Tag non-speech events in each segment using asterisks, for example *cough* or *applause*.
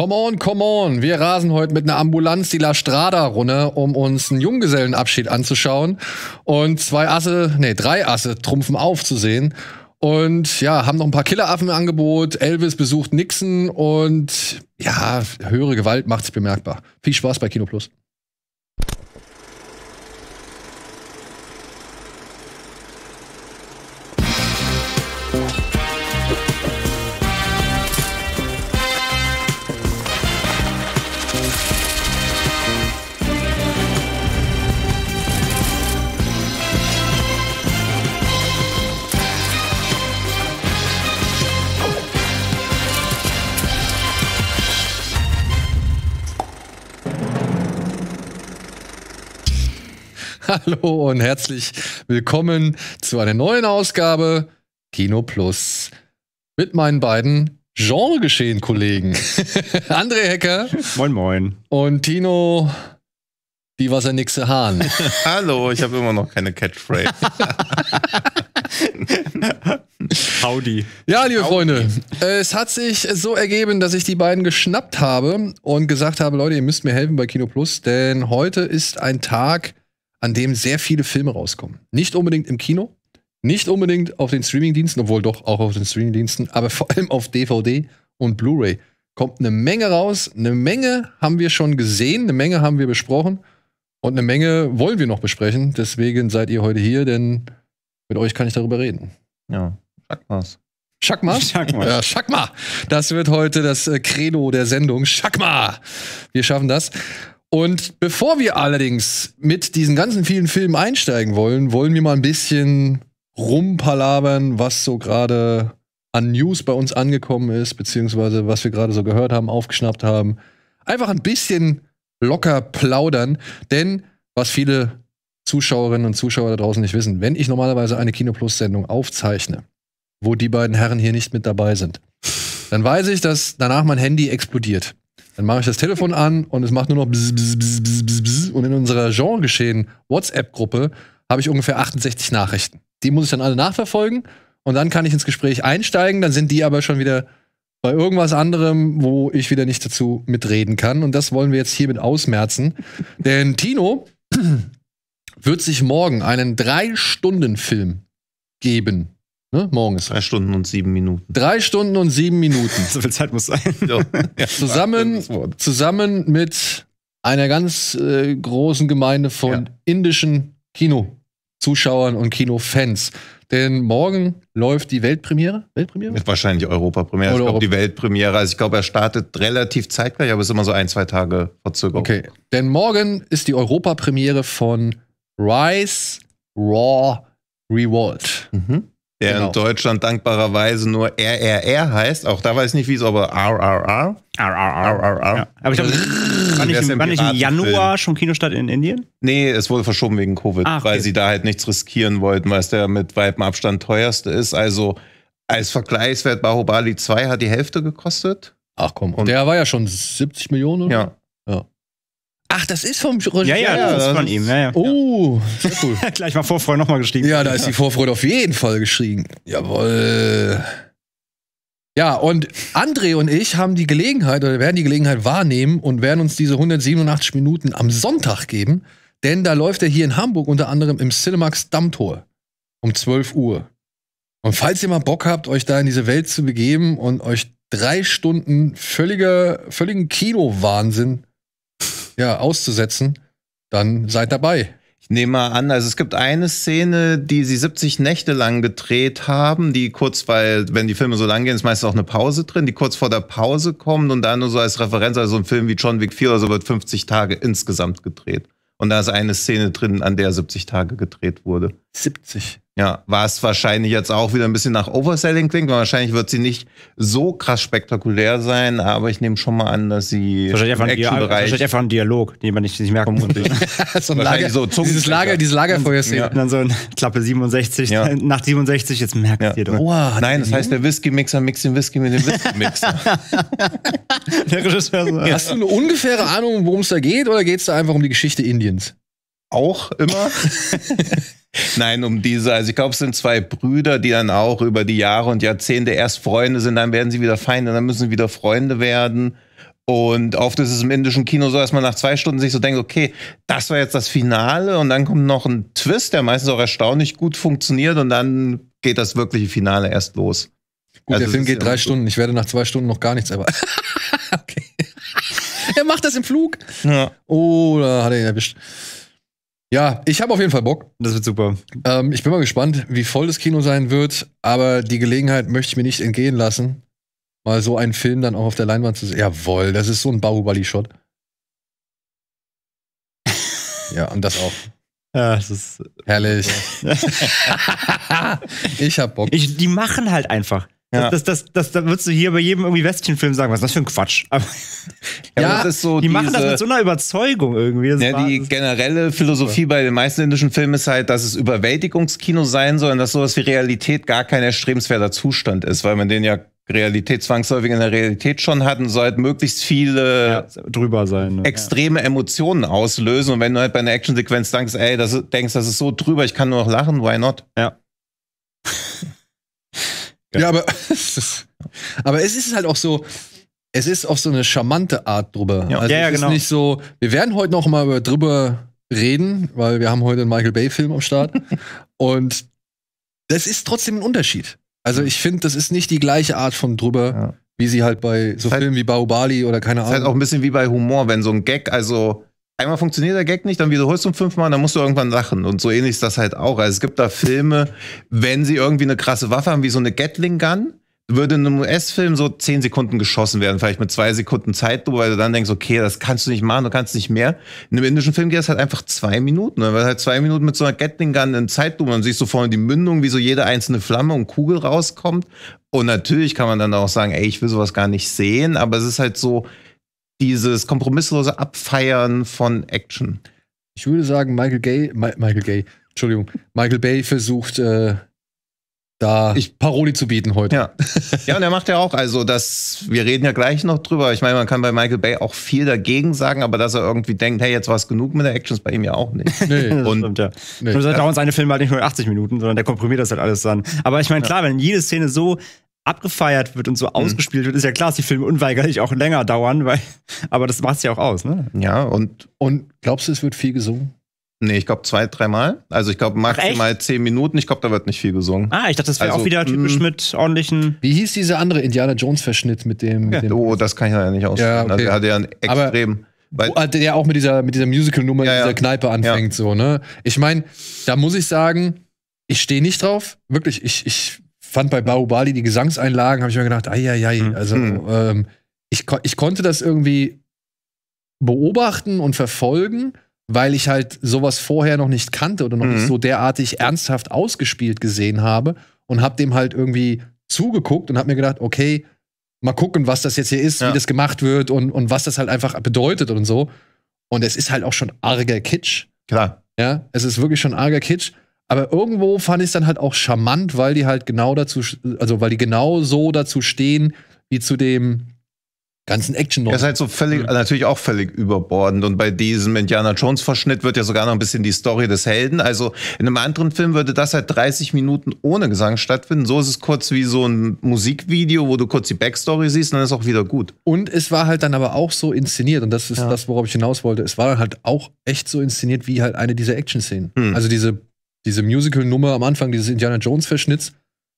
Come on, come on. Wir rasen heute mit einer Ambulanz die La Strada runde um uns einen Junggesellenabschied anzuschauen. Und zwei Asse, nee, drei Asse trumpfen aufzusehen. Und ja, haben noch ein paar Killeraffen im Angebot. Elvis besucht Nixon und ja, höhere Gewalt macht sich bemerkbar. Viel Spaß bei Kino Plus. Hallo und herzlich willkommen zu einer neuen Ausgabe Kino Plus mit meinen beiden Genregeschehen-Kollegen *laughs* André Hecker. Moin, moin. Und Tino, die Wassernixe Hahn. *laughs* Hallo, ich habe immer noch keine Catchphrase. Howdy. *laughs* Ja, liebe Howdy. Freunde, es hat sich so ergeben, dass ich die beiden geschnappt habe und gesagt habe, Leute, ihr müsst mir helfen bei Kino Plus, denn heute ist ein Tag, an dem sehr viele Filme rauskommen. Nicht unbedingt im Kino, nicht unbedingt auf den Streamingdiensten, obwohl doch auch auf den Streamingdiensten, aber *laughs* vor allem auf DVD und Blu-ray kommt eine Menge raus. Eine Menge haben wir schon gesehen, eine Menge haben wir besprochen und eine Menge wollen wir noch besprechen. Deswegen seid ihr heute hier, denn mit euch kann ich darüber reden. Ja, sag mal's. Schakma? Schakma. Ja, Schakma. Das wird heute das äh, Credo der Sendung. Schakma. Wir schaffen das. Und bevor wir allerdings mit diesen ganzen vielen Filmen einsteigen wollen, wollen wir mal ein bisschen rumpalabern, was so gerade an News bei uns angekommen ist, beziehungsweise was wir gerade so gehört haben, aufgeschnappt haben. Einfach ein bisschen locker plaudern, denn was viele Zuschauerinnen und Zuschauer da draußen nicht wissen, wenn ich normalerweise eine Kinoplus-Sendung aufzeichne, wo die beiden Herren hier nicht mit dabei sind, dann weiß ich, dass danach mein Handy explodiert. Dann mache ich das Telefon an und es macht nur noch bzz, bzz, bzz, bzz, bzz, bzz. und in unserer Genregeschehen WhatsApp-Gruppe habe ich ungefähr 68 Nachrichten. Die muss ich dann alle nachverfolgen und dann kann ich ins Gespräch einsteigen, dann sind die aber schon wieder bei irgendwas anderem, wo ich wieder nicht dazu mitreden kann. Und das wollen wir jetzt hiermit ausmerzen. *laughs* Denn Tino wird sich morgen einen Drei-Stunden-Film geben. Ne? Morgen Drei Stunden und sieben Minuten. Drei Stunden und sieben Minuten. *laughs* so viel Zeit muss sein. Ja. zusammen, zusammen mit einer ganz äh, großen Gemeinde von ja. indischen Kinozuschauern und Kinofans. Denn morgen läuft die Weltpremiere. Weltpremiere? Mit wahrscheinlich Europapremiere. ich glaube, die Weltpremiere. Also ich glaube, er startet relativ zeitgleich, aber es ist immer so ein, zwei Tage Verzögerung. Okay. Denn morgen ist die Europapremiere von Rise Raw Revolt. Mhm der genau. in Deutschland dankbarerweise nur RRR heißt. Auch da weiß ich nicht, wie es aber RRR. RRR. RRR. Ja. Aber ich glaube, war nicht, im, war nicht im Januar schon Kinostart in Indien? Nee, es wurde verschoben wegen Covid, Ach, weil sie da halt nichts riskieren wollten, weil es der mit weitem Abstand teuerste ist. Also als Vergleichswert Bahobali 2 hat die Hälfte gekostet. Ach komm, und der war ja schon 70 Millionen. Oder? Ja, Ach, das ist vom Roger. Ja, ja, das ist von ihm. Ja, ja. Oh, sehr cool. *laughs* Gleich mal Vorfreude nochmal gestiegen. Ja, da ist die Vorfreude auf jeden Fall gestiegen. Jawoll. Ja, und André und ich haben die Gelegenheit oder werden die Gelegenheit wahrnehmen und werden uns diese 187 Minuten am Sonntag geben, denn da läuft er hier in Hamburg unter anderem im Cinemax Dammtor um 12 Uhr. Und falls ihr mal Bock habt, euch da in diese Welt zu begeben und euch drei Stunden völliger, völligen Kino-Wahnsinn ja, auszusetzen, dann seid dabei. Ich nehme mal an, also es gibt eine Szene, die sie 70 Nächte lang gedreht haben, die kurz, weil, wenn die Filme so lang gehen, ist meistens auch eine Pause drin, die kurz vor der Pause kommt und dann nur so als Referenz, also so ein Film wie John Wick 4 oder so wird 50 Tage insgesamt gedreht. Und da ist eine Szene drin, an der 70 Tage gedreht wurde. 70? Ja, was wahrscheinlich jetzt auch wieder ein bisschen nach Overselling klingt. weil Wahrscheinlich wird sie nicht so krass spektakulär sein, aber ich nehme schon mal an, dass sie wahrscheinlich einfach, Action ein wahrscheinlich einfach ein Dialog, den man nicht, nicht merken muss. *laughs* so ein Lager, so dieses Lager, dieses Lagerfeuerszene. Ja. dann so ein Klappe 67, ja. *laughs* nach 67, jetzt merkt ja. ihr doch. Oh, Nein, das heißt, der Whisky-Mixer mixt den Whisky mit dem Whisky-Mixer. *laughs* der Regisseur so. Hast du eine ungefähre Ahnung, worum es da geht, oder geht es da einfach um die Geschichte Indiens? auch immer. *laughs* Nein, um diese, also ich glaube, es sind zwei Brüder, die dann auch über die Jahre und Jahrzehnte erst Freunde sind, dann werden sie wieder Feinde, dann müssen sie wieder Freunde werden. Und oft ist es im indischen Kino so, dass man nach zwei Stunden sich so denkt, okay, das war jetzt das Finale und dann kommt noch ein Twist, der meistens auch erstaunlich gut funktioniert und dann geht das wirkliche Finale erst los. Gut, also der Film geht drei Stunden. Ich werde nach zwei Stunden noch gar nichts erwarten. *laughs* okay. *laughs* er macht das im Flug. Ja. Oh, da hat er ihn erwischt. Ja, ich habe auf jeden Fall Bock. Das wird super. Ähm, ich bin mal gespannt, wie voll das Kino sein wird, aber die Gelegenheit möchte ich mir nicht entgehen lassen, mal so einen Film dann auch auf der Leinwand zu sehen. Jawohl, das ist so ein Bahubali-Shot. *laughs* ja, und das auch. Ja, das ist äh, herrlich. *laughs* ich hab Bock. Ich, die machen halt einfach. Ja. Das, das, das, das, würdest du hier bei jedem irgendwie Westchenfilm sagen, was ist das für ein Quatsch? Aber, *laughs* ja, *laughs* ja so die diese, machen das mit so einer Überzeugung irgendwie. Das ja, war, die generelle Philosophie bei den meisten indischen Filmen ist halt, dass es Überwältigungskino sein soll und dass sowas wie Realität gar kein erstrebenswerter Zustand ist, weil man den ja Realität in der Realität schon hat und soll halt möglichst viele ja, drüber sein, ne? extreme ja. Emotionen auslösen. Und wenn du halt bei einer Actionsequenz denkst, ey, das, denkst, das ist so drüber, ich kann nur noch lachen, why not? Ja. Ja, ja aber, *laughs* aber es ist halt auch so, es ist auf so eine charmante Art drüber. Ja, also ja, ja, es ist genau. nicht so, wir werden heute noch mal drüber reden, weil wir haben heute einen Michael Bay Film am Start *laughs* und das ist trotzdem ein Unterschied. Also ich finde, das ist nicht die gleiche Art von drüber. Ja. Wie sie halt bei so halt Filmen halt, wie Baobali oder keine Ahnung. Ist halt auch ein bisschen wie bei Humor, wenn so ein Gag, also einmal funktioniert der Gag nicht, dann wiederholst du ihn fünfmal, und dann musst du irgendwann lachen. Und so ähnlich ist das halt auch. Also es gibt da Filme, wenn sie irgendwie eine krasse Waffe haben, wie so eine Gatling-Gun, würde in einem US-Film so zehn Sekunden geschossen werden, vielleicht mit zwei Sekunden Zeit, weil du dann denkst, okay, das kannst du nicht machen, du kannst nicht mehr. In einem indischen Film geht es halt einfach zwei Minuten. Dann ne? wird halt zwei Minuten mit so einer Gatling-Gun in und dann siehst du vorne die Mündung, wie so jede einzelne Flamme und Kugel rauskommt. Und natürlich kann man dann auch sagen, ey, ich will sowas gar nicht sehen, aber es ist halt so, dieses kompromisslose Abfeiern von Action. Ich würde sagen, Michael Gay, Ma Michael Gay, Entschuldigung, Michael Bay versucht äh, da ich, Paroli zu bieten heute. Ja. ja, und er macht ja auch, also das, wir reden ja gleich noch drüber. Ich meine, man kann bei Michael Bay auch viel dagegen sagen, aber dass er irgendwie denkt, hey, jetzt war es genug mit der Action, ist bei ihm ja auch nicht. Nee, *laughs* und stimmt, ja. Nee. Nur so dauern seine Filme halt nicht nur 80 Minuten, sondern der komprimiert das halt alles dann. Aber ich meine, klar, wenn jede Szene so abgefeiert wird und so mhm. ausgespielt wird, ist ja klar, dass die Filme unweigerlich auch länger dauern, weil, *laughs* aber das macht es ja auch aus, ne? Ja, und. Und glaubst du, es wird viel gesungen? Nee, ich glaube zwei, dreimal. Also ich glaube maximal zehn Minuten. Ich glaube, da wird nicht viel gesungen. Ah, ich dachte, das wäre also, auch wieder typisch mm. mit ordentlichen. Wie hieß dieser andere Indiana Jones-Verschnitt mit dem, ja. mit dem. Oh, das kann ich ja nicht ausführen. Ja, okay. Also er hatte ja einen extrem. Aber, der auch mit dieser, mit dieser Musical-Nummer ja, in dieser Kneipe anfängt, so, ne? Ich meine, da muss ich sagen, ich stehe nicht drauf. Wirklich, ich, ich fand bei Bahubali die Gesangseinlagen, habe ich mir gedacht, ai, ai, ai. Also hm. ähm, ich, ich konnte das irgendwie beobachten und verfolgen, weil ich halt sowas vorher noch nicht kannte oder noch mhm. nicht so derartig ernsthaft ausgespielt gesehen habe und habe dem halt irgendwie zugeguckt und habe mir gedacht, okay, mal gucken, was das jetzt hier ist, ja. wie das gemacht wird und, und was das halt einfach bedeutet und so. Und es ist halt auch schon arger Kitsch. Klar. Ja, es ist wirklich schon arger Kitsch. Aber irgendwo fand ich es dann halt auch charmant, weil die halt genau dazu, also weil die genau so dazu stehen, wie zu dem ganzen action -Noten. Das ist halt so völlig, mhm. natürlich auch völlig überbordend. Und bei diesem Indiana Jones-Verschnitt wird ja sogar noch ein bisschen die Story des Helden. Also in einem anderen Film würde das halt 30 Minuten ohne Gesang stattfinden. So ist es kurz wie so ein Musikvideo, wo du kurz die Backstory siehst, und dann ist auch wieder gut. Und es war halt dann aber auch so inszeniert, und das ist ja. das, worauf ich hinaus wollte. Es war halt auch echt so inszeniert wie halt eine dieser Action-Szenen. Hm. Also diese diese Musical-Nummer am Anfang dieses Indiana Jones-Verschnitts,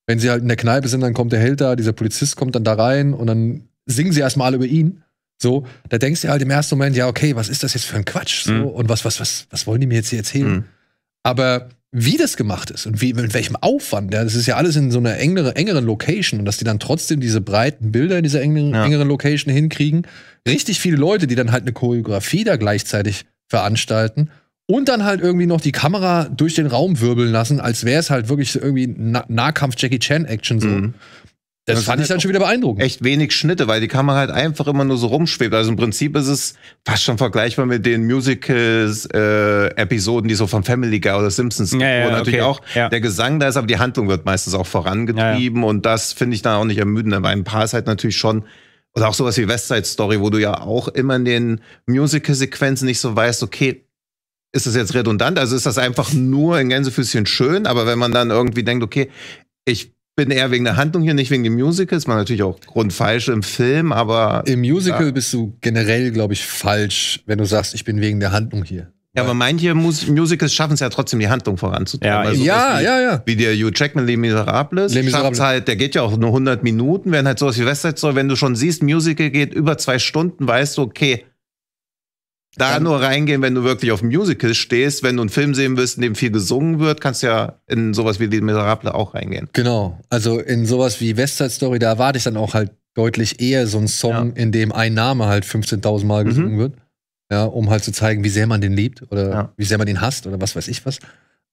wenn sie halt in der Kneipe sind, dann kommt der Held da, dieser Polizist kommt dann da rein und dann singen sie erstmal alle über ihn. So, da denkst du halt im ersten Moment, ja, okay, was ist das jetzt für ein Quatsch? So, mhm. und was, was, was, was wollen die mir jetzt hier erzählen? Mhm. Aber wie das gemacht ist und wie, mit welchem Aufwand, ja, das ist ja alles in so einer engere, engeren Location und dass die dann trotzdem diese breiten Bilder in dieser engeren, ja. engeren Location hinkriegen. Richtig viele Leute, die dann halt eine Choreografie da gleichzeitig veranstalten und dann halt irgendwie noch die Kamera durch den Raum wirbeln lassen, als wäre es halt wirklich irgendwie nah Nahkampf-Jackie Chan-Action so. Mhm. Das, das, fand ich dann halt schon wieder beeindruckend. Echt wenig Schnitte, weil die Kamera halt einfach immer nur so rumschwebt. Also im Prinzip ist es fast schon vergleichbar mit den Musical-Episoden, äh, die so von Family Guy oder Simpsons ja, ja, wo natürlich okay. auch ja. der Gesang da ist, aber die Handlung wird meistens auch vorangetrieben ja, und das finde ich dann auch nicht ermüdend. weil ein paar ist halt natürlich schon oder auch sowas wie West Side Story, wo du ja auch immer in den Musical-Sequenzen nicht so weißt, okay, ist das jetzt redundant? Also ist das einfach nur ein Gänsefüßchen schön, aber wenn man dann irgendwie denkt, okay, ich bin eher wegen der Handlung hier, nicht wegen dem Musical. Ist man natürlich auch grundfalsch im Film, aber. Im Musical ja. bist du generell, glaube ich, falsch, wenn du sagst, ich bin wegen der Handlung hier. Ja, aber manche Mus Musicals schaffen es ja trotzdem, die Handlung voranzutreiben. Ja, also ja, wie, ja, ja. Wie der Hugh Jackman, Les Miserables, Les Miserables. halt, der geht ja auch nur 100 Minuten, während halt sowas wie West Side Story, wenn du schon siehst, Musical geht über zwei Stunden, weißt du, okay, da Dann nur reingehen, wenn du wirklich auf Musicals stehst. Wenn du einen Film sehen willst, in dem viel gesungen wird, kannst du ja in sowas wie Die Miserable auch reingehen. Genau. Also in sowas wie West Side Story, da erwarte ich dann auch halt deutlich eher so einen Song, ja. in dem ein Name halt 15.000 Mal mhm. gesungen mhm. wird. Ja, um halt zu zeigen, wie sehr man den liebt oder ja. wie sehr man den hasst oder was weiß ich was.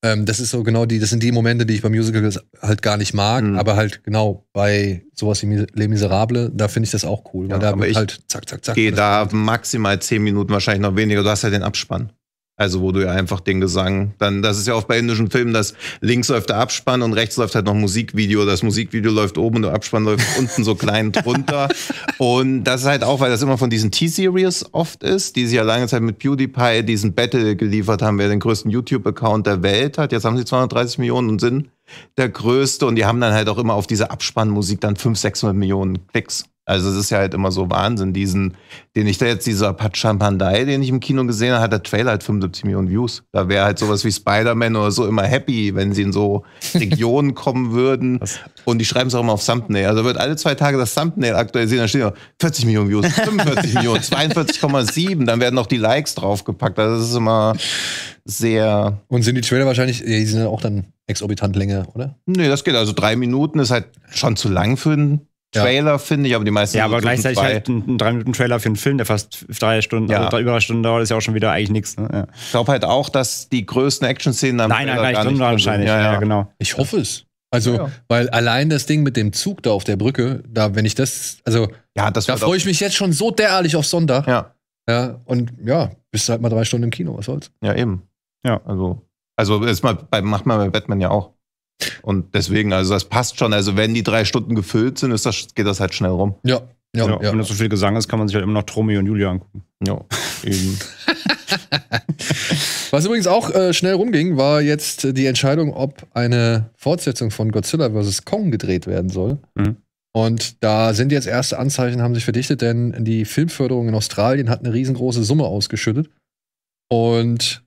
Ähm, das ist so genau die, das sind die Momente, die ich bei Musicals halt gar nicht mag, mhm. aber halt genau bei sowas wie Les Miserables, da finde ich das auch cool, weil da da ich halt zack, zack, zack. Geh da maximal zehn Minuten, wahrscheinlich noch weniger, du hast ja den Abspann. Also wo du ja einfach den Gesang, dann, das ist ja oft bei indischen Filmen, dass links läuft der Abspann und rechts läuft halt noch Musikvideo. Das Musikvideo läuft oben und der Abspann läuft *laughs* unten so klein drunter. und das ist halt auch, weil das immer von diesen T-Series oft ist, die sie ja lange Zeit mit PewDiePie diesen Battle geliefert haben, wer den größten YouTube-Account der Welt hat. Jetzt haben sie 230 Millionen und sind der größte und die haben dann halt auch immer auf diese Abspannmusik dann 500, 600 Millionen Klicks. Also es ist ja halt immer so Wahnsinn, diesen, den ich da jetzt, dieser Patchampandai, den ich im Kino gesehen habe, hat der Trailer halt 75 Millionen Views. Da wäre halt sowas wie Spider-Man oder so immer happy, wenn sie in so *laughs* Regionen kommen würden. Und die schreiben es auch immer auf Thumbnail. Also wird alle zwei Tage das Thumbnail aktualisiert, dann stehen ja 40 Millionen Views, 45 *laughs* Millionen, 42,7, dann werden noch die Likes draufgepackt. Also das ist immer sehr. Und sind die Trailer wahrscheinlich, die sind auch dann exorbitant länger, oder? Nee, das geht. Also drei Minuten ist halt schon zu lang für einen Trailer, ja. finde ich, aber die meisten. Ja, aber gleichzeitig halt zwei. halt ein, ein 3-Minuten-Trailer für einen Film, der fast drei Stunden, ja. also drei, über eine Stunde dauert, ist ja auch schon wieder eigentlich nichts. Ne? Ja. Ich glaube halt auch, dass die größten Action-Szenen am Nein, nein, nein, wahrscheinlich. Ja, ja. genau. Ich hoffe es. Also, weil allein das Ding mit dem Zug da auf der Brücke, da, wenn ich das, also, ja, das da freue ich mich jetzt schon so derartig auf Sonntag. Ja. Ja, und ja, bist halt mal drei Stunden im Kino, was soll's. Ja, eben. Ja. Also, also ist mal, macht man bei Batman ja auch. Und deswegen, also das passt schon. Also wenn die drei Stunden gefüllt sind, ist das, geht das halt schnell rum. Ja. Ja, ja, ja. Wenn das so viel Gesang ist, kann man sich halt immer noch Tromeo und Julia angucken. Ja, *laughs* eben. *laughs* Was übrigens auch äh, schnell rumging, war jetzt die Entscheidung, ob eine Fortsetzung von Godzilla vs. Kong gedreht werden soll. Mhm. Und da sind jetzt erste Anzeichen, haben sich verdichtet, denn die Filmförderung in Australien hat eine riesengroße Summe ausgeschüttet. Und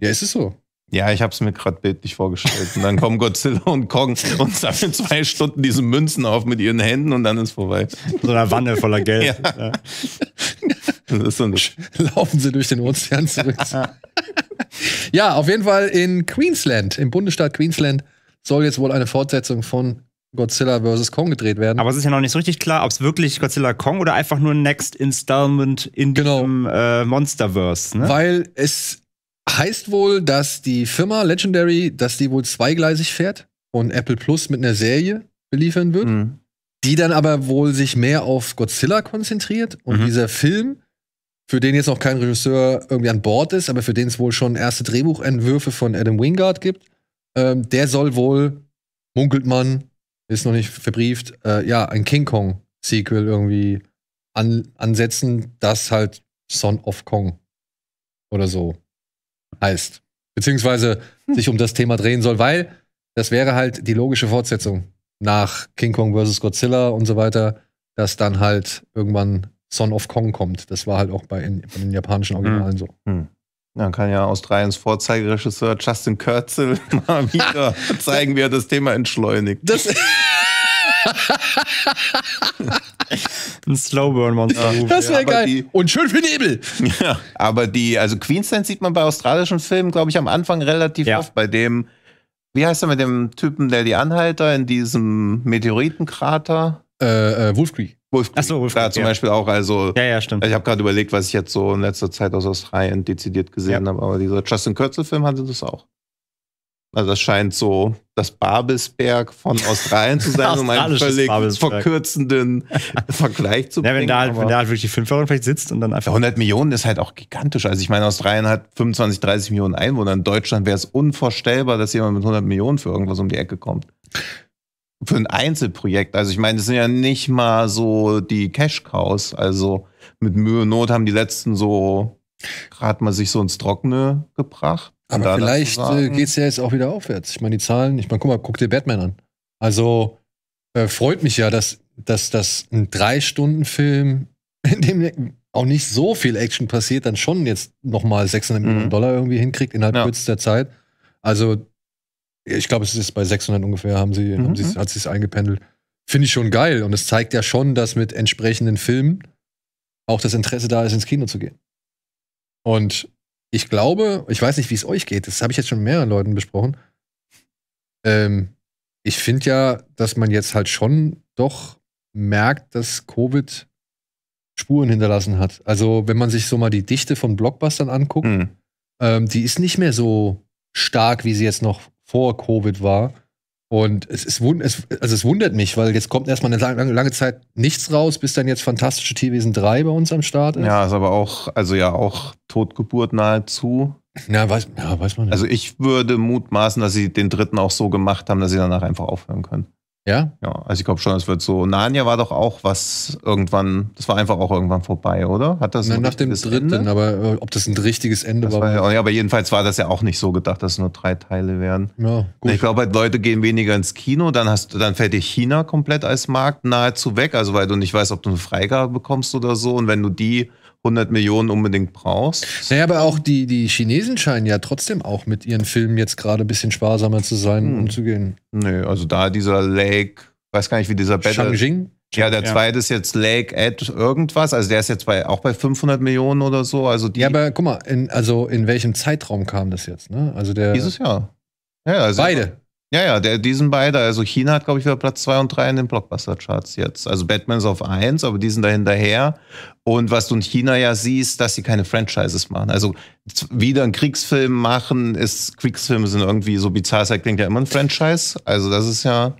ja, ist es so. Ja, ich habe es mir gerade bildlich vorgestellt. Und dann kommen Godzilla und Kong und sammeln zwei Stunden diese Münzen auf mit ihren Händen und dann ist vorbei. So einer Wanne voller Geld. Ja. Ja. So *laughs* Laufen sie durch den Ozean zurück. Ja. ja, auf jeden Fall in Queensland, im Bundesstaat Queensland, soll jetzt wohl eine Fortsetzung von Godzilla vs. Kong gedreht werden. Aber es ist ja noch nicht so richtig klar, ob es wirklich Godzilla Kong oder einfach nur ein Next Installment in genau. diesem äh, Monsterverse. Ne? Weil es Heißt wohl, dass die Firma Legendary, dass die wohl zweigleisig fährt und Apple Plus mit einer Serie beliefern wird, mhm. die dann aber wohl sich mehr auf Godzilla konzentriert und mhm. dieser Film, für den jetzt noch kein Regisseur irgendwie an Bord ist, aber für den es wohl schon erste Drehbuchentwürfe von Adam Wingard gibt, ähm, der soll wohl, munkelt man, ist noch nicht verbrieft, äh, ja, ein King Kong-Sequel irgendwie an ansetzen, das halt Son of Kong oder so heißt. Beziehungsweise sich um das Thema drehen soll, weil das wäre halt die logische Fortsetzung nach King Kong vs. Godzilla und so weiter, dass dann halt irgendwann Son of Kong kommt. Das war halt auch bei, in, bei den japanischen Originalen mhm. so. Mhm. Dann kann ja Australiens Vorzeigeregisseur Justin Kurzel *laughs* mal wieder *laughs* zeigen, wie er das Thema entschleunigt. Das *laughs* Ein Slowburn-Monster. das wäre geil. Die, und schön für Nebel. Ja. Aber die, also Queensland sieht man bei australischen Filmen, glaube ich, am Anfang relativ ja. oft. Bei dem, wie heißt er mit dem Typen, der die Anhalter in diesem Meteoritenkrater? Äh, äh, Wolf Creek. Wolf Creek. Achso, Wolf Creek. Da zum Beispiel auch, also. Ja, ja, stimmt. Ich habe gerade überlegt, was ich jetzt so in letzter Zeit aus Australien dezidiert gesehen habe, aber dieser Justin Kürzel-Film hatte das auch. Also, das scheint so das Babelsberg von Australien zu sein, um einen völlig verkürzenden *laughs* Vergleich zu bringen. Ja, wenn, da halt, wenn da halt wirklich fünf Euro vielleicht sitzt und dann einfach. 100 Millionen ist halt auch gigantisch. Also ich meine, Australien hat 25, 30 Millionen Einwohner. In Deutschland wäre es unvorstellbar, dass jemand mit 100 Millionen für irgendwas um die Ecke kommt. Für ein Einzelprojekt. Also ich meine, das sind ja nicht mal so die Cash-Cows. Also mit Mühe und Not haben die letzten so gerade mal sich so ins Trockene gebracht. Aber vielleicht sagen, äh, geht's ja jetzt auch wieder aufwärts. Ich meine, die Zahlen, ich meine, guck mal, guck dir Batman an. Also äh, freut mich ja, dass, dass, dass ein Drei-Stunden-Film, *laughs* in dem auch nicht so viel Action passiert, dann schon jetzt nochmal 600 mhm. Millionen Dollar irgendwie hinkriegt innerhalb ja. kürzester Zeit. Also, ich glaube, es ist bei 600 ungefähr, haben sie, mhm. haben sie mhm. hat sie es eingependelt. Finde ich schon geil. Und es zeigt ja schon, dass mit entsprechenden Filmen auch das Interesse da ist, ins Kino zu gehen. Und ich glaube, ich weiß nicht, wie es euch geht, das habe ich jetzt schon mit mehreren Leuten besprochen. Ähm, ich finde ja, dass man jetzt halt schon doch merkt, dass Covid Spuren hinterlassen hat. Also, wenn man sich so mal die Dichte von Blockbustern anguckt, mhm. ähm, die ist nicht mehr so stark, wie sie jetzt noch vor Covid war. Und es, ist, es, also es wundert mich, weil jetzt kommt erstmal eine lange, lange Zeit nichts raus, bis dann jetzt Fantastische Tierwesen 3 bei uns am Start ist. Ja, ist aber auch, also ja, auch Totgeburt nahezu. Ja, weiß, ja, weiß man nicht. Also ich würde mutmaßen, dass sie den dritten auch so gemacht haben, dass sie danach einfach aufhören können. Ja? Ja, also ich glaube schon, es wird so. Narnia war doch auch was irgendwann, das war einfach auch irgendwann vorbei, oder? Hat das Nein, nach dem dritten, Ende? aber äh, ob das ein richtiges Ende das war. war ja, ja, aber jedenfalls war das ja auch nicht so gedacht, dass es nur drei Teile wären. Ja, gut. Ich glaube, halt, Leute gehen weniger ins Kino, dann hast dann fällt dir China komplett als Markt nahezu weg, also weil du nicht weißt, ob du eine Freigabe bekommst oder so. Und wenn du die 100 Millionen unbedingt brauchst. Naja, aber auch die, die Chinesen scheinen ja trotzdem auch mit ihren Filmen jetzt gerade ein bisschen sparsamer zu sein, hm. umzugehen. Nö, also da dieser Lake, weiß gar nicht, wie dieser Battle. Shangjing? Ja, der ja. zweite ist jetzt Lake at irgendwas, also der ist jetzt bei, auch bei 500 Millionen oder so. Also die ja, aber guck mal, in, also in welchem Zeitraum kam das jetzt? Ne? Also der, Dieses Jahr. Ja, also Beide. Ja, ja, der, die sind beide. Also China hat, glaube ich, wieder Platz 2 und 3 in den Blockbuster-Charts jetzt. Also Batman ist auf 1, aber die sind da hinterher. Und was du in China ja siehst, dass sie keine Franchises machen. Also wieder einen Kriegsfilm machen, ist Kriegsfilme sind irgendwie so bizarr, es halt klingt ja immer ein Franchise. Also das ist ja.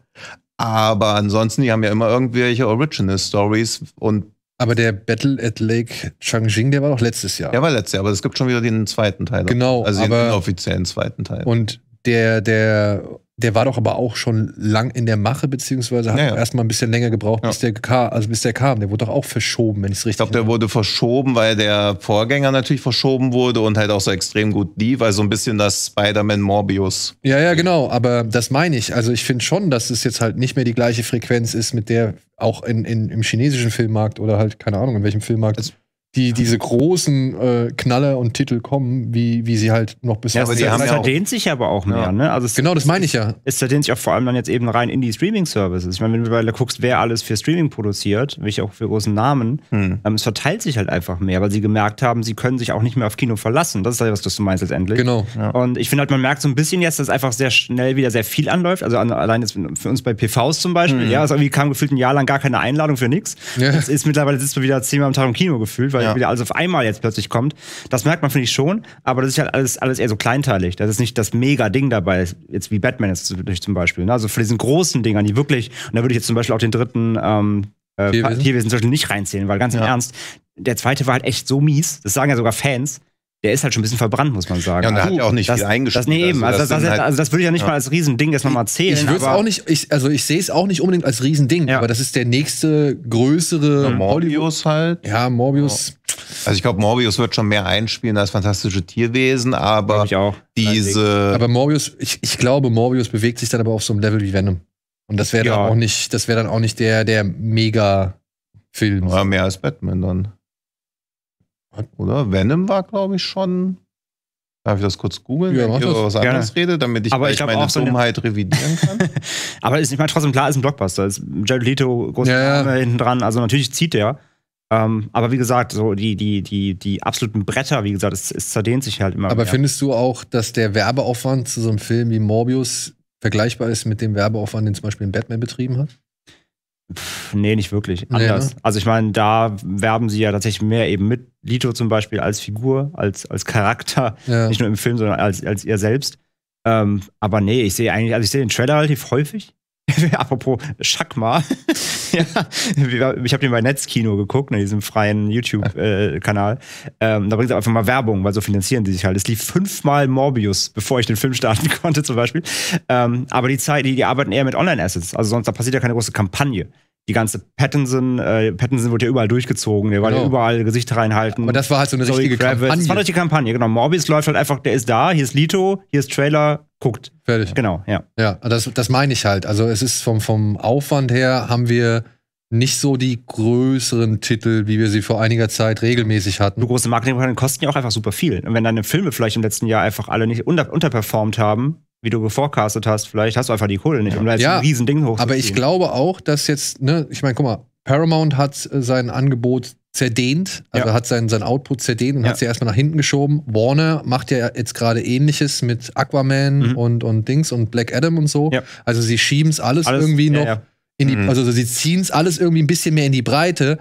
Aber ansonsten, die haben ja immer irgendwelche Original-Stories und aber der Battle at Lake Changjing, der war doch letztes Jahr. Der war letztes Jahr, aber es gibt schon wieder den zweiten Teil. Genau. Also den offiziellen zweiten Teil. Und der, der der war doch aber auch schon lang in der Mache, beziehungsweise hat naja. erstmal ein bisschen länger gebraucht, ja. bis, der kam, also bis der kam. Der wurde doch auch verschoben, wenn ich es richtig Ich glaube, der wurde verschoben, weil der Vorgänger natürlich verschoben wurde und halt auch so extrem gut lief, weil so ein bisschen das Spider-Man Morbius. Ja, ja, genau, aber das meine ich. Also ich finde schon, dass es jetzt halt nicht mehr die gleiche Frequenz ist, mit der auch in, in, im chinesischen Filmmarkt oder halt, keine Ahnung, in welchem Filmmarkt. Es die diese großen äh, Knaller und Titel kommen, wie, wie sie halt noch bis ja, aber die haben Es verdehnt sich aber auch mehr, ja. ne? Also es, genau, das meine ich ja. Es zerdehnt sich auch vor allem dann jetzt eben rein in die Streaming-Services. Ich meine, wenn du mittlerweile guckst, wer alles für Streaming produziert, welche auch für großen Namen, hm. ähm, es verteilt sich halt einfach mehr, weil sie gemerkt haben, sie können sich auch nicht mehr auf Kino verlassen. Das ist halt, was du meinst letztendlich. Genau. Ja. Und ich finde halt, man merkt so ein bisschen jetzt, dass einfach sehr schnell wieder sehr viel anläuft. Also allein jetzt für uns bei PVs zum Beispiel, hm. ja, also irgendwie kam gefühlt ein Jahr lang gar keine Einladung für nichts. Ja. Jetzt ist mittlerweile sitzt man wieder zehnmal am Tag im Kino gefühlt, weil ja. wieder alles auf einmal jetzt plötzlich kommt. Das merkt man, finde ich, schon, aber das ist halt alles, alles eher so kleinteilig. Das ist nicht das mega Ding dabei, jetzt wie Batman jetzt zum Beispiel. Ne? Also für diesen großen Dingern, die wirklich, und da würde ich jetzt zum Beispiel auch den dritten ähm, äh, Tierwesen. Tierwesen zum Beispiel nicht reinzählen, weil ganz im ja. Ernst, der zweite war halt echt so mies, das sagen ja sogar Fans, der ist halt schon ein bisschen verbrannt, muss man sagen. Ja, und der hat also, ja auch nicht das, viel eingeschrieben. Das, nee, also eben. Also, das, das, halt, also, das würde ich ja nicht ja. mal als Riesending erstmal mal zählen. Ich würde auch nicht, ich, also ich sehe es auch nicht unbedingt als Riesending, ja. aber das ist der nächste größere ja, Morbius halt. Ja, Morbius. Also ich glaube, Morbius wird schon mehr einspielen als fantastische Tierwesen, aber diese. Aber Morbius, ich, ich glaube, Morbius bewegt sich dann aber auf so einem Level wie Venom. Und das wäre dann auch nicht, das wäre dann auch nicht der, der Mega-Film. Ja, mehr als Batman dann. Oder? Venom war, glaube ich, schon. Darf ich das kurz googeln, ja, wenn ich über was anderes gerne. rede, damit ich, aber ich meine auch Dummheit eine... revidieren kann? *laughs* aber ist, ich meine, trotzdem klar, ist ein Blockbuster. Ist Jared Leto, groß ja, hinten dran. Also natürlich zieht der. Ähm, aber wie gesagt, so die, die, die, die absoluten Bretter, wie gesagt, es, es zerdehnt sich halt immer. Aber mehr. findest du auch, dass der Werbeaufwand zu so einem Film wie Morbius vergleichbar ist mit dem Werbeaufwand, den zum Beispiel ein Batman betrieben hat? Pff, nee, nicht wirklich. Anders. Nee, ne? Also ich meine, da werben sie ja tatsächlich mehr eben mit Lito zum Beispiel als Figur, als, als Charakter, ja. nicht nur im Film, sondern als, als ihr selbst. Ähm, aber nee, ich sehe eigentlich, also ich sehe den Trailer relativ häufig. *laughs* Apropos Schakma. *laughs* ja, ich habe den bei Netzkino geguckt, in ne, diesem freien YouTube-Kanal. Äh, ähm, da bringt sie einfach mal Werbung, weil so finanzieren die sich halt. Es lief fünfmal Morbius, bevor ich den Film starten *laughs* konnte, zum Beispiel. Ähm, aber die Zeit, die, die arbeiten eher mit Online-Assets. Also sonst da passiert ja keine große Kampagne die ganze Pattinson, äh, Pattinson wurde ja überall durchgezogen, der wollte genau. ja überall Gesichter reinhalten. Und das war halt so eine Zoe richtige Kravitz. Kampagne. Das war doch die Kampagne, genau. Morbius läuft halt einfach, der ist da, hier ist Lito, hier ist Trailer, guckt. Fertig. Genau, ja. Ja, das, das meine ich halt. Also es ist vom, vom Aufwand her haben wir nicht so die größeren Titel, wie wir sie vor einiger Zeit regelmäßig hatten. Du große Marketingkampagnen kosten ja auch einfach super viel. Und wenn deine Filme vielleicht im letzten Jahr einfach alle nicht unter, unterperformt haben, wie du geforecastet hast, vielleicht hast du einfach die Kohle nicht, um da jetzt ja, ein Riesending hochzuziehen. Aber ich glaube auch, dass jetzt, ne, ich meine, guck mal, Paramount hat sein Angebot zerdehnt, also ja. hat sein, seinen Output zerdehnt und ja. hat sie erstmal nach hinten geschoben. Warner macht ja jetzt gerade ähnliches mit Aquaman mhm. und, und Dings und Black Adam und so. Ja. Also sie schieben es alles, alles, irgendwie noch in die, mhm. also sie ziehen es alles irgendwie ein bisschen mehr in die Breite.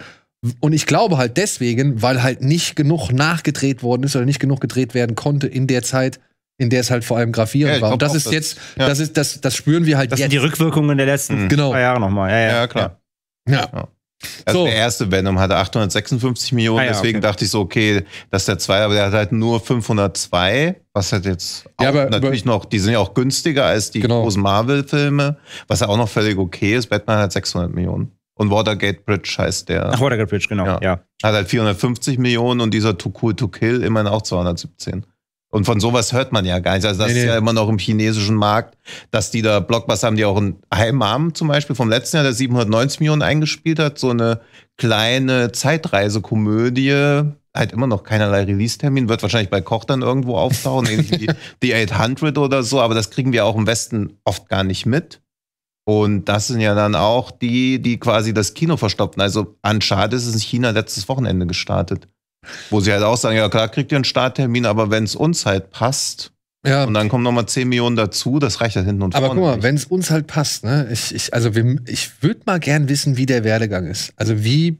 Und ich glaube halt deswegen, weil halt nicht genug nachgedreht worden ist oder nicht genug gedreht werden konnte in der Zeit, in der es halt vor allem grafieren ja, war. Und das ist das. jetzt, ja. das ist, das, das spüren wir halt das jetzt. Das sind die Rückwirkungen der letzten mhm. genau. paar Jahre nochmal. Ja, ja, ja, klar. ja. Also so. der erste Venom hatte 856 Millionen, ah, ja, deswegen okay. dachte ich so, okay, das ist der zweite, aber der hat halt nur 502, was halt jetzt ja, aber, natürlich aber, noch, die sind ja auch günstiger als die genau. großen Marvel-Filme, was ja auch noch völlig okay ist. Batman hat 600 Millionen. Und Watergate Bridge heißt der. Ach, Watergate Bridge, genau, ja. ja. Hat halt 450 Millionen und dieser Too Cool to Kill immerhin auch 217. Und von sowas hört man ja gar nicht. Also das nee, ist nee. ja immer noch im chinesischen Markt, dass die da Blockbuster haben, die auch ein Heim haben, zum Beispiel vom letzten Jahr, der 790 Millionen eingespielt hat, so eine kleine Zeitreisekomödie, halt immer noch keinerlei Release-Termin, wird wahrscheinlich bei Koch dann irgendwo auftauchen, irgendwie wie die 800 *laughs* oder so, aber das kriegen wir auch im Westen oft gar nicht mit. Und das sind ja dann auch die, die quasi das Kino verstopfen. Also an Schade ist es in China letztes Wochenende gestartet. Wo sie halt auch sagen, ja klar, kriegt ihr einen Starttermin, aber wenn es uns halt passt, ja. Und dann kommen nochmal 10 Millionen dazu, das reicht halt hinten und vorne. Aber guck mal, wenn es uns halt passt, ne? Ich, ich, also wir, ich würde mal gern wissen, wie der Werdegang ist. Also wie,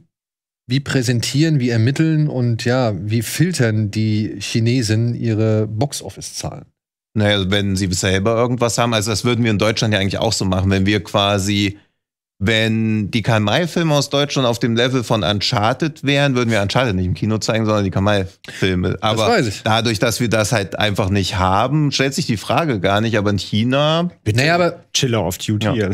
wie präsentieren, wie ermitteln und ja, wie filtern die Chinesen ihre boxoffice zahlen Naja, wenn sie selber irgendwas haben, also das würden wir in Deutschland ja eigentlich auch so machen, wenn wir quasi wenn die kamai filme aus Deutschland auf dem Level von Uncharted wären, würden wir Uncharted nicht im Kino zeigen, sondern die kamai may filme Aber das dadurch, dass wir das halt einfach nicht haben, stellt sich die Frage gar nicht. Aber in China. Naja, aber. Chiller of Duty. Ja.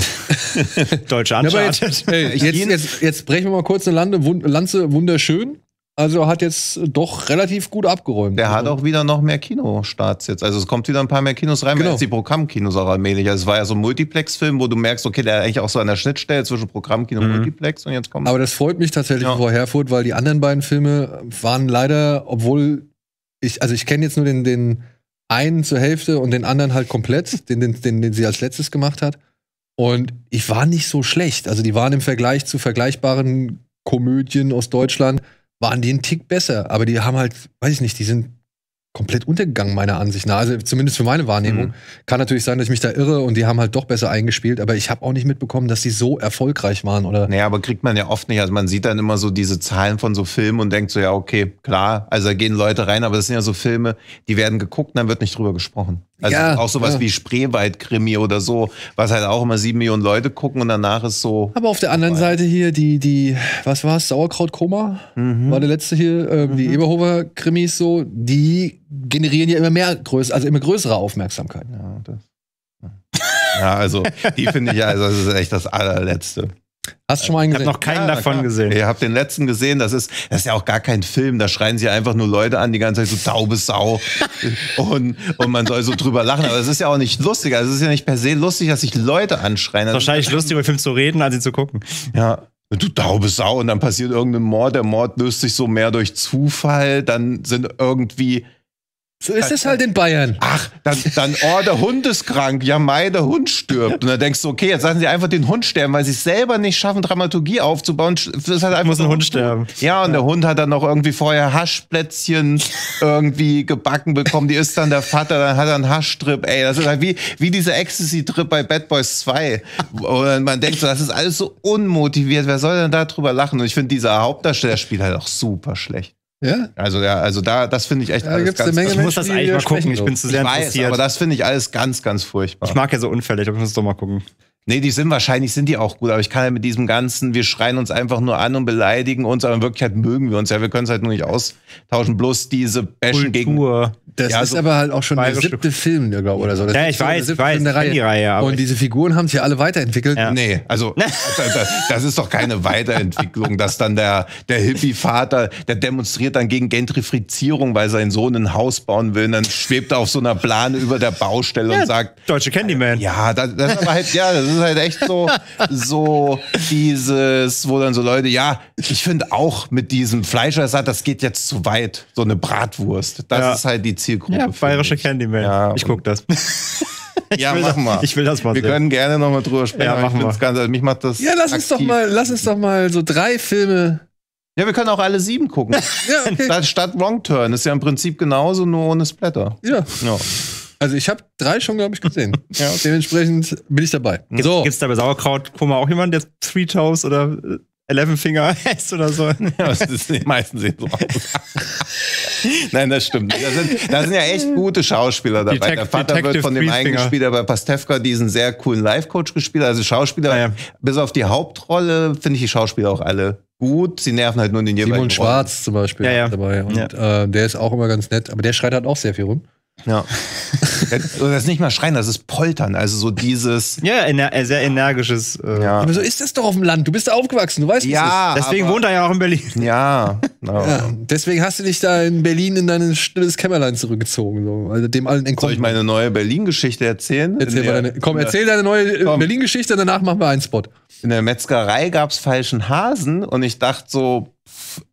*laughs* Deutsche Uncharted. Na, jetzt, hey, jetzt, jetzt, jetzt, brechen wir mal kurz eine Lande, Wund, Lanze wunderschön. Also hat jetzt doch relativ gut abgeräumt. Der hat also auch wieder noch mehr Kinostarts jetzt. Also es kommt wieder ein paar mehr Kinos rein, genau. als die Programmkinos auch allmählich. Also es war ja so ein Multiplex-Film, wo du merkst, okay, der ist eigentlich auch so an der Schnittstelle zwischen Programmkino und mhm. Multiplex und jetzt kommt. Aber das freut mich tatsächlich, ja. Frau Herfurt, weil die anderen beiden Filme waren leider, obwohl ich, also ich kenne jetzt nur den, den einen zur Hälfte und den anderen halt komplett, den, den, den, den sie als letztes gemacht hat. Und ich war nicht so schlecht. Also die waren im Vergleich zu vergleichbaren Komödien aus Deutschland waren die einen Tick besser, aber die haben halt, weiß ich nicht, die sind komplett untergegangen, meiner Ansicht nach. Also zumindest für meine Wahrnehmung. Mhm. Kann natürlich sein, dass ich mich da irre und die haben halt doch besser eingespielt, aber ich habe auch nicht mitbekommen, dass sie so erfolgreich waren, oder? Naja, aber kriegt man ja oft nicht. Also man sieht dann immer so diese Zahlen von so Filmen und denkt so, ja, okay, klar, also da gehen Leute rein, aber das sind ja so Filme, die werden geguckt und dann wird nicht drüber gesprochen. Also ja, auch sowas ja. wie Spreewald-Krimi oder so, was halt auch immer sieben Millionen Leute gucken und danach ist so. Aber auf der anderen vorbei. Seite hier die, die, was war's, Sauerkraut-Koma mhm. war der letzte hier, äh, mhm. die Eberhofer-Krimis so, die generieren ja immer mehr Größe, also immer größere Aufmerksamkeit. Ja, das, ja. ja also die finde ich ja, also das ist echt das allerletzte. Hast du schon mal einen gesehen? Ich hab noch keinen ja, davon gesehen. Ihr habt den letzten gesehen. Das ist, das ist ja auch gar kein Film. Da schreien sie einfach nur Leute an die ganze Zeit so taube Sau. *laughs* und, und man soll so drüber lachen. Aber es ist ja auch nicht lustig. Also es ist ja nicht per se lustig, dass sich Leute anschreien. Das ist also wahrscheinlich *laughs* lustig, über Film zu reden, als sie zu gucken. Ja. Du taube Sau. Und dann passiert irgendein Mord. Der Mord löst sich so mehr durch Zufall. Dann sind irgendwie so ist es halt in Bayern. Ach, dann, dann, oh, der Hund ist krank. Ja, mei, der Hund stirbt. Und dann denkst du, okay, jetzt lassen sie einfach den Hund sterben, weil sie es selber nicht schaffen, Dramaturgie aufzubauen. Das hat einfach muss so ein Hund sterben. Ja, und ja. der Hund hat dann noch irgendwie vorher Haschplätzchen irgendwie gebacken bekommen. Die ist dann der Vater, dann hat er einen Haschtrip. Ey, das ist halt wie, wie dieser Ecstasy-Trip bei Bad Boys 2. Und man denkt so, das ist alles so unmotiviert. Wer soll denn da drüber lachen? Und ich finde, dieser Hauptdarsteller spielt halt auch super schlecht. Ja? Also ja, also da, das finde ich echt da alles ganz, Menge ich muss das eigentlich mal gucken. Ich bin zu sehr ich weiß, interessiert. Aber das finde ich alles ganz, ganz furchtbar. Ich mag ja so Unfälle. Ich muss es doch mal gucken. Nee, die sind wahrscheinlich, sind die auch gut, aber ich kann ja mit diesem ganzen, wir schreien uns einfach nur an und beleidigen uns, aber in Wirklichkeit mögen wir uns ja, wir können es halt nur nicht austauschen, bloß diese Bashen gegen. Das ja, ist so aber halt auch schon der siebte Film, glaube oder so. Das ja, ich weiß, ich weiß, der Reihe. Die Reihe und diese Figuren haben sich alle weiterentwickelt. Ja. Nee, also *laughs* das ist doch keine Weiterentwicklung, dass dann der, der Hippie-Vater, der demonstriert dann gegen Gentrifizierung, weil sein Sohn ein Haus bauen will, und dann schwebt er auf so einer Plane über der Baustelle ja, und sagt. Deutsche Candyman. Ja, das, das ist aber halt, ja, das ist ist halt echt so, so dieses, wo dann so Leute, ja, ich finde auch mit diesem Fleischersatz, das geht jetzt zu weit. So eine Bratwurst. Das ja. ist halt die Zielgruppe. Ja, bayerische Candyman. Ja, ich guck das. *laughs* Ich ja, mach mal. Ich will das mal Wir sehen. können gerne nochmal drüber sprechen. Ja, machen wir. Ganz, also mich macht das. Ja, lass aktiv. uns doch mal, lass uns doch mal so drei Filme. Ja, wir können auch alle sieben gucken. *laughs* ja, okay. Statt Wrong Turn ist ja im Prinzip genauso, nur ohne Splatter. Ja. ja. Also ich habe drei schon, glaube ich, gesehen. *laughs* ja, okay. Dementsprechend bin ich dabei. Gibt, so. Gibt es da bei Sauerkraut guck mal auch jemanden, der Three Toes oder äh, Eleven Finger heißt *laughs* oder so? *laughs* ja, die meisten sehen so aus. Nein, das stimmt Da sind, da sind ja echt gute Schauspieler dabei. Detec der Vater Detective wird von dem eigenen Spieler bei Pastewka diesen sehr coolen Live-Coach gespielt. Also Schauspieler, ja, ah, ja. bis auf die Hauptrolle, finde ich die Schauspieler auch alle gut. Sie nerven halt nur den jeweiligen Simon Schwarz Rollen. zum Beispiel ja, ja. dabei. Und ja. äh, der ist auch immer ganz nett. Aber der schreit halt auch sehr viel rum. Ja. *laughs* das ist nicht mal schreien, das ist poltern. Also so dieses. Ja, ener äh, sehr energisches. Äh ja. Aber so ist das doch auf dem Land. Du bist da aufgewachsen, du weißt, wie ja, es ist. Deswegen wohnt er ja auch in Berlin. Ja, *laughs* no. Genau. ja. Deswegen hast du dich da in Berlin in dein stilles Kämmerlein zurückgezogen. So. Also dem allen Soll ich meine neue Berlin-Geschichte erzählen? Erzähl der, deine, komm, erzähl deine neue äh, Berlin-Geschichte, und danach machen wir einen Spot. In der Metzgerei gab es falschen Hasen und ich dachte so,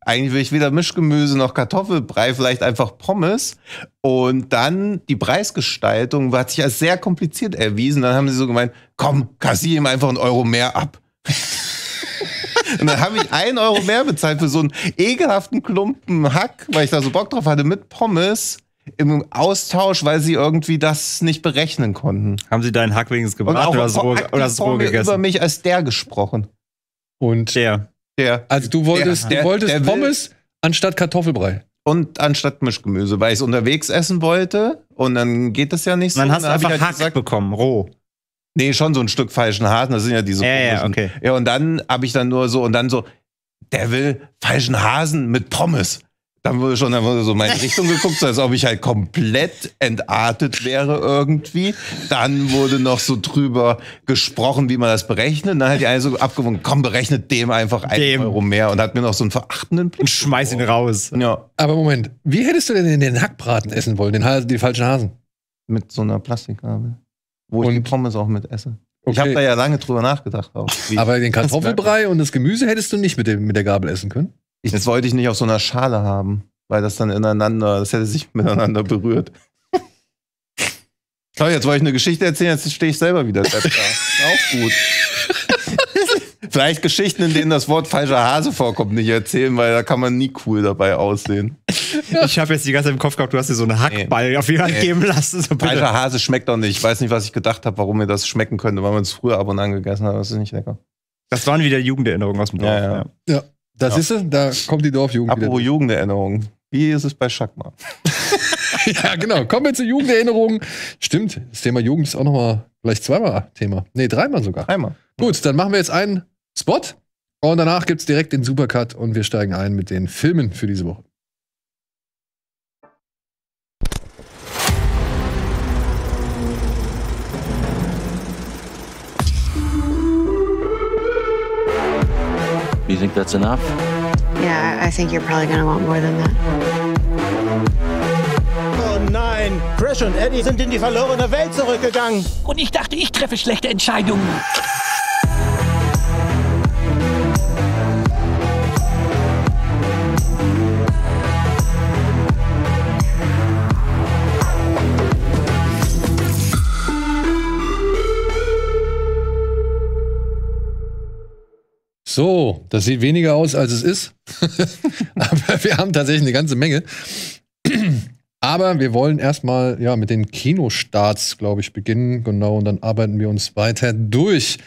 eigentlich will ich weder Mischgemüse noch Kartoffelbrei, vielleicht einfach Pommes. Und dann die Preisgestaltung hat sich als sehr kompliziert erwiesen. Dann haben sie so gemeint, komm, kassier ihm einfach einen Euro mehr ab. *laughs* Und dann habe ich einen Euro mehr bezahlt für so einen ekelhaften Klumpen Hack, weil ich da so Bock drauf hatte, mit Pommes im Austausch, weil sie irgendwie das nicht berechnen konnten. Haben sie deinen Hack wenigstens gebracht oder, so, oder so gegessen? über mich als der gesprochen. Und der. Der, also du wolltest, der, du wolltest der, Pommes will. anstatt Kartoffelbrei. Und anstatt Mischgemüse, weil ich es unterwegs essen wollte und dann geht das ja nicht so. Dann hast du einfach halt Hack gesagt, bekommen, roh. Nee, schon so ein Stück falschen Hasen, das sind ja diese ja, ja, okay. ja, und dann habe ich dann nur so, und dann so, der will falschen Hasen mit Pommes. Dann wurde schon dann wurde so meine *laughs* Richtung geguckt, so als ob ich halt komplett entartet wäre irgendwie. Dann wurde noch so drüber gesprochen, wie man das berechnet. dann hat die eine so abgewogen, komm, berechnet dem einfach einen dem. Euro mehr und hat mir noch so einen verachtenden Blick. Und schmeiß ihn raus. Ja. Aber Moment, wie hättest du denn den Hackbraten essen wollen, den, Hasen, falschen Hasen? Mit so einer Plastikgabel. Wo und? ich die Pommes auch mit esse. Okay. Ich habe da ja lange drüber nachgedacht. Auch, Aber den Kartoffelbrei und das Gemüse hättest du nicht mit, dem, mit der Gabel essen können? Ich, das wollte ich nicht auf so einer Schale haben, weil das dann ineinander, das hätte sich *laughs* miteinander berührt. So, jetzt wollte ich eine Geschichte erzählen, jetzt stehe ich selber wieder da. Auch gut. *laughs* Vielleicht Geschichten, in denen das Wort falscher Hase vorkommt, nicht erzählen, weil da kann man nie cool dabei aussehen. Ich habe jetzt die ganze Zeit im Kopf gehabt, du hast dir so einen Hackball nee. auf jemand nee. geben lassen. So falscher Hase schmeckt doch nicht. Ich weiß nicht, was ich gedacht habe, warum mir das schmecken könnte, weil man es früher ab und an gegessen hat. Das ist nicht lecker. Das waren wieder Jugenderinnerungen aus dem Dorf. Ja, ja. ja. Das ja. ist es, da kommt die Dorfjugend. Apropos Jugenderinnerung. Wie ist es bei Schakma? *laughs* ja, genau. Kommen wir zu Jugenderinnerungen. Stimmt, das Thema Jugend ist auch nochmal vielleicht zweimal Thema. Nee, dreimal sogar. Einmal. Gut, dann machen wir jetzt einen Spot und danach gibt es direkt den Supercut und wir steigen ein mit den Filmen für diese Woche. You think that's enough? Yeah, I think you're probably gonna want more than that. Oh nein, Crash und Eddie sind in die verlorene Welt zurückgegangen. Und ich dachte, ich treffe schlechte Entscheidungen. So, das sieht weniger aus, als es ist. *laughs* Aber wir haben tatsächlich eine ganze Menge. Aber wir wollen erstmal ja, mit den Kinostarts, glaube ich, beginnen. Genau, und dann arbeiten wir uns weiter durch.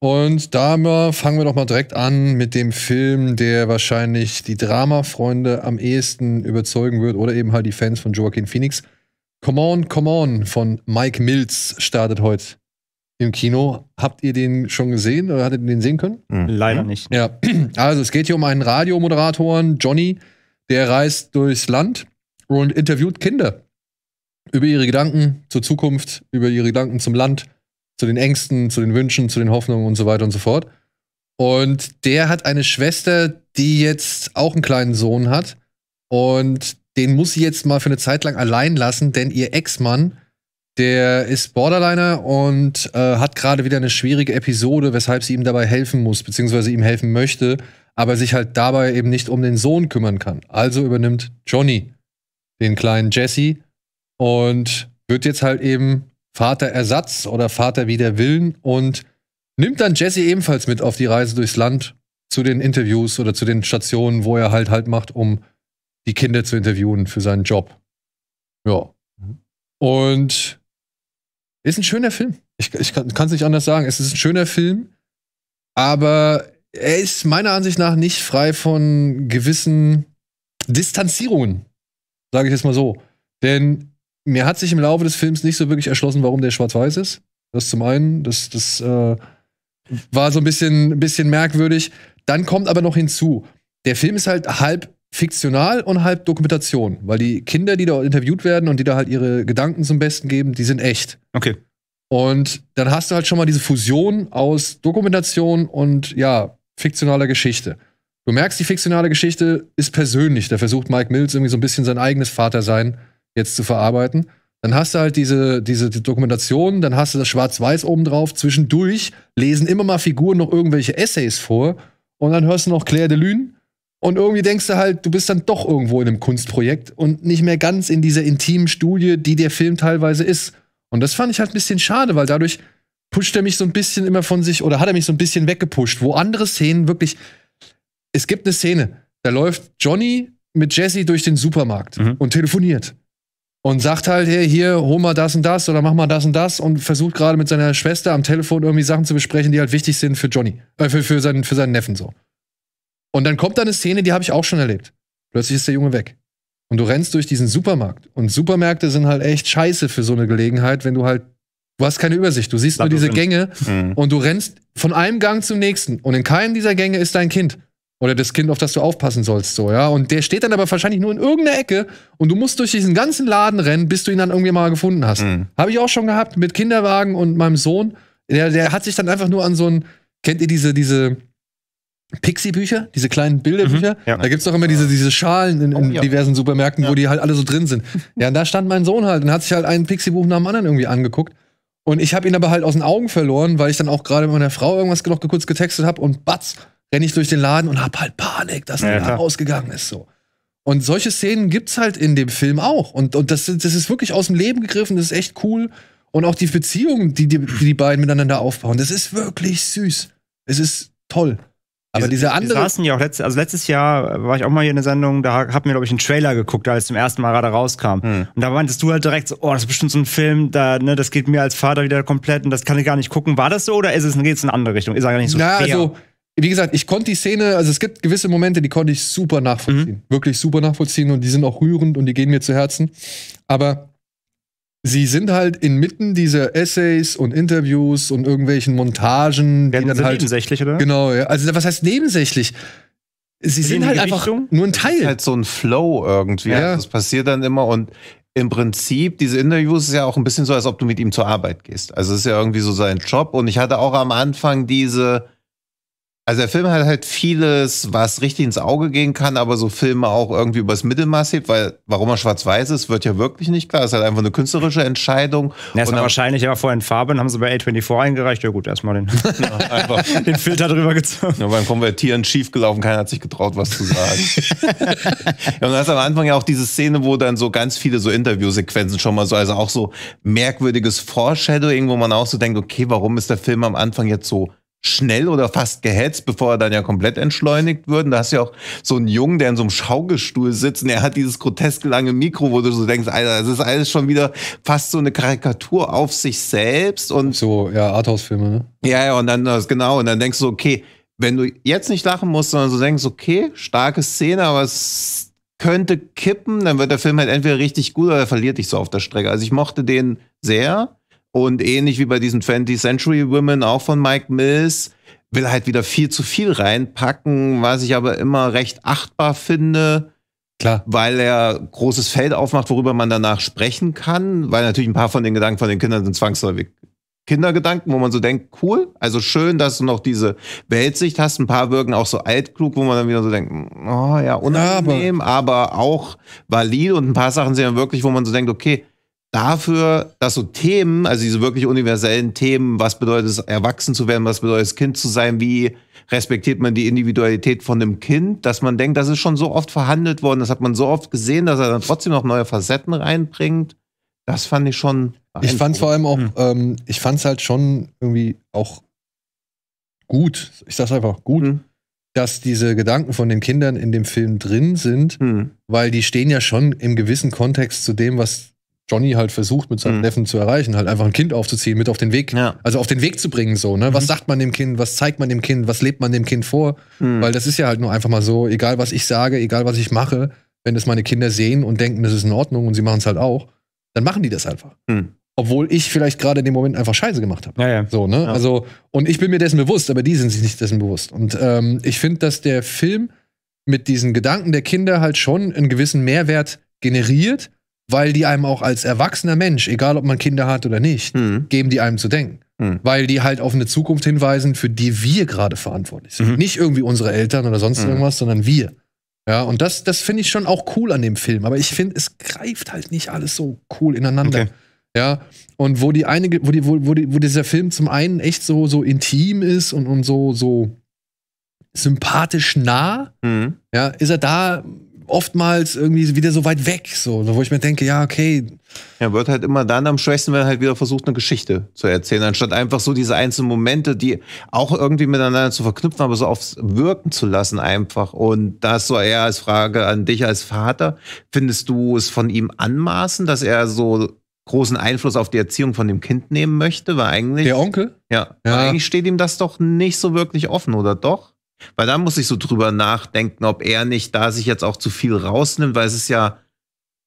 Und da fangen wir doch mal direkt an mit dem Film, der wahrscheinlich die Drama-Freunde am ehesten überzeugen wird oder eben halt die Fans von Joaquin Phoenix. Come on, come on von Mike Mills startet heute im Kino. Habt ihr den schon gesehen oder hattet ihr den sehen können? Hm. Leider hm? nicht. Ja, also es geht hier um einen Radiomoderatoren, Johnny, der reist durchs Land und interviewt Kinder über ihre Gedanken zur Zukunft, über ihre Gedanken zum Land, zu den Ängsten, zu den Wünschen, zu den Hoffnungen und so weiter und so fort. Und der hat eine Schwester, die jetzt auch einen kleinen Sohn hat und den muss sie jetzt mal für eine Zeit lang allein lassen, denn ihr Ex-Mann der ist Borderliner und äh, hat gerade wieder eine schwierige Episode, weshalb sie ihm dabei helfen muss, beziehungsweise ihm helfen möchte, aber sich halt dabei eben nicht um den Sohn kümmern kann. Also übernimmt Johnny den kleinen Jesse und wird jetzt halt eben Vaterersatz oder Vater wie der Willen und nimmt dann Jesse ebenfalls mit auf die Reise durchs Land zu den Interviews oder zu den Stationen, wo er halt halt macht, um die Kinder zu interviewen für seinen Job. Ja. Mhm. Und ist ein schöner Film. Ich, ich kann es nicht anders sagen. Es ist ein schöner Film, aber er ist meiner Ansicht nach nicht frei von gewissen Distanzierungen, sage ich jetzt mal so. Denn mir hat sich im Laufe des Films nicht so wirklich erschlossen, warum der schwarz-weiß ist. Das zum einen, das, das äh, war so ein bisschen, ein bisschen merkwürdig. Dann kommt aber noch hinzu, der Film ist halt halb fiktional und halb Dokumentation, weil die Kinder, die da interviewt werden und die da halt ihre Gedanken zum Besten geben, die sind echt. Okay. Und dann hast du halt schon mal diese Fusion aus Dokumentation und ja, fiktionaler Geschichte. Du merkst, die fiktionale Geschichte ist persönlich. Da versucht Mike Mills irgendwie so ein bisschen sein eigenes Vatersein jetzt zu verarbeiten. Dann hast du halt diese, diese Dokumentation, dann hast du das Schwarz-Weiß obendrauf. Zwischendurch lesen immer mal Figuren noch irgendwelche Essays vor. Und dann hörst du noch Claire de Lune und irgendwie denkst du halt, du bist dann doch irgendwo in einem Kunstprojekt und nicht mehr ganz in dieser intimen Studie, die der Film teilweise ist. Und das fand ich halt ein bisschen schade, weil dadurch pusht er mich so ein bisschen immer von sich oder hat er mich so ein bisschen weggepusht, wo andere Szenen wirklich. Es gibt eine Szene, da läuft Johnny mit Jesse durch den Supermarkt mhm. und telefoniert. Und sagt halt, hey, hier, hol mal das und das oder mach mal das und das und versucht gerade mit seiner Schwester am Telefon irgendwie Sachen zu besprechen, die halt wichtig sind für Johnny, äh, für, für, seinen, für seinen Neffen so. Und dann kommt da eine Szene, die habe ich auch schon erlebt. Plötzlich ist der Junge weg. Und du rennst durch diesen Supermarkt. Und Supermärkte sind halt echt scheiße für so eine Gelegenheit, wenn du halt, du hast keine Übersicht. Du siehst nur diese Gänge mhm. und du rennst von einem Gang zum nächsten. Und in keinem dieser Gänge ist dein Kind. Oder das Kind, auf das du aufpassen sollst, so, ja. Und der steht dann aber wahrscheinlich nur in irgendeiner Ecke und du musst durch diesen ganzen Laden rennen, bis du ihn dann irgendwie mal gefunden hast. Mhm. Habe ich auch schon gehabt mit Kinderwagen und meinem Sohn. Der, der hat sich dann einfach nur an so ein, kennt ihr diese, diese, Pixie-Bücher, diese kleinen Bilderbücher. Mhm, ja. Da gibt's doch immer diese, diese Schalen in, in oh, ja. diversen Supermärkten, ja. wo die halt alle so drin sind. Ja, und da stand mein Sohn halt und hat sich halt ein Pixie-Buch nach dem anderen irgendwie angeguckt. Und ich habe ihn aber halt aus den Augen verloren, weil ich dann auch gerade mit meiner Frau irgendwas noch kurz getextet habe und batz, renne ich durch den Laden und hab halt Panik, dass der ja, ausgegangen ist. So. Und solche Szenen gibt es halt in dem Film auch. Und, und das, das ist wirklich aus dem Leben gegriffen, das ist echt cool. Und auch die Beziehungen, die die, die beiden miteinander aufbauen, das ist wirklich süß. Es ist toll. Aber diese andere. Wir saßen ja auch letztes, also letztes Jahr war ich auch mal hier in der Sendung, da hab mir, glaube ich, einen Trailer geguckt, als es zum ersten Mal gerade rauskam. Hm. Und da meintest du halt direkt so, oh, das ist bestimmt so ein Film, da, ne, das geht mir als Vater wieder komplett und das kann ich gar nicht gucken. War das so oder ist es, geht es in eine andere Richtung? Ist ja gar nicht so Na, fair. also, wie gesagt, ich konnte die Szene, also es gibt gewisse Momente, die konnte ich super nachvollziehen. Mhm. Wirklich super nachvollziehen und die sind auch rührend und die gehen mir zu Herzen. Aber sie sind halt inmitten dieser Essays und Interviews und irgendwelchen Montagen, Werden die dann halt nebensächlich oder? Genau, ja. also was heißt nebensächlich? Sie sind halt einfach nur ein Teil. Das ist halt so ein Flow irgendwie. Ja. Das also, passiert dann immer und im Prinzip, diese Interviews ist ja auch ein bisschen so, als ob du mit ihm zur Arbeit gehst. Also es ist ja irgendwie so sein Job und ich hatte auch am Anfang diese also der Film hat halt vieles, was richtig ins Auge gehen kann, aber so Filme auch irgendwie übers Mittelmaß hebt, weil warum er schwarz-weiß ist, wird ja wirklich nicht klar. Das ist halt einfach eine künstlerische Entscheidung. Ja, und wahrscheinlich ja in Farben, haben sie bei A24 eingereicht. Ja gut, erstmal den, *laughs* *laughs* ja, den Filter drüber gezogen. Ja, beim Konvertieren schiefgelaufen, keiner hat sich getraut, was zu sagen. *laughs* ja, und dann hast am Anfang ja auch diese Szene, wo dann so ganz viele so Interviewsequenzen schon mal so, also auch so merkwürdiges Foreshadowing, wo man auch so denkt, okay, warum ist der Film am Anfang jetzt so schnell oder fast gehetzt, bevor er dann ja komplett entschleunigt wird. Und da hast du ja auch so einen Jungen, der in so einem Schaugestuhl sitzt und er hat dieses grotesk lange Mikro, wo du so denkst, Alter, das ist alles schon wieder fast so eine Karikatur auf sich selbst und. So, ja, Arthouse-Filme, ne? Ja, ja, und dann, genau, und dann denkst du, okay, wenn du jetzt nicht lachen musst, sondern so denkst, okay, starke Szene, aber es könnte kippen, dann wird der Film halt entweder richtig gut oder er verliert dich so auf der Strecke. Also ich mochte den sehr. Und ähnlich wie bei diesen 20th Century Women, auch von Mike Mills, will halt wieder viel zu viel reinpacken, was ich aber immer recht achtbar finde. Klar. Weil er großes Feld aufmacht, worüber man danach sprechen kann, weil natürlich ein paar von den Gedanken von den Kindern sind zwangsläufig Kindergedanken, wo man so denkt, cool, also schön, dass du noch diese Weltsicht hast. Ein paar wirken auch so altklug, wo man dann wieder so denkt, oh ja, unangenehm, ja, aber, aber, auch valide und ein paar Sachen sind ja wirklich, wo man so denkt, okay, dafür, dass so Themen, also diese wirklich universellen Themen, was bedeutet es, erwachsen zu werden, was bedeutet es, Kind zu sein, wie respektiert man die Individualität von einem Kind, dass man denkt, das ist schon so oft verhandelt worden, das hat man so oft gesehen, dass er dann trotzdem noch neue Facetten reinbringt. Das fand ich schon. Ich fand es vor allem auch, mhm. ähm, ich fand es halt schon irgendwie auch gut, ich sag's einfach gut, mhm. dass diese Gedanken von den Kindern in dem Film drin sind, mhm. weil die stehen ja schon im gewissen Kontext zu dem, was Johnny halt versucht, mit seinem mhm. Neffen zu erreichen, halt einfach ein Kind aufzuziehen, mit auf den Weg, ja. also auf den Weg zu bringen, so, ne? Mhm. Was sagt man dem Kind, was zeigt man dem Kind, was lebt man dem Kind vor? Mhm. Weil das ist ja halt nur einfach mal so, egal was ich sage, egal was ich mache, wenn das meine Kinder sehen und denken, das ist in Ordnung und sie machen es halt auch, dann machen die das einfach. Mhm. Obwohl ich vielleicht gerade in dem Moment einfach Scheiße gemacht habe. Ja, ja. So, ne? Also, und ich bin mir dessen bewusst, aber die sind sich nicht dessen bewusst. Und ähm, ich finde, dass der Film mit diesen Gedanken der Kinder halt schon einen gewissen Mehrwert generiert weil die einem auch als erwachsener Mensch, egal ob man Kinder hat oder nicht, mhm. geben die einem zu denken. Mhm. Weil die halt auf eine Zukunft hinweisen, für die wir gerade verantwortlich sind. Mhm. Nicht irgendwie unsere Eltern oder sonst mhm. irgendwas, sondern wir. Ja, und das, das finde ich schon auch cool an dem Film. Aber ich finde, es greift halt nicht alles so cool ineinander. Okay. Ja, und wo die einige, wo, die, wo, wo, die, wo dieser Film zum einen echt so, so intim ist und, und so, so sympathisch nah, mhm. ja, ist er da oftmals irgendwie wieder so weit weg, so, wo ich mir denke, ja, okay. Ja, wird halt immer dann am schwächsten, wenn er halt wieder versucht, eine Geschichte zu erzählen, anstatt einfach so diese einzelnen Momente, die auch irgendwie miteinander zu verknüpfen, aber so aufs Wirken zu lassen einfach. Und das so eher als Frage an dich als Vater. Findest du es von ihm anmaßen, dass er so großen Einfluss auf die Erziehung von dem Kind nehmen möchte, weil eigentlich. Der Onkel? Ja. ja. Eigentlich steht ihm das doch nicht so wirklich offen, oder doch? Weil da muss ich so drüber nachdenken, ob er nicht da sich jetzt auch zu viel rausnimmt, weil es ist ja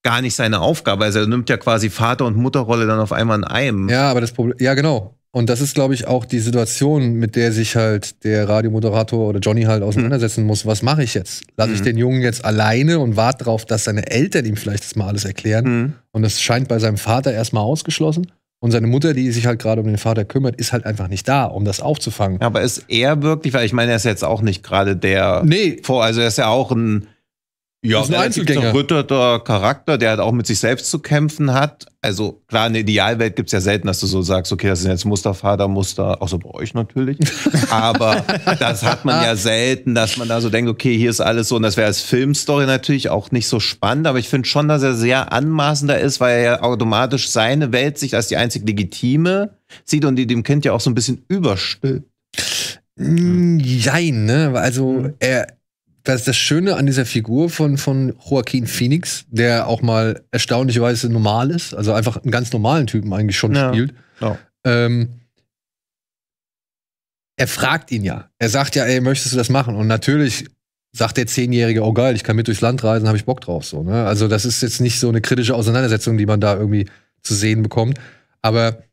gar nicht seine Aufgabe. Also er nimmt ja quasi Vater- und Mutterrolle dann auf einmal in einem. Ja, aber das Problem, ja genau. Und das ist, glaube ich, auch die Situation, mit der sich halt der Radiomoderator oder Johnny halt hm. auseinandersetzen hm. muss. Was mache ich jetzt? Lasse hm. ich den Jungen jetzt alleine und warte darauf, dass seine Eltern ihm vielleicht das mal alles erklären? Hm. Und das scheint bei seinem Vater erstmal ausgeschlossen. Und seine Mutter, die sich halt gerade um den Vater kümmert, ist halt einfach nicht da, um das aufzufangen. Ja, aber ist er wirklich, weil ich meine, er ist jetzt auch nicht gerade der. Nee. Vor, also er ist ja auch ein ja, das ist ein äh, Einzelgänger. zerrütteter Charakter, der halt auch mit sich selbst zu kämpfen hat. Also klar, in der Idealwelt es ja selten, dass du so sagst, okay, das sind jetzt Mustervater, Muster, außer bei euch natürlich. *laughs* Aber das hat man ja selten, dass man da so denkt, okay, hier ist alles so. Und das wäre als Filmstory natürlich auch nicht so spannend. Aber ich finde schon, dass er sehr anmaßender ist, weil er ja automatisch seine Welt sich als die einzig legitime sieht und die dem Kind ja auch so ein bisschen überstülpt. Hm, jein, ne? Also hm. er, das, das Schöne an dieser Figur von, von Joaquin Phoenix, der auch mal erstaunlicherweise normal ist, also einfach einen ganz normalen Typen eigentlich schon ja. spielt. Ja. Ähm, er fragt ihn ja. Er sagt ja, ey, möchtest du das machen? Und natürlich sagt der Zehnjährige, oh geil, ich kann mit durchs Land reisen, habe ich Bock drauf. So, ne? Also das ist jetzt nicht so eine kritische Auseinandersetzung, die man da irgendwie zu sehen bekommt. Aber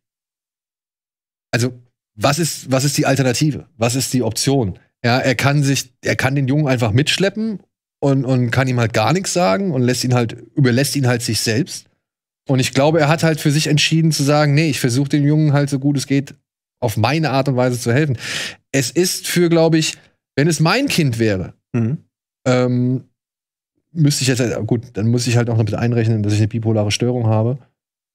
also was ist, was ist die Alternative? Was ist die Option? Ja, er kann sich, er kann den Jungen einfach mitschleppen und, und kann ihm halt gar nichts sagen und lässt ihn halt, überlässt ihn halt sich selbst. Und ich glaube, er hat halt für sich entschieden zu sagen, nee, ich versuche dem Jungen halt so gut es geht, auf meine Art und Weise zu helfen. Es ist für, glaube ich, wenn es mein Kind wäre, mhm. ähm, müsste ich jetzt, halt, gut, dann muss ich halt auch noch mit einrechnen, dass ich eine bipolare Störung habe.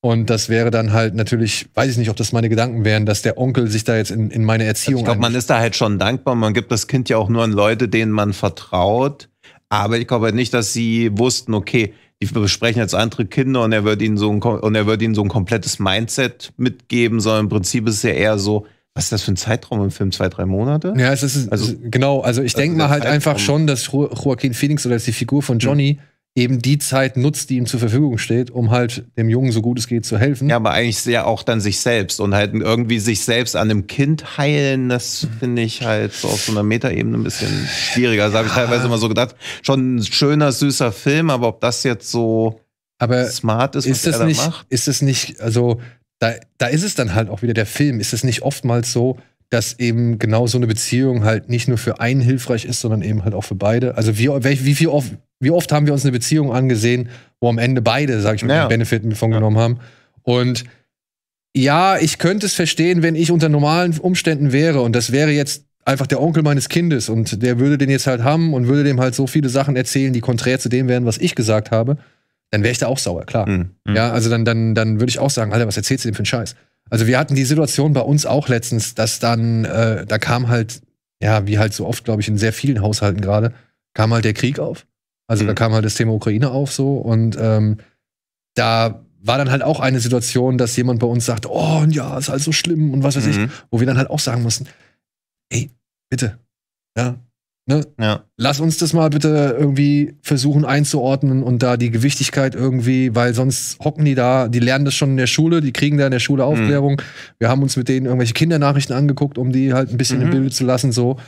Und das wäre dann halt natürlich, weiß ich nicht, ob das meine Gedanken wären, dass der Onkel sich da jetzt in, in meine Erziehung. Ich glaube, man ist da halt schon dankbar. Man gibt das Kind ja auch nur an Leute, denen man vertraut. Aber ich glaube halt nicht, dass sie wussten, okay, die besprechen jetzt andere Kinder und er wird ihnen so ein, und er wird ihnen so ein komplettes Mindset mitgeben, sondern im Prinzip ist es ja eher so, was ist das für ein Zeitraum im Film? Zwei, drei Monate? Ja, es ist, also, genau. Also ich denke mal halt Zeitraum. einfach schon, dass Joaquin Phoenix oder dass die Figur von Johnny ja eben die Zeit nutzt, die ihm zur Verfügung steht, um halt dem Jungen so gut es geht zu helfen. Ja, aber eigentlich ja auch dann sich selbst und halt irgendwie sich selbst an einem Kind heilen, das finde ich halt so auf so einer Metaebene ein bisschen schwieriger. Das also ja. habe ich teilweise immer so gedacht. Schon ein schöner, süßer Film, aber ob das jetzt so aber smart ist, was ist er nicht, da macht. Ist es nicht, also da, da ist es dann halt auch wieder der Film. Ist es nicht oftmals so, dass eben genau so eine Beziehung halt nicht nur für einen hilfreich ist, sondern eben halt auch für beide. Also wie, wie, wie, oft, wie oft haben wir uns eine Beziehung angesehen, wo am Ende beide, sag ich mal, ja. Benefit davon ja. genommen haben. Und ja, ich könnte es verstehen, wenn ich unter normalen Umständen wäre und das wäre jetzt einfach der Onkel meines Kindes und der würde den jetzt halt haben und würde dem halt so viele Sachen erzählen, die konträr zu dem wären, was ich gesagt habe, dann wäre ich da auch sauer, klar. Mhm. Ja, also dann, dann, dann würde ich auch sagen, Alter, was erzählst du dem für einen Scheiß? Also wir hatten die Situation bei uns auch letztens, dass dann, äh, da kam halt, ja, wie halt so oft, glaube ich, in sehr vielen Haushalten gerade, kam halt der Krieg auf. Also mhm. da kam halt das Thema Ukraine auf so und ähm, da war dann halt auch eine Situation, dass jemand bei uns sagt, oh ja, ist halt so schlimm und was weiß mhm. ich, wo wir dann halt auch sagen mussten, ey, bitte, ja, Ne? Ja. Lass uns das mal bitte irgendwie versuchen einzuordnen und da die Gewichtigkeit irgendwie, weil sonst hocken die da, die lernen das schon in der Schule, die kriegen da in der Schule mhm. Aufklärung. Mhm. Wir haben uns mit denen irgendwelche Kindernachrichten angeguckt, um die halt ein bisschen mhm. im Bild zu lassen, so.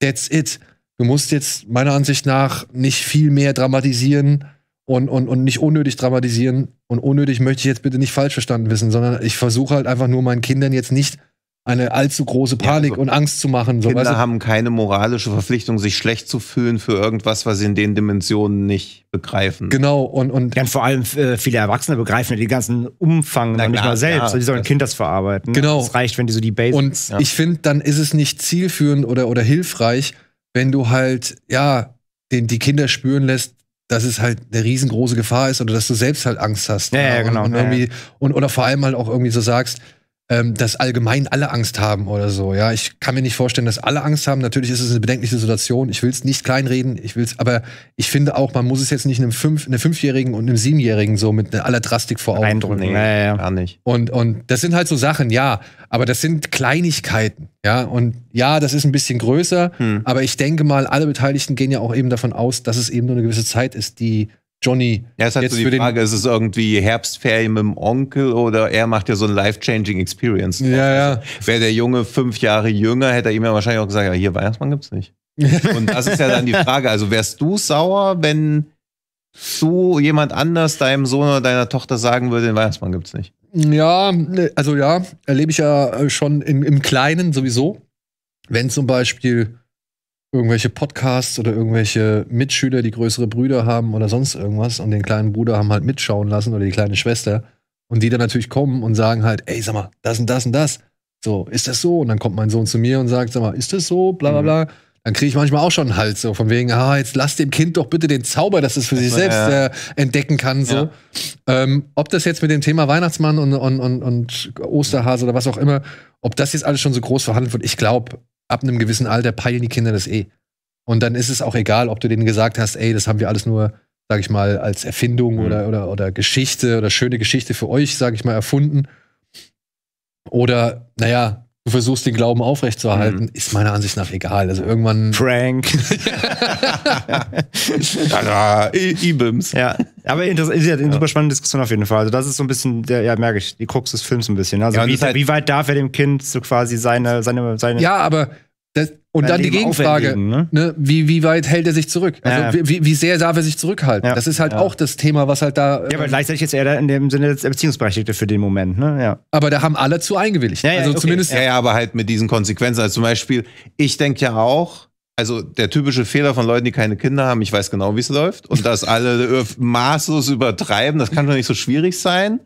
That's it. Du musst jetzt meiner Ansicht nach nicht viel mehr dramatisieren und, und, und nicht unnötig dramatisieren. Und unnötig möchte ich jetzt bitte nicht falsch verstanden wissen, sondern ich versuche halt einfach nur meinen Kindern jetzt nicht eine allzu große Panik ja, also und Angst zu machen. So, Kinder weißt du? haben keine moralische Verpflichtung, sich schlecht zu fühlen für irgendwas, was sie in den Dimensionen nicht begreifen. Genau und und ja, vor allem äh, viele Erwachsene begreifen ja den ganzen Umfang Na, nicht klar, mal selbst. Ja, also die sollen ein Kind verarbeiten. Genau. Es reicht, wenn die so die Basics. Und ja. ich finde, dann ist es nicht zielführend oder oder hilfreich, wenn du halt ja den die Kinder spüren lässt, dass es halt eine riesengroße Gefahr ist oder dass du selbst halt Angst hast. Ja, ja, ne? genau. Und, und, irgendwie, und oder vor allem halt auch irgendwie so sagst ähm, dass allgemein alle Angst haben oder so. Ja, ich kann mir nicht vorstellen, dass alle Angst haben. Natürlich ist es eine bedenkliche Situation. Ich will es nicht kleinreden. Ich will es, aber ich finde auch, man muss es jetzt nicht einem Fünf, einer Fünfjährigen und einem Siebenjährigen so mit aller Drastik vor Augen Nein, drücken. Nee, ja, ja. gar nicht. Und, und das sind halt so Sachen, ja. Aber das sind Kleinigkeiten. Ja, und ja, das ist ein bisschen größer. Hm. Aber ich denke mal, alle Beteiligten gehen ja auch eben davon aus, dass es eben nur eine gewisse Zeit ist, die Johnny. Erst hat jetzt so die Frage, ist es irgendwie Herbstferien mit dem Onkel oder er macht ja so ein life-changing Experience. Ja, ja. Also, Wäre der Junge fünf Jahre jünger, hätte er ihm ja wahrscheinlich auch gesagt, ja, hier Weihnachtsmann gibt's nicht. *laughs* Und das ist ja dann die Frage. Also wärst du sauer, wenn du jemand anders deinem Sohn oder deiner Tochter sagen würde, den Weihnachtsmann gibt's nicht? Ja, ne, also ja, erlebe ich ja äh, schon im, im Kleinen sowieso. Wenn zum Beispiel irgendwelche Podcasts oder irgendwelche Mitschüler, die größere Brüder haben oder sonst irgendwas und den kleinen Bruder haben halt mitschauen lassen oder die kleine Schwester und die dann natürlich kommen und sagen halt, ey, sag mal, das und das und das. So, ist das so? Und dann kommt mein Sohn zu mir und sagt, sag mal, ist das so? Bla bla mhm. bla. Mhm. Dann kriege ich manchmal auch schon einen Hals, so von wegen, ah, jetzt lass dem Kind doch bitte den Zauber, dass es für sich selbst ja. äh, entdecken kann. So. Ja. Ähm, ob das jetzt mit dem Thema Weihnachtsmann und, und, und, und Osterhase oder was auch immer, ob das jetzt alles schon so groß verhandelt wird, ich glaube, ab einem gewissen Alter peilen die Kinder das eh. Und dann ist es auch egal, ob du denen gesagt hast, ey, das haben wir alles nur, sag ich mal, als Erfindung mhm. oder, oder, oder Geschichte oder schöne Geschichte für euch, sag ich mal, erfunden. Oder, naja, du versuchst, den Glauben aufrechtzuerhalten, mhm. ist meiner Ansicht nach egal. Also irgendwann. Frank. *laughs* Ibims. ja, aber interessant, ist ja eine super spannende Diskussion auf jeden Fall. Also, das ist so ein bisschen, der, ja, merke ich, die Krux des Films ein bisschen. Also, ja, wie, halt wie, weit darf er dem Kind so quasi seine, seine, seine. Ja, aber das, und dann die Gegenfrage, ne? Ne, wie, wie weit hält er sich zurück? Also ja. wie, wie sehr darf er sich zurückhalten? Ja. Das ist halt ja. auch das Thema, was halt da. Ja, aber ähm, gleichzeitig ist er da in dem Sinne der Beziehungsberechtigte für den Moment, ne? Ja. Aber da haben alle zu eingewilligt. also okay. zumindest. Ja, ja, aber halt mit diesen Konsequenzen. Also zum Beispiel, ich denke ja auch, also der typische Fehler von Leuten, die keine Kinder haben, ich weiß genau, wie es läuft. Und dass alle *laughs* maßlos übertreiben, das kann doch nicht so schwierig sein.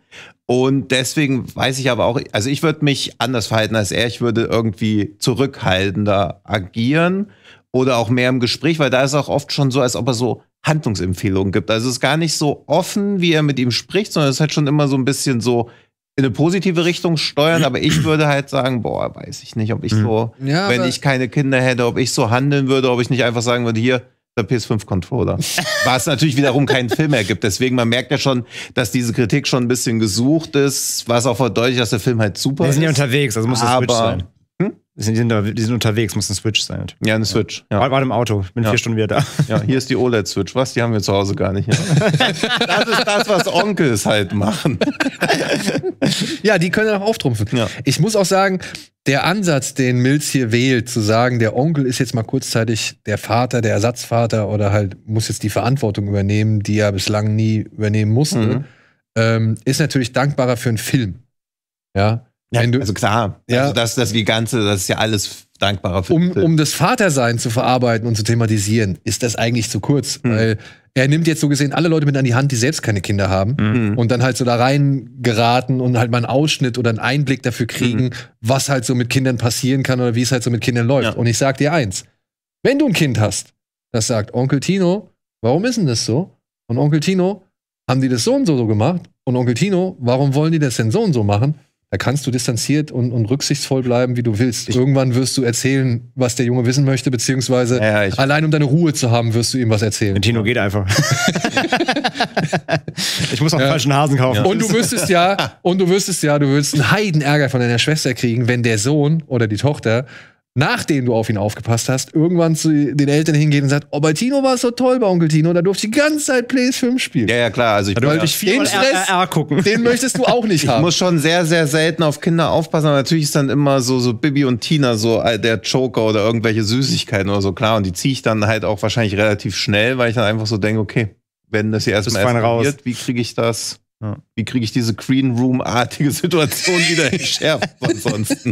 Und deswegen weiß ich aber auch, also ich würde mich anders verhalten als er. Ich würde irgendwie zurückhaltender agieren oder auch mehr im Gespräch, weil da ist auch oft schon so, als ob er so Handlungsempfehlungen gibt. Also es ist gar nicht so offen, wie er mit ihm spricht, sondern es ist halt schon immer so ein bisschen so in eine positive Richtung steuern. Aber ich würde halt sagen, boah, weiß ich nicht, ob ich mhm. so, ja, wenn ich keine Kinder hätte, ob ich so handeln würde, ob ich nicht einfach sagen würde, hier, der PS5-Controller. *laughs* Was natürlich wiederum keinen Film mehr gibt. Deswegen, man merkt ja schon, dass diese Kritik schon ein bisschen gesucht ist, was auch verdeutlicht, dass der Film halt super ist. Wir sind ja unterwegs, also muss das Switch sein. Die sind, da, die sind unterwegs, muss ein Switch sein. Ja, ein Switch. Ja. ja. War, im Auto, bin ja. vier Stunden wieder da. *laughs* Ja, hier ist die OLED-Switch. Was? Die haben wir zu Hause gar nicht. Ja. *laughs* das ist das, was Onkels halt machen. *laughs* ja, die können auch auftrumpfen. Ich muss auch sagen, der Ansatz, den Mills hier wählt, zu sagen, der Onkel ist jetzt mal kurzzeitig der Vater, der Ersatzvater oder halt muss jetzt die Verantwortung übernehmen, die er bislang nie übernehmen musste, mhm. ähm, ist natürlich dankbarer für einen Film. Ja. Ja, also klar, ja. also das, das, die ganze, das ist ja alles dankbarer für um, um das Vatersein zu verarbeiten und zu thematisieren, ist das eigentlich zu kurz, mhm. weil er nimmt jetzt so gesehen alle Leute mit an die Hand, die selbst keine Kinder haben mhm. und dann halt so da reingeraten und halt mal einen Ausschnitt oder einen Einblick dafür kriegen, mhm. was halt so mit Kindern passieren kann oder wie es halt so mit Kindern läuft. Ja. Und ich sag dir eins, wenn du ein Kind hast, das sagt Onkel Tino, warum ist denn das so? Und Onkel Tino, haben die das so und so, so gemacht? Und Onkel Tino, warum wollen die das denn so und so machen? Da kannst du distanziert und, und rücksichtsvoll bleiben, wie du willst. Ich Irgendwann wirst du erzählen, was der Junge wissen möchte, beziehungsweise ja, ja, allein um deine Ruhe zu haben, wirst du ihm was erzählen. Tino geht einfach. *laughs* ich muss noch ja. falschen Hasen kaufen. Und du wüsstest ja, und du wüsstest ja, du würdest einen Heidenärger von deiner Schwester kriegen, wenn der Sohn oder die Tochter nachdem du auf ihn aufgepasst hast, irgendwann zu den Eltern hingeht und sagt, oh, bei Tino war es so toll, bei Onkel Tino, da durfte ich die ganze Zeit PS5 spielen. Ja, ja, klar. Also ich da wollte ich den Stress, RR gucken. Den möchtest du *laughs* auch nicht haben. Ich muss schon sehr, sehr selten auf Kinder aufpassen, aber natürlich ist dann immer so, so Bibi und Tina so äh, der Joker oder irgendwelche Süßigkeiten oder so, klar. Und die ziehe ich dann halt auch wahrscheinlich relativ schnell, weil ich dann einfach so denke, okay, wenn das hier erstmal erst wie kriege ich das wie kriege ich diese Green Room-artige Situation wieder entschärft *laughs* ansonsten?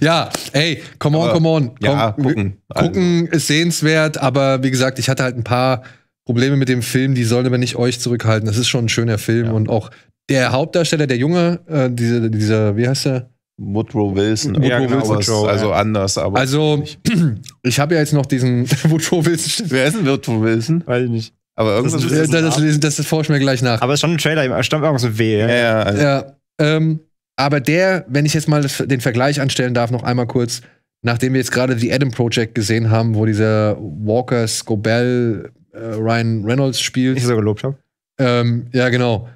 Ja, ey, come on, aber, come on. Komm, ja, gucken. Gucken also. ist sehenswert, aber wie gesagt, ich hatte halt ein paar Probleme mit dem Film, die sollen aber nicht euch zurückhalten. Das ist schon ein schöner Film ja. und auch der Hauptdarsteller, der Junge, äh, dieser, dieser, wie heißt er? Woodrow Wilson. Woodrow ja, genau, Wilson. Woodrow, also, also anders, aber. Also, *clears throat* ich habe ja jetzt noch diesen *laughs* Woodrow Wilson. Wer ist denn Woodrow Wilson? Weiß ich nicht. Aber irgendwas das, ist das, das, das, das ich mir gleich nach. Aber es ist schon ein Trailer, stammt irgendwas mit W. Ja, ja. ja, also. ja ähm, aber der, wenn ich jetzt mal den Vergleich anstellen darf, noch einmal kurz, nachdem wir jetzt gerade die Adam Project gesehen haben, wo dieser Walker Scobell äh, Ryan Reynolds spielt. Ich so gelobt habe. Ähm, ja, genau.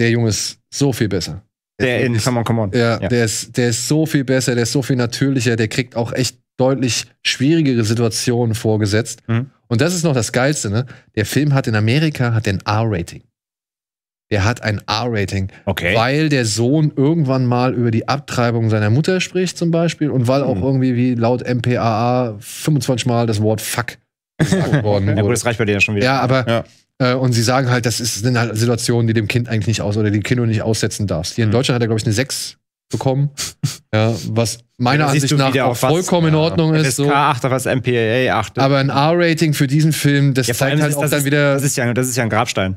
Der Junge ist so viel besser. Der in Come on, come on. Ja, ja, Der, ist, der ist so viel besser, der ist so viel natürlicher, der kriegt auch echt deutlich schwierigere Situationen vorgesetzt. Mhm. Und das ist noch das Geilste, ne? Der Film hat in Amerika hat den R-Rating. Der hat ein R-Rating, okay. weil der Sohn irgendwann mal über die Abtreibung seiner Mutter spricht zum Beispiel und weil auch mhm. irgendwie wie laut MPAA 25 Mal das Wort Fuck gesagt *laughs* worden wurde. Ja, gut, das reicht bei dir ja schon wieder. Ja, aber ja äh, und sie sagen halt, das ist eine halt Situation, die dem Kind eigentlich nicht aus oder die Kinder nicht aussetzen darfst. Hier in hm. Deutschland hat er, glaube ich, eine 6 bekommen. *laughs* ja, was meiner ja, Ansicht nach auch vollkommen was, in Ordnung ja. ist. So. K8 was MPAA 8. Aber ein R-Rating für diesen Film, das ja, zeigt halt auch dann ist, wieder. Das ist, ja, das ist ja ein Grabstein.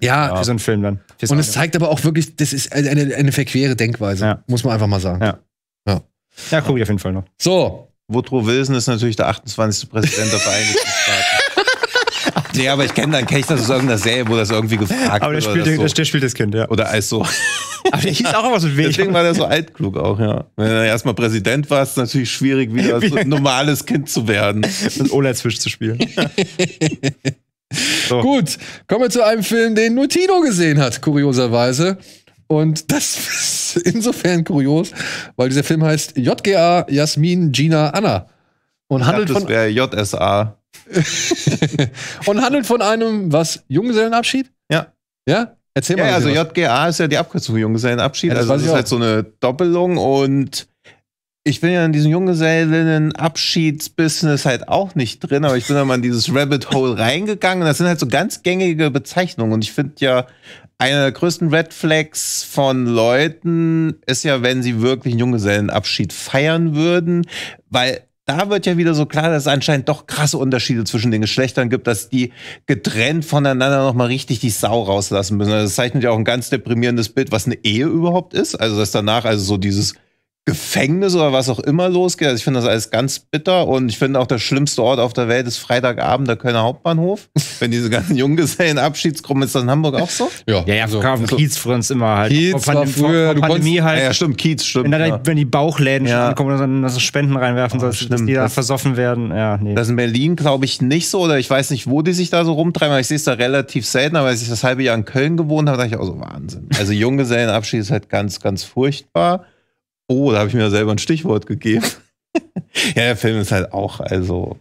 Ja. Für so einen Film dann. Für's und es zeigt aber auch wirklich, das ist eine, eine verquere Denkweise, muss man einfach mal sagen. Ja. Ja, ja guck ich auf jeden Fall noch. So. Woodrow Wilson ist natürlich der 28. Präsident der Vereinigten Staaten nee, aber ich kenne dann kenne ich das aus irgendeiner Serie, wo das irgendwie gefragt aber der wird. Aber der, so. der spielt das Kind, ja. Oder als so. Aber der hieß auch immer so wenig. Deswegen war der so altklug auch, ja. Wenn er erstmal Präsident war, ist es natürlich schwierig, wieder so ein normales Kind zu werden. Und *laughs* Olaf-Fisch zu spielen. so. Gut, kommen wir zu einem Film, den nur Tino gesehen hat, kurioserweise. Und das *laughs* ist insofern kurios, weil dieser Film heißt JGA Jasmin Gina Anna. Und handelt ich dachte, von. Das wäre JSA. *laughs* und handelt von einem, was, Junggesellenabschied? Ja. Ja? Erzähl ja, mal. Ja, also was. JGA ist ja die Abkürzung für Junggesellenabschied. Ja, das also das ist auch. halt so eine Doppelung und ich bin ja in diesem Junggesellenabschiedsbusiness halt auch nicht drin, aber ich bin da mal in dieses Rabbit Hole reingegangen. Das sind halt so ganz gängige Bezeichnungen und ich finde ja, einer der größten Red Flags von Leuten ist ja, wenn sie wirklich einen Junggesellenabschied feiern würden, weil da wird ja wieder so klar, dass es anscheinend doch krasse Unterschiede zwischen den Geschlechtern gibt, dass die getrennt voneinander nochmal richtig die Sau rauslassen müssen. Also das zeichnet ja auch ein ganz deprimierendes Bild, was eine Ehe überhaupt ist. Also, dass danach also so dieses Gefängnis oder was auch immer losgeht. Also ich finde das alles ganz bitter und ich finde auch der schlimmste Ort auf der Welt ist Freitagabend der Kölner Hauptbahnhof. *laughs* Wenn diese ganzen Junggesellenabschiedsgruppen ist das in Hamburg auch so? Ja, ja, so. also, Grafen Kiez für uns immer halt. Kiez von, war früher, von Pandemie halt. Ja, stimmt, Kiez, stimmt. Wenn, da, ja. wenn die Bauchläden ja. kommen und dann dass Spenden reinwerfen oh, sollst, stimmt, dass die da versoffen werden. Ja, nee. Das ist in Berlin, glaube ich, nicht so oder ich weiß nicht, wo die sich da so rumtreiben, aber ich sehe es da relativ selten, aber als ich das halbe Jahr in Köln gewohnt habe, dachte ich auch so Wahnsinn. Also Junggesellenabschied ist halt ganz, ganz furchtbar. Oh, da habe ich mir selber ein Stichwort gegeben. *laughs* ja, der Film ist halt auch, also.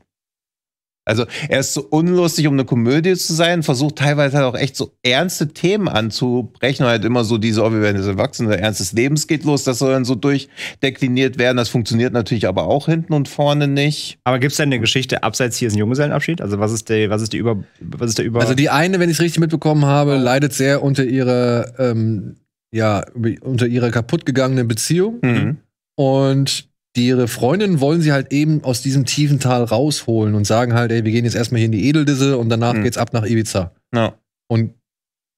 Also, er ist so unlustig, um eine Komödie zu sein, versucht teilweise halt auch echt so ernste Themen anzubrechen. Und halt immer so diese, oh, wir werden jetzt erwachsen, unser ernstes Lebens geht los, das soll dann so durchdekliniert werden. Das funktioniert natürlich aber auch hinten und vorne nicht. Aber gibt es denn eine Geschichte abseits hier ist ein Junggesellenabschied? Also, was ist der, was ist die über, was ist der über. Also, die eine, wenn ich es richtig mitbekommen habe, leidet sehr unter ihrer ähm, ja, unter ihrer kaputtgegangenen Beziehung. Mhm. Und ihre Freundin wollen sie halt eben aus diesem tiefen Tal rausholen und sagen halt, ey, wir gehen jetzt erstmal hier in die Edeldisse und danach mhm. geht's ab nach Ibiza. Ja. Und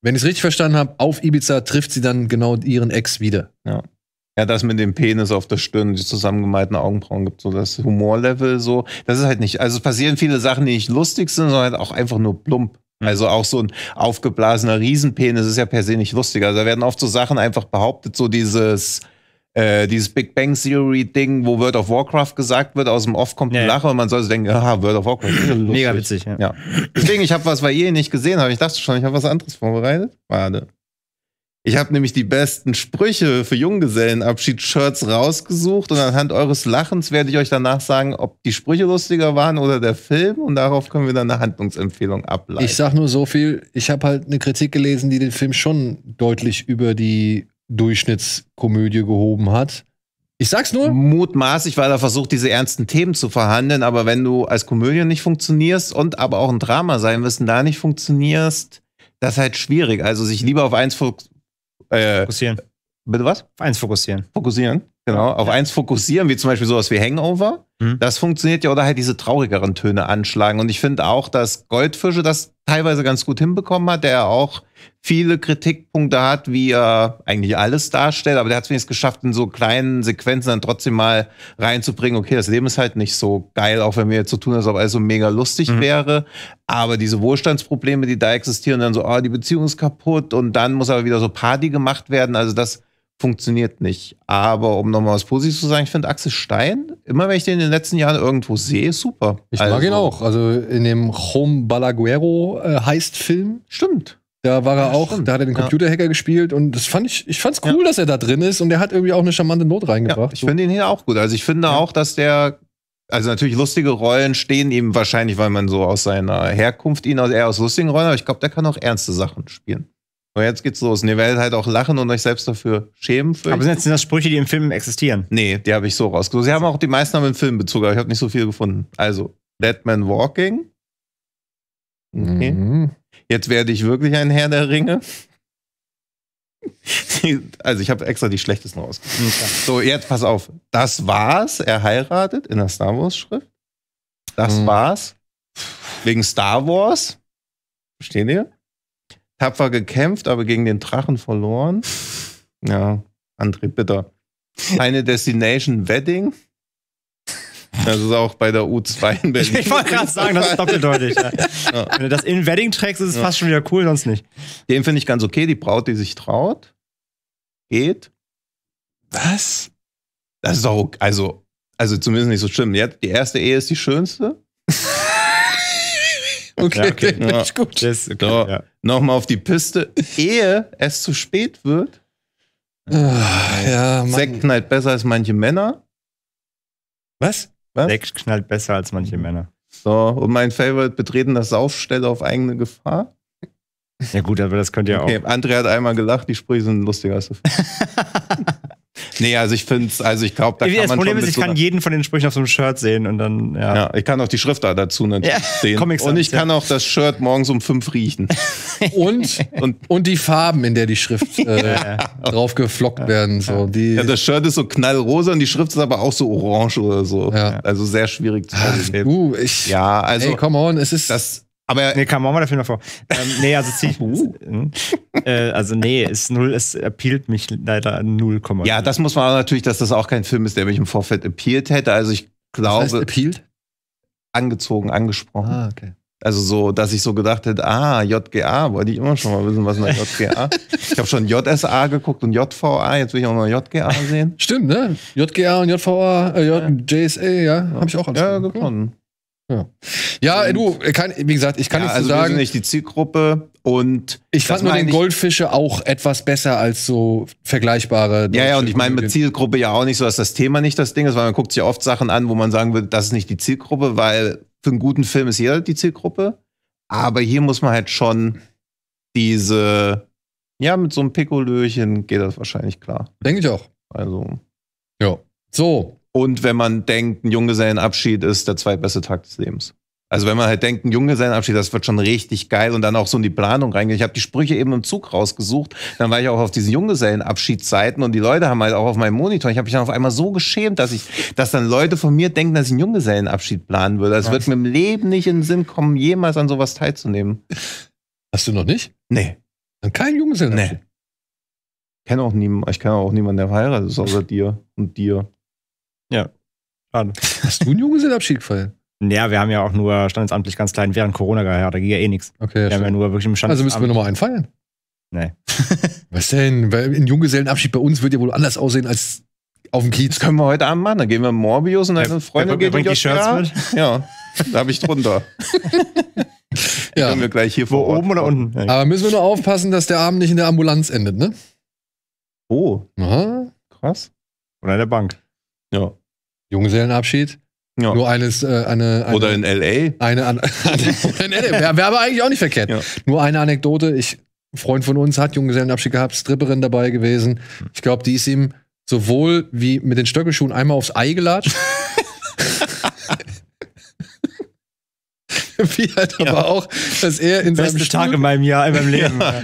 wenn ich es richtig verstanden habe, auf Ibiza trifft sie dann genau ihren Ex wieder. Ja. Ja, das mit dem Penis auf der Stirn, die zusammengemalten Augenbrauen gibt, so das Humorlevel, so. Das ist halt nicht. Also es passieren viele Sachen, die nicht lustig sind, sondern halt auch einfach nur plump. Mhm. Also auch so ein aufgeblasener Riesenpenis ist ja per se nicht lustiger. Also da werden oft so Sachen einfach behauptet, so dieses, äh, dieses Big Bang Theory Ding, wo World of Warcraft gesagt wird, aus dem Off kommt ja, ein Lacher ja. und man soll so denken, ah, World of Warcraft. Ist *laughs* ja Mega witzig, ja. Deswegen, ich habe was, weil ihr ihn nicht gesehen habt. Ich dachte schon, ich habe was anderes vorbereitet. Warte. Ich habe nämlich die besten Sprüche für Junggesellenabschied-Shirts rausgesucht und anhand eures Lachens werde ich euch danach sagen, ob die Sprüche lustiger waren oder der Film und darauf können wir dann eine Handlungsempfehlung ableiten. Ich sage nur so viel, ich habe halt eine Kritik gelesen, die den Film schon deutlich über die Durchschnittskomödie gehoben hat. Ich sag's nur. Mutmaßlich, weil er versucht, diese ernsten Themen zu verhandeln, aber wenn du als Komödie nicht funktionierst und aber auch ein Drama sein wirst und da nicht funktionierst, das ist halt schwierig. Also sich lieber auf eins äh, fokussieren. Bitte was? eins fokussieren. Fokussieren. Genau, auf ja. eins fokussieren, wie zum Beispiel sowas wie Hangover. Mhm. Das funktioniert ja oder halt diese traurigeren Töne anschlagen. Und ich finde auch, dass Goldfische das teilweise ganz gut hinbekommen hat, der ja auch viele Kritikpunkte hat, wie er eigentlich alles darstellt, aber der hat es wenigstens geschafft, in so kleinen Sequenzen dann trotzdem mal reinzubringen, okay, das Leben ist halt nicht so geil, auch wenn wir jetzt so tun, als ob alles so mega lustig mhm. wäre, aber diese Wohlstandsprobleme, die da existieren, dann so, oh, die Beziehung ist kaputt und dann muss aber wieder so Party gemacht werden, also das funktioniert nicht. Aber um nochmal was Positives zu sagen, ich finde Axel Stein, immer wenn ich den in den letzten Jahren irgendwo sehe, super. Ich also. mag ihn also auch. Also in dem Home Balaguero äh, heißt Film. Stimmt. Da war er ja, auch, stimmt. da hat er den Computerhacker ja. gespielt und das fand ich, ich fand's cool, ja. dass er da drin ist und der hat irgendwie auch eine charmante Not reingebracht. ich finde ihn hier auch gut. Also ich finde auch, dass der also natürlich lustige Rollen stehen ihm wahrscheinlich, weil man so aus seiner Herkunft ihn eher aus lustigen Rollen, aber ich glaube, der kann auch ernste Sachen spielen. Und jetzt geht's los. Und ihr werdet halt auch lachen und euch selbst dafür schämen. Aber sind, das Sprüche, die im Film existieren? Nee, die habe ich so rausgesucht. Sie haben auch die meisten haben im Film Bezug, aber ich habe nicht so viel gefunden. Also, Dead Man Walking. Okay. Mhm. Jetzt werde ich wirklich ein Herr der Ringe. *laughs* also, ich habe extra die schlechtesten rausgesucht. So, jetzt pass auf. Das war's. Er heiratet in der Star Wars-Schrift. Das mhm. war's. Wegen Star Wars. Verstehen ihr? tapfer gekämpft, aber gegen den Drachen verloren. Ja, André Bitter. Eine Destination Wedding. Das ist auch bei der U2 in Berlin. Ich wollte gerade sagen, das ist *laughs* doppeldeutig. Ja. Ja. Wenn du das in Wedding trägst, ist es ja. fast schon wieder cool, sonst nicht. Den finde ich ganz okay. Die Braut, die sich traut, geht. Was? Das ist auch, also, also zumindest nicht so schlimm. Die erste Ehe ist die schönste. Okay, *laughs* okay. Ja. ist gut. Das, okay, so, ja. Nochmal auf die Piste, ehe es zu spät wird. Ah, ja, Sekt knallt besser als manche Männer. Was? Was? Sekt knallt besser als manche Männer. So, und mein Favorite, betreten das Saufstelle auf eigene Gefahr. Ja gut, aber das könnt ihr okay, auch. André hat einmal gelacht, die Sprüche sind lustiger als du. *laughs* Nee, also ich finde es, also ich glaube, da kann das man Problem schon ist, ich kann jeden von den Sprüchen auf so einem Shirt sehen und dann, ja. ja ich kann auch die Schrift da dazu natürlich ne, ja. sehen. Comic und ich ja. kann auch das Shirt morgens um fünf riechen. *laughs* und, und, und die Farben, in der die Schrift äh, *laughs* drauf geflockt werden. So. Die ja, das Shirt ist so knallrosa und die Schrift ist aber auch so orange oder so. Ja. Also sehr schwierig zu sehen. Uh, ich, ja, also. Ey, come on, es ist. Das, aber nee, kam auch mal der Film davor. Ähm, nee, also ziemlich. *laughs* Oh. Uh. Hm? Äh, also nee, ist null, es appealt mich leider an 0, Ja, das muss man auch natürlich, dass das auch kein Film ist, der mich im Vorfeld appealed hätte. Also ich glaube. Was heißt appealed? Angezogen, angesprochen. Ah, okay. Also so, dass ich so gedacht hätte, ah, JGA, wollte ich immer schon mal wissen, was ist JGA? ich habe schon JSA geguckt und JVA, jetzt will ich auch noch JGA sehen. Stimmt, ne? JGA und JVA, äh, JSA, ja, ja. habe ich auch alles ja, gefunden. Ja, ja du, kann, wie gesagt, ich kann ja, nicht so also sagen. Wir nicht die Zielgruppe und. Ich fand nur den Goldfische auch etwas besser als so vergleichbare. Ja, ja, und ich meine mit Zielgruppe ja auch nicht so, dass das Thema nicht das Ding ist, weil man guckt sich oft Sachen an, wo man sagen würde, das ist nicht die Zielgruppe, weil für einen guten Film ist jeder die Zielgruppe. Aber hier muss man halt schon diese, ja, mit so einem Pikolöchen geht das wahrscheinlich klar. Denke ich auch. Also. Ja. So, und wenn man denkt, ein Junggesellenabschied ist der zweitbeste Tag des Lebens. Also wenn man halt denkt, ein Junggesellenabschied, das wird schon richtig geil und dann auch so in die Planung reingehen. Ich habe die Sprüche eben im Zug rausgesucht, dann war ich auch auf diesen Junggesellenabschiedszeiten und die Leute haben halt auch auf meinem Monitor, ich habe mich dann auf einmal so geschämt, dass ich, dass dann Leute von mir denken, dass ich einen Junggesellenabschied planen würde. Es wird mir im Leben nicht in den Sinn kommen, jemals an sowas teilzunehmen. Hast du noch nicht? Nee. Dann kein Junggesellenabschied? Nee. Ich kenne auch niemanden, ich kenne auch niemanden, der verheiratet ist, außer dir und dir. Ja. Schade. Hast du einen Junggesellenabschied gefallen? Ja, wir haben ja auch nur standesamtlich ganz klein während Corona geheiratet, da ging ja eh nichts. Okay, wir haben ja nur wirklich im Standesamt. Also müssen wir nochmal einen feiern? Nee. *laughs* Was denn? Weil ein Junggesellenabschied bei uns wird ja wohl anders aussehen als auf dem Kiez. Das können wir heute Abend machen. Dann gehen wir Morbius und dann ja, wir geht die, die Shirts mit. Ja, da habe ich drunter. *laughs* ja. Können wir gleich hier vor Ort. oben oder unten. Ja. Aber müssen wir nur aufpassen, dass der Abend nicht in der Ambulanz endet, ne? Oh. Aha. Krass. Oder in der Bank. Ja. Junggesellenabschied. Ja. Nur eines, äh, eine, eine, Oder in L.A. Eine, eine, *laughs* in L.A. Wäre aber eigentlich auch nicht verkehrt. Ja. Nur eine Anekdote. Ich, ein Freund von uns hat Junggesellenabschied gehabt, Stripperin dabei gewesen. Ich glaube, die ist ihm sowohl wie mit den Stöckelschuhen einmal aufs Ei gelatscht. *laughs* *laughs* wie halt ja. aber auch, dass er in Beste seinem Stuhl, Tag in meinem Jahr, in meinem *laughs* Leben. Ja.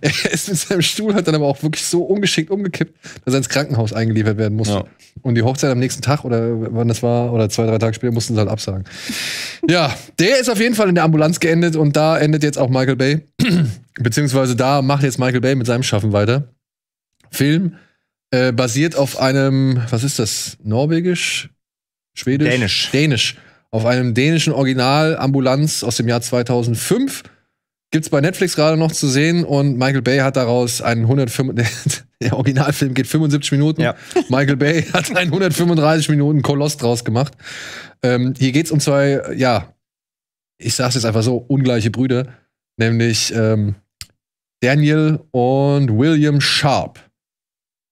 Er ist mit seinem Stuhl halt dann aber auch wirklich so ungeschickt umgekippt, dass er ins Krankenhaus eingeliefert werden musste. Ja. Und die Hochzeit am nächsten Tag oder wann das war, oder zwei, drei Tage später, mussten sie halt absagen. *laughs* ja, der ist auf jeden Fall in der Ambulanz geendet und da endet jetzt auch Michael Bay. *clears throat* Beziehungsweise da macht jetzt Michael Bay mit seinem Schaffen weiter. Film äh, basiert auf einem, was ist das, norwegisch? Schwedisch? Dänisch. Dänisch auf einem dänischen Original-Ambulanz aus dem Jahr 2005. Gibt es bei Netflix gerade noch zu sehen und Michael Bay hat daraus einen 105. *laughs* Der Originalfilm geht 75 Minuten. Ja. Michael Bay hat einen 135 Minuten Koloss draus gemacht. Ähm, hier es um zwei, ja, ich sag's jetzt einfach so, ungleiche Brüder, nämlich ähm, Daniel und William Sharp.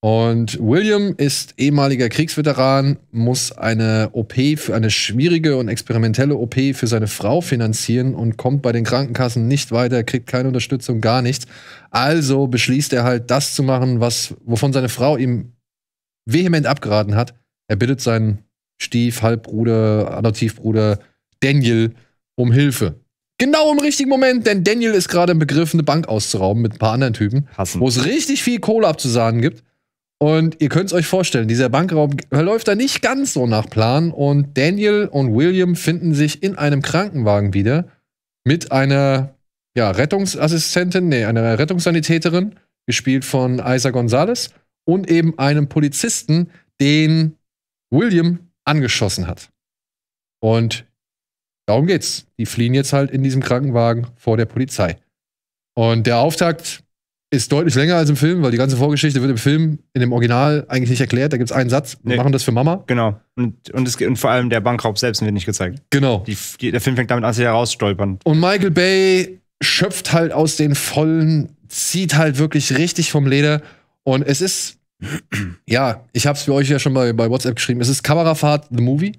Und William ist ehemaliger Kriegsveteran, muss eine OP für eine schwierige und experimentelle OP für seine Frau finanzieren und kommt bei den Krankenkassen nicht weiter, kriegt keine Unterstützung, gar nichts. Also beschließt er halt, das zu machen, was, wovon seine Frau ihm vehement abgeraten hat. Er bittet seinen Stief, Halbbruder, Adoptivbruder Daniel um Hilfe. Genau im richtigen Moment, denn Daniel ist gerade im Begriff, eine Bank auszurauben mit ein paar anderen Typen, wo es richtig viel Kohle abzusahnen gibt. Und ihr könnt es euch vorstellen, dieser Bankraub verläuft da nicht ganz so nach Plan und Daniel und William finden sich in einem Krankenwagen wieder mit einer ja, Rettungsassistentin, nee, einer Rettungssanitäterin, gespielt von Isa Gonzalez und eben einem Polizisten, den William angeschossen hat. Und darum geht's. Die fliehen jetzt halt in diesem Krankenwagen vor der Polizei. Und der Auftakt ist deutlich länger als im Film, weil die ganze Vorgeschichte wird im Film, in dem Original eigentlich nicht erklärt. Da gibt es einen Satz, wir nee. machen das für Mama. Genau. Und, und, es, und vor allem der Bankraub selbst wird nicht gezeigt. Genau. Die, die, der Film fängt damit an, sich sie herausstolpern. Und Michael Bay schöpft halt aus den Vollen, zieht halt wirklich richtig vom Leder. Und es ist, *clears throat* ja, ich habe es für euch ja schon mal bei WhatsApp geschrieben, es ist Kamerafahrt, The Movie.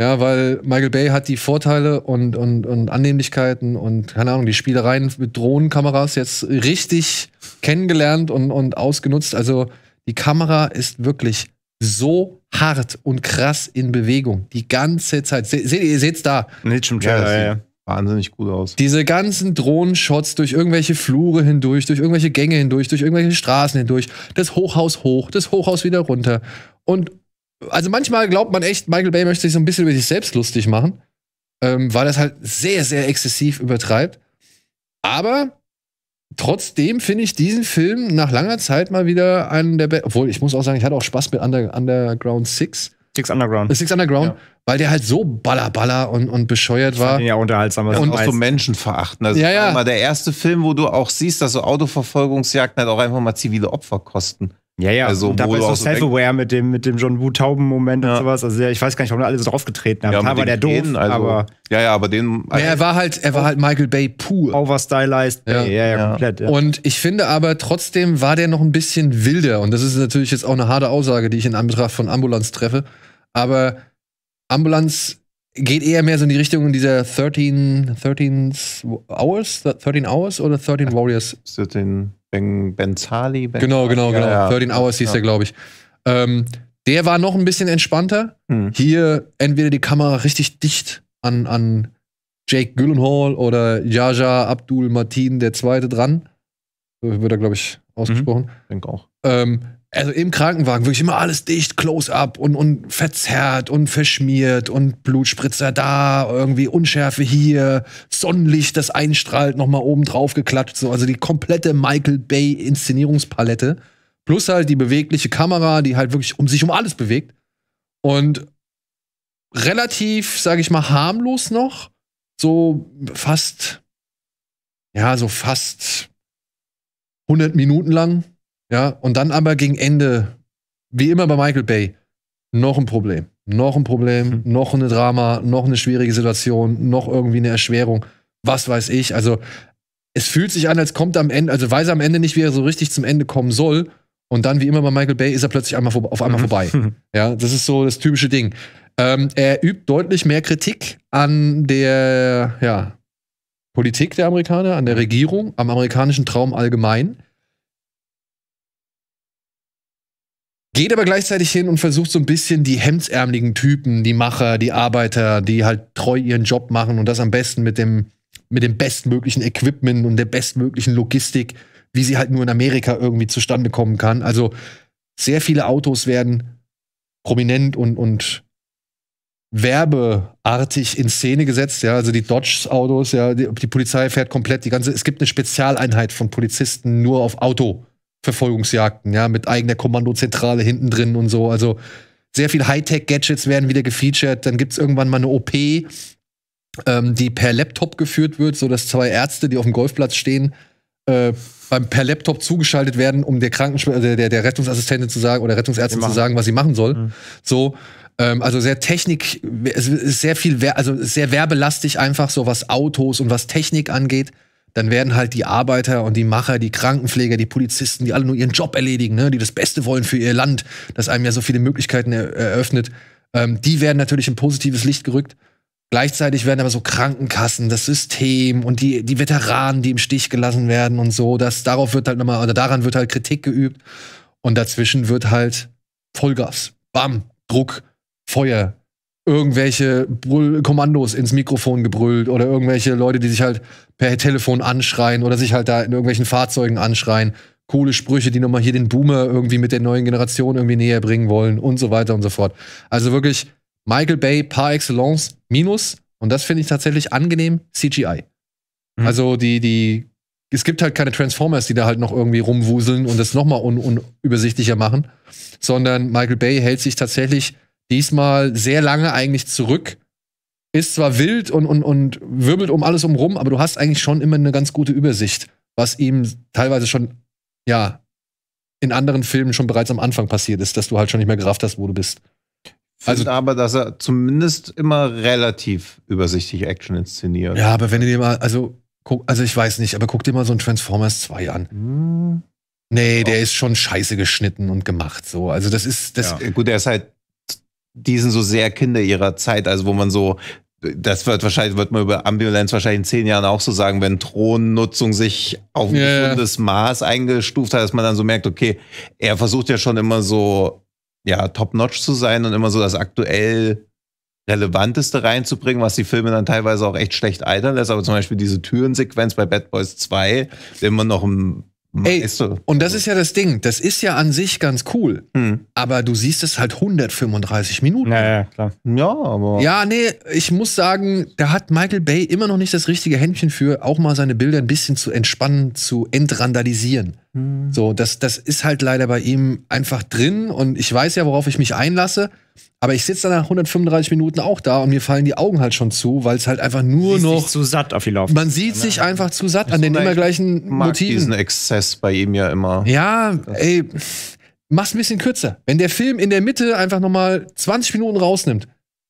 Ja, weil Michael Bay hat die Vorteile und, und, und Annehmlichkeiten und, keine Ahnung, die Spielereien mit Drohnenkameras jetzt richtig kennengelernt und, und ausgenutzt. Also die Kamera ist wirklich so hart und krass in Bewegung. Die ganze Zeit. Se seht, ihr seht's da. Nicht im Trailer, ja, ja. Wahnsinnig gut aus. Diese ganzen Drohnenshots durch irgendwelche Flure hindurch, durch irgendwelche Gänge hindurch, durch irgendwelche Straßen hindurch, das Hochhaus hoch, das Hochhaus wieder runter und also manchmal glaubt man echt, Michael Bay möchte sich so ein bisschen über sich selbst lustig machen, ähm, weil das halt sehr, sehr exzessiv übertreibt. Aber trotzdem finde ich diesen Film nach langer Zeit mal wieder einen der besten. Obwohl, ich muss auch sagen, ich hatte auch Spaß mit Under Underground 6. Six Underground. Six Underground, ja. weil der halt so ballerballer und, und bescheuert ich war. Ja, unterhaltsam. Ja, also und auch so Menschen verachten. Also ja, ja. Mal der erste Film, wo du auch siehst, dass so Autoverfolgungsjagden halt auch einfach mal zivile Opfer kosten. Ja, ja, also, und dabei auch Self-Aware mit dem, mit dem John Wu Tauben-Moment ja. und sowas. Also ich weiß gar nicht, warum alle so draufgetreten haben. Ja, Klar war der doof, Kränen, also, aber. Ja, ja, aber den. Also ja, er war halt, er war halt Michael Bay pur. Overstylized ja. Bay, ja, ja, ja. komplett. Und ich finde aber trotzdem war der noch ein bisschen wilder. Und das ist natürlich jetzt auch eine harte Aussage, die ich in Anbetracht von Ambulance treffe. Aber Ambulance geht eher mehr so in die Richtung dieser 13, 13 Hours, 13 Hours oder 13 Warriors? 13. Ben, Benzali. Ben genau, genau, genau. Ja, 13 genau. Hours hieß der, glaube ich. Ähm, der war noch ein bisschen entspannter. Hm. Hier entweder die Kamera richtig dicht an, an Jake Gyllenhaal oder Jaja Abdul Martin der Zweite dran. So wird er, glaube ich, ausgesprochen. Mhm, denke auch. Ähm, also im Krankenwagen wirklich immer alles dicht, close up und, und verzerrt und verschmiert und Blutspritzer da, irgendwie Unschärfe hier, Sonnenlicht, das einstrahlt, nochmal oben drauf geklatscht, so. Also die komplette Michael Bay Inszenierungspalette. Plus halt die bewegliche Kamera, die halt wirklich um sich um alles bewegt. Und relativ, sag ich mal, harmlos noch. So fast, ja, so fast 100 Minuten lang ja, und dann aber gegen Ende, wie immer bei Michael Bay, noch ein Problem. Noch ein Problem, mhm. noch ein Drama, noch eine schwierige Situation, noch irgendwie eine Erschwerung. Was weiß ich. Also, es fühlt sich an, als kommt am Ende, also weiß er am Ende nicht, wie er so richtig zum Ende kommen soll. Und dann, wie immer bei Michael Bay, ist er plötzlich einmal auf einmal mhm. vorbei. *laughs* Ja, das ist so das typische Ding. Ähm, er übt deutlich mehr Kritik an der ja, Politik der Amerikaner, an der mhm. Regierung, am amerikanischen Traum allgemein. Geht aber gleichzeitig hin und versucht so ein bisschen die hemdsärmeligen Typen, die Macher, die Arbeiter, die halt treu ihren Job machen und das am besten mit dem, mit dem bestmöglichen Equipment und der bestmöglichen Logistik, wie sie halt nur in Amerika irgendwie zustande kommen kann. Also sehr viele Autos werden prominent und, und werbeartig in Szene gesetzt, ja, also die Dodge-Autos, ja, die, die, Polizei fährt komplett die ganze, es gibt eine Spezialeinheit von Polizisten nur auf Auto. Verfolgungsjagden, ja, mit eigener Kommandozentrale hinten drin und so. Also sehr viel Hightech-Gadgets werden wieder gefeatured. Dann gibt es irgendwann mal eine OP, ähm, die per Laptop geführt wird, sodass zwei Ärzte, die auf dem Golfplatz stehen, äh, beim, per Laptop zugeschaltet werden, um der Krankenschw äh, der, der, der, Rettungsassistentin zu sagen oder Rettungsärztin zu sagen, was sie machen soll. Mhm. So, ähm, also sehr Technik, es ist sehr viel, also sehr werbelastig einfach so, was Autos und was Technik angeht dann werden halt die Arbeiter und die Macher, die Krankenpfleger, die Polizisten, die alle nur ihren Job erledigen, ne, die das Beste wollen für ihr Land, das einem ja so viele Möglichkeiten er eröffnet, ähm, die werden natürlich in positives Licht gerückt. Gleichzeitig werden aber so Krankenkassen, das System und die, die Veteranen, die im Stich gelassen werden und so, das darauf wird halt nochmal, oder daran wird halt Kritik geübt. Und dazwischen wird halt Vollgas, Bam, Druck, Feuer, irgendwelche Brüll Kommandos ins Mikrofon gebrüllt oder irgendwelche Leute, die sich halt per Telefon anschreien oder sich halt da in irgendwelchen Fahrzeugen anschreien. Coole Sprüche, die nochmal hier den Boomer irgendwie mit der neuen Generation irgendwie näher bringen wollen und so weiter und so fort. Also wirklich Michael Bay par excellence minus, und das finde ich tatsächlich angenehm, CGI. Mhm. Also die, die, es gibt halt keine Transformers, die da halt noch irgendwie rumwuseln und das nochmal unübersichtlicher un machen, sondern Michael Bay hält sich tatsächlich diesmal sehr lange eigentlich zurück. Ist zwar wild und, und, und wirbelt um alles umrum, aber du hast eigentlich schon immer eine ganz gute Übersicht, was ihm teilweise schon, ja, in anderen Filmen schon bereits am Anfang passiert ist, dass du halt schon nicht mehr gerafft hast, wo du bist. Also aber, dass er zumindest immer relativ übersichtlich Action inszeniert. Ja, aber wenn du dir mal, also, guck, also ich weiß nicht, aber guck dir mal so ein Transformers 2 an. Hm. Nee, der oh. ist schon scheiße geschnitten und gemacht. So, also das ist das. Ja. Gut, der ist halt die sind so sehr Kinder ihrer Zeit, also wo man so das wird wahrscheinlich, wird man über Ambulanz wahrscheinlich in zehn Jahren auch so sagen, wenn Thronnutzung sich auf ein yeah. gesundes Maß eingestuft hat, dass man dann so merkt, okay, er versucht ja schon immer so, ja, top-notch zu sein und immer so das aktuell Relevanteste reinzubringen, was die Filme dann teilweise auch echt schlecht eitern lässt. Aber zum Beispiel diese Türensequenz bei Bad Boys 2, immer noch ein Ey, so. und das ist ja das Ding. Das ist ja an sich ganz cool. Hm. Aber du siehst es halt 135 Minuten. ja, klar. Ja, aber. Ja, nee, ich muss sagen, da hat Michael Bay immer noch nicht das richtige Händchen für, auch mal seine Bilder ein bisschen zu entspannen, zu entrandalisieren. Hm. So, das, das ist halt leider bei ihm einfach drin. Und ich weiß ja, worauf ich mich einlasse. Aber ich sitze dann nach 135 Minuten auch da und mir fallen die Augen halt schon zu, weil es halt einfach nur Siehst noch. zu satt auf die Laufzeit. Man sieht ja, sich einfach zu satt an den immer gleichen mag Motiven. diesen Exzess bei ihm ja immer. Ja, ey, mach's ein bisschen kürzer. Wenn der Film in der Mitte einfach nochmal 20 Minuten rausnimmt,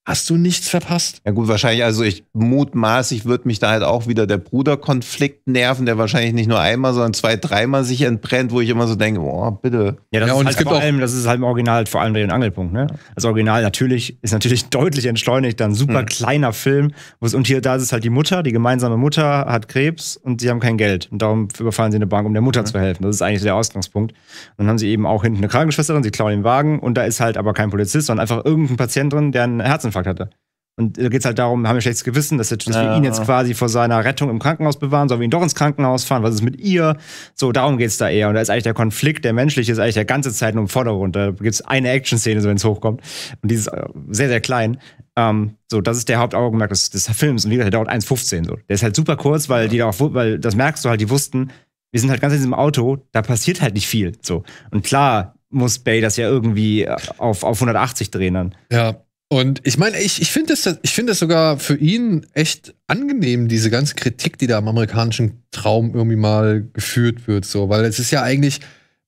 hast du nichts verpasst. Ja gut, wahrscheinlich, also ich mutmaßlich wird mich da halt auch wieder der Bruderkonflikt nerven, der wahrscheinlich nicht nur einmal, sondern zwei, dreimal sich entbrennt, wo ich immer so denke, boah, bitte. Ja, das ja, ist halt vor allem, das ist halt im Original vor allem der Angelpunkt, ne? Das Original natürlich ist natürlich *laughs* deutlich entschleunigt, dann super hm. kleiner Film, und hier da ist halt die Mutter, die gemeinsame Mutter hat Krebs und sie haben kein Geld und darum überfallen sie eine Bank, um der Mutter mhm. zu helfen. Das ist eigentlich der Ausgangspunkt. Und dann haben sie eben auch hinten eine Krankenschwesterin, sie klauen den Wagen und da ist halt aber kein Polizist, sondern einfach irgendein Patient drin, der einen Herzinfarkt angefragt hatte. Und da geht es halt darum, haben wir schlechtes Gewissen, dass, jetzt, dass wir ihn jetzt quasi vor seiner Rettung im Krankenhaus bewahren, sollen wir ihn doch ins Krankenhaus fahren, was ist mit ihr? So, darum geht es da eher. Und da ist eigentlich der Konflikt, der menschliche, ist eigentlich der ganze Zeit nur im Vordergrund. Da gibt es eine Action-Szene, so wenn es hochkommt. Und die ist äh, sehr, sehr klein. Ähm, so, das ist der Hauptaugenmerk des, des, Films. Und wie gesagt, der dauert 1,15 so. Der ist halt super kurz, weil die da auch, weil das merkst du halt, die wussten, wir sind halt ganz in diesem Auto, da passiert halt nicht viel. So. Und klar muss Bay das ja irgendwie äh, auf, auf 180 drehen dann. Ja, und ich meine, ich, ich finde das, ich find das sogar für ihn echt angenehm, diese ganze Kritik, die da am amerikanischen Traum irgendwie mal geführt wird. So. Weil es ist ja eigentlich,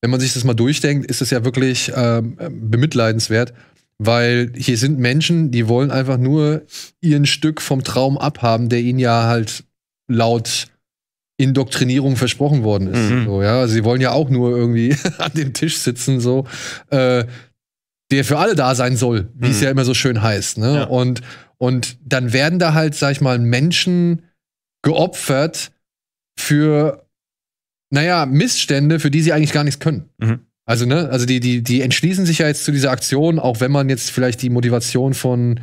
wenn man sich das mal durchdenkt, ist es ja wirklich ähm, bemitleidenswert, weil hier sind Menschen, die wollen einfach nur ihren Stück vom Traum abhaben, der ihnen ja halt laut Indoktrinierung versprochen worden ist. Mhm. So, ja? Also sie wollen ja auch nur irgendwie *laughs* an dem Tisch sitzen, so. Äh, der für alle da sein soll, wie mhm. es ja immer so schön heißt. Ne? Ja. Und, und dann werden da halt, sag ich mal, Menschen geopfert für, naja, Missstände, für die sie eigentlich gar nichts können. Mhm. Also, ne, also die, die, die entschließen sich ja jetzt zu dieser Aktion, auch wenn man jetzt vielleicht die Motivation von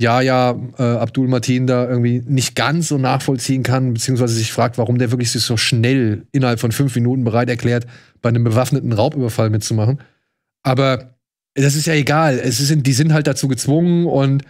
ja, ja, äh, Abdul Martin da irgendwie nicht ganz so nachvollziehen kann, beziehungsweise sich fragt, warum der wirklich sich so schnell innerhalb von fünf Minuten bereit erklärt, bei einem bewaffneten Raubüberfall mitzumachen. Aber das ist ja egal. Es ist, die sind halt dazu gezwungen und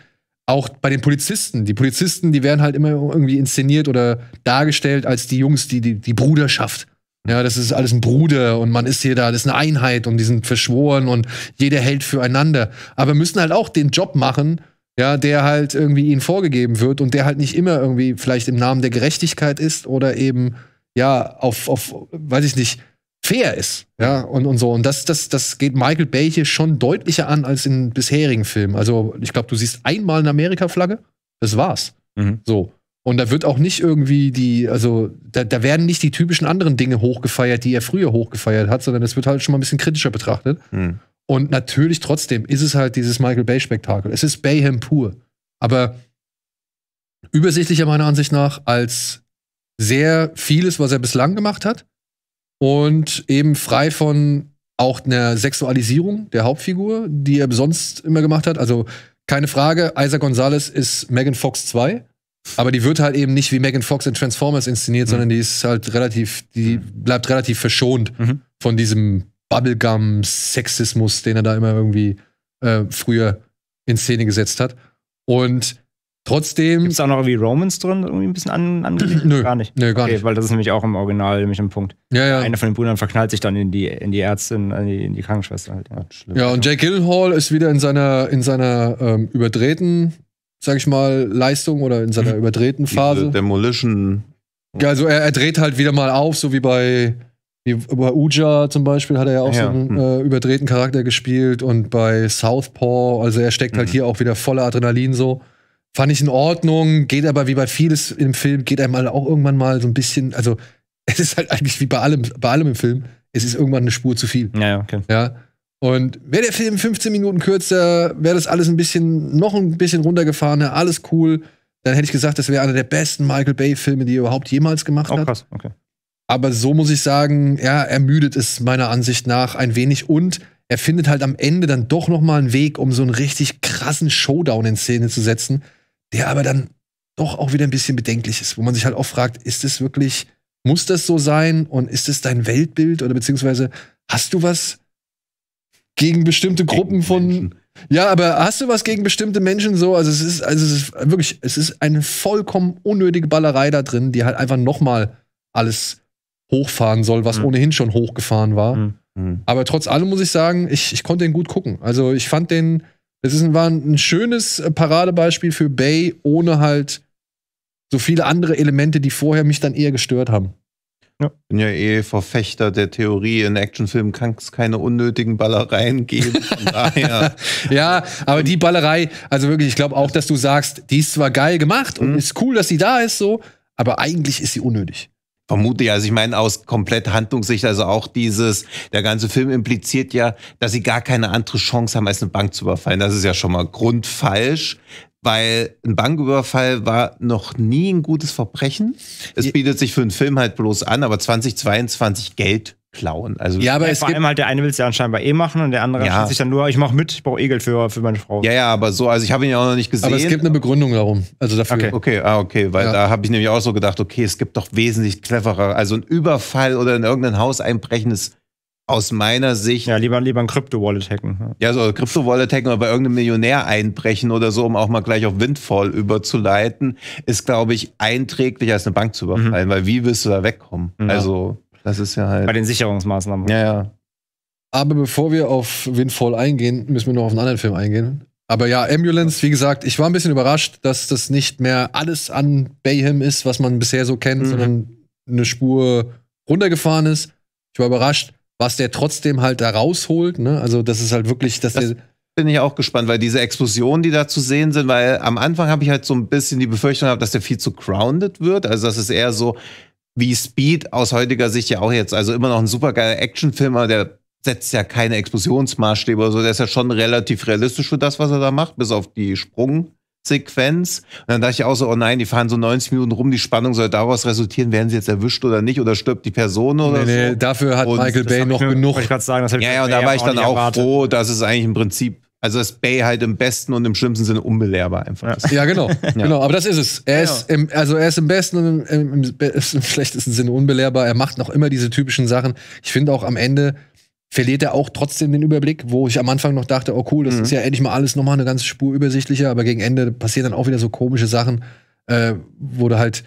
auch bei den Polizisten. Die Polizisten, die werden halt immer irgendwie inszeniert oder dargestellt als die Jungs, die, die, die Bruderschaft. Ja, das ist alles ein Bruder und man ist hier da, das ist eine Einheit und die sind verschworen und jeder hält füreinander. Aber müssen halt auch den Job machen, ja, der halt irgendwie ihnen vorgegeben wird und der halt nicht immer irgendwie vielleicht im Namen der Gerechtigkeit ist oder eben, ja, auf, auf weiß ich nicht, fair ist. Ja, und, und so. Und das, das, das geht Michael Bay hier schon deutlicher an als in bisherigen Filmen. Also, ich glaube, du siehst einmal eine Amerika-Flagge, das war's. Mhm. So. Und da wird auch nicht irgendwie die, also da, da werden nicht die typischen anderen Dinge hochgefeiert, die er früher hochgefeiert hat, sondern es wird halt schon mal ein bisschen kritischer betrachtet. Mhm. Und natürlich trotzdem ist es halt dieses Michael Bay-Spektakel. Es ist Bayham pur. Aber übersichtlicher meiner Ansicht nach als sehr vieles, was er bislang gemacht hat und eben frei von auch einer Sexualisierung der Hauptfigur, die er sonst immer gemacht hat. Also keine Frage, Isaac Gonzalez ist Megan Fox 2, aber die wird halt eben nicht wie Megan Fox in Transformers inszeniert, mhm. sondern die ist halt relativ, die mhm. bleibt relativ verschont mhm. von diesem Bubblegum-Sexismus, den er da immer irgendwie äh, früher in Szene gesetzt hat. Und Trotzdem. Gibt es auch noch irgendwie Romans drin? Irgendwie ein bisschen an, angelegt? *clears throat* Nö, gar nicht. Nö, gar okay, nicht. Weil das ist nämlich auch im Original nämlich ein Punkt. Ja, ja. Einer von den Brüdern verknallt sich dann in die, in die Ärztin, in die, in die Krankenschwester halt. Ja, schlimm. ja und Jake Gyllenhaal ist wieder in seiner, in seiner ähm, überdrehten, sag ich mal, Leistung oder in seiner überdrehten Phase. Diese Demolition. Ja, also er, er dreht halt wieder mal auf, so wie bei bei Uja zum Beispiel hat er ja auch ja. so einen hm. äh, überdrehten Charakter gespielt und bei Southpaw, also er steckt halt mhm. hier auch wieder voller Adrenalin so fand ich in Ordnung, geht aber wie bei vieles im Film, geht einmal auch irgendwann mal so ein bisschen, also *laughs* es ist halt eigentlich wie bei allem, bei allem im Film, es ist irgendwann eine Spur zu viel. Ja, okay. Ja. Und wäre der Film 15 Minuten kürzer, wäre das alles ein bisschen, noch ein bisschen runtergefahrener, alles cool, dann hätte ich gesagt, das wäre einer der besten Michael Bay-Filme, die er überhaupt jemals gemacht oh, hat. Krass. Okay. Aber so muss ich sagen, ja, ermüdet es meiner Ansicht nach ein wenig und er findet halt am Ende dann doch noch mal einen Weg, um so einen richtig krassen Showdown in Szene zu setzen, der aber dann doch auch wieder ein bisschen bedenklich ist, wo man sich halt auch fragt, ist es wirklich, muss das so sein und ist es dein Weltbild oder beziehungsweise hast du was gegen bestimmte Gruppen von Menschen. ja, aber hast du was gegen bestimmte Menschen so? Also es ist, also es ist wirklich, es ist eine vollkommen unnötige Ballerei da drin, die halt einfach nochmal alles hochfahren soll, was mhm. ohnehin schon hochgefahren war. Mhm. mhm. Aber trotz allem muss ich sagen, ich, ich konnte den gut gucken. Also ich fand den, es ist ein, war ein schönes äh, Paradebeispiel für Bay, ohne halt so viele andere Elemente, die vorher mich dann eher gestört haben. Ja. Bin ja eh Verfechter der Theorie, in Actionfilmen kann es keine unnötigen Ballereien geben. *laughs* ja, aber die Ballerei, also wirklich, ich glaube auch, dass du sagst, die ist zwar geil gemacht und mhm. ist cool, dass sie da ist, so, aber eigentlich ist sie unnötig. Vermute ich. Also ich meine aus komplett Handlungssicht, also auch dieses, der ganze Film impliziert ja, dass sie gar keine andere Chance haben, als eine Bank zu überfallen. Das ist ja schon mal grundfalsch, weil ein Banküberfall war noch nie ein gutes Verbrechen. Es bietet sich für einen Film halt bloß an, aber 2022 Geld klauen. Also ja, aber es vor allem halt der eine will es ja scheinbar eh machen und der andere ja. sich dann nur, ich mache mit, ich brauche eh Geld für, für meine Frau. Ja, ja, aber so, also ich habe ihn ja auch noch nicht gesehen. Aber es gibt eine Begründung darum, also dafür. Okay, okay, ah, okay weil ja. da habe ich nämlich auch so gedacht, okay, es gibt doch wesentlich cleverer, also ein Überfall oder in irgendein Haus einbrechen ist aus meiner Sicht. Ja, lieber, lieber ein Krypto-Wallet hacken. Ne? Ja, so Krypto-Wallet hacken oder bei irgendeinem Millionär einbrechen oder so, um auch mal gleich auf Windfall überzuleiten, ist, glaube ich, einträglicher als eine Bank zu mhm. überfallen, mhm. weil wie willst du da wegkommen? Mhm. Also. Das ist ja halt. Bei den Sicherungsmaßnahmen. Ja, ja. Aber bevor wir auf Windfall eingehen, müssen wir noch auf einen anderen Film eingehen. Aber ja, Ambulance, wie gesagt, ich war ein bisschen überrascht, dass das nicht mehr alles an Bayham ist, was man bisher so kennt, mhm. sondern eine Spur runtergefahren ist. Ich war überrascht, was der trotzdem halt da rausholt. Ne? Also, das ist halt wirklich, dass das der bin ich auch gespannt, weil diese Explosionen, die da zu sehen sind, weil am Anfang habe ich halt so ein bisschen die Befürchtung gehabt, dass der viel zu grounded wird. Also, dass es eher so wie Speed aus heutiger Sicht ja auch jetzt. Also immer noch ein supergeiler Actionfilm, aber der setzt ja keine Explosionsmaßstäbe oder so. Der ist ja schon relativ realistisch für das, was er da macht, bis auf die Sprungsequenz. Und dann dachte ich auch so, oh nein, die fahren so 90 Minuten rum, die Spannung soll daraus resultieren, werden sie jetzt erwischt oder nicht oder stirbt die Person oder nee, nee, Dafür hat und Michael Bay noch genug. Sagen, ja, ja, und da war ich dann auch erwartet. froh, dass es eigentlich im Prinzip also ist Bay halt im besten und im schlimmsten Sinne unbelehrbar einfach. Ja, ja genau. *laughs* ja. genau. Aber das ist es. Er ja. im, also er ist im besten und im, im, *laughs* im, schlechtesten Sinne unbelehrbar. Er macht noch immer diese typischen Sachen. Ich finde auch am Ende verliert er auch trotzdem den Überblick, wo ich am Anfang noch dachte, oh cool, das mhm. ist ja endlich mal alles nochmal eine ganze Spur übersichtlicher, aber gegen Ende passieren dann auch wieder so komische Sachen, äh, wo du halt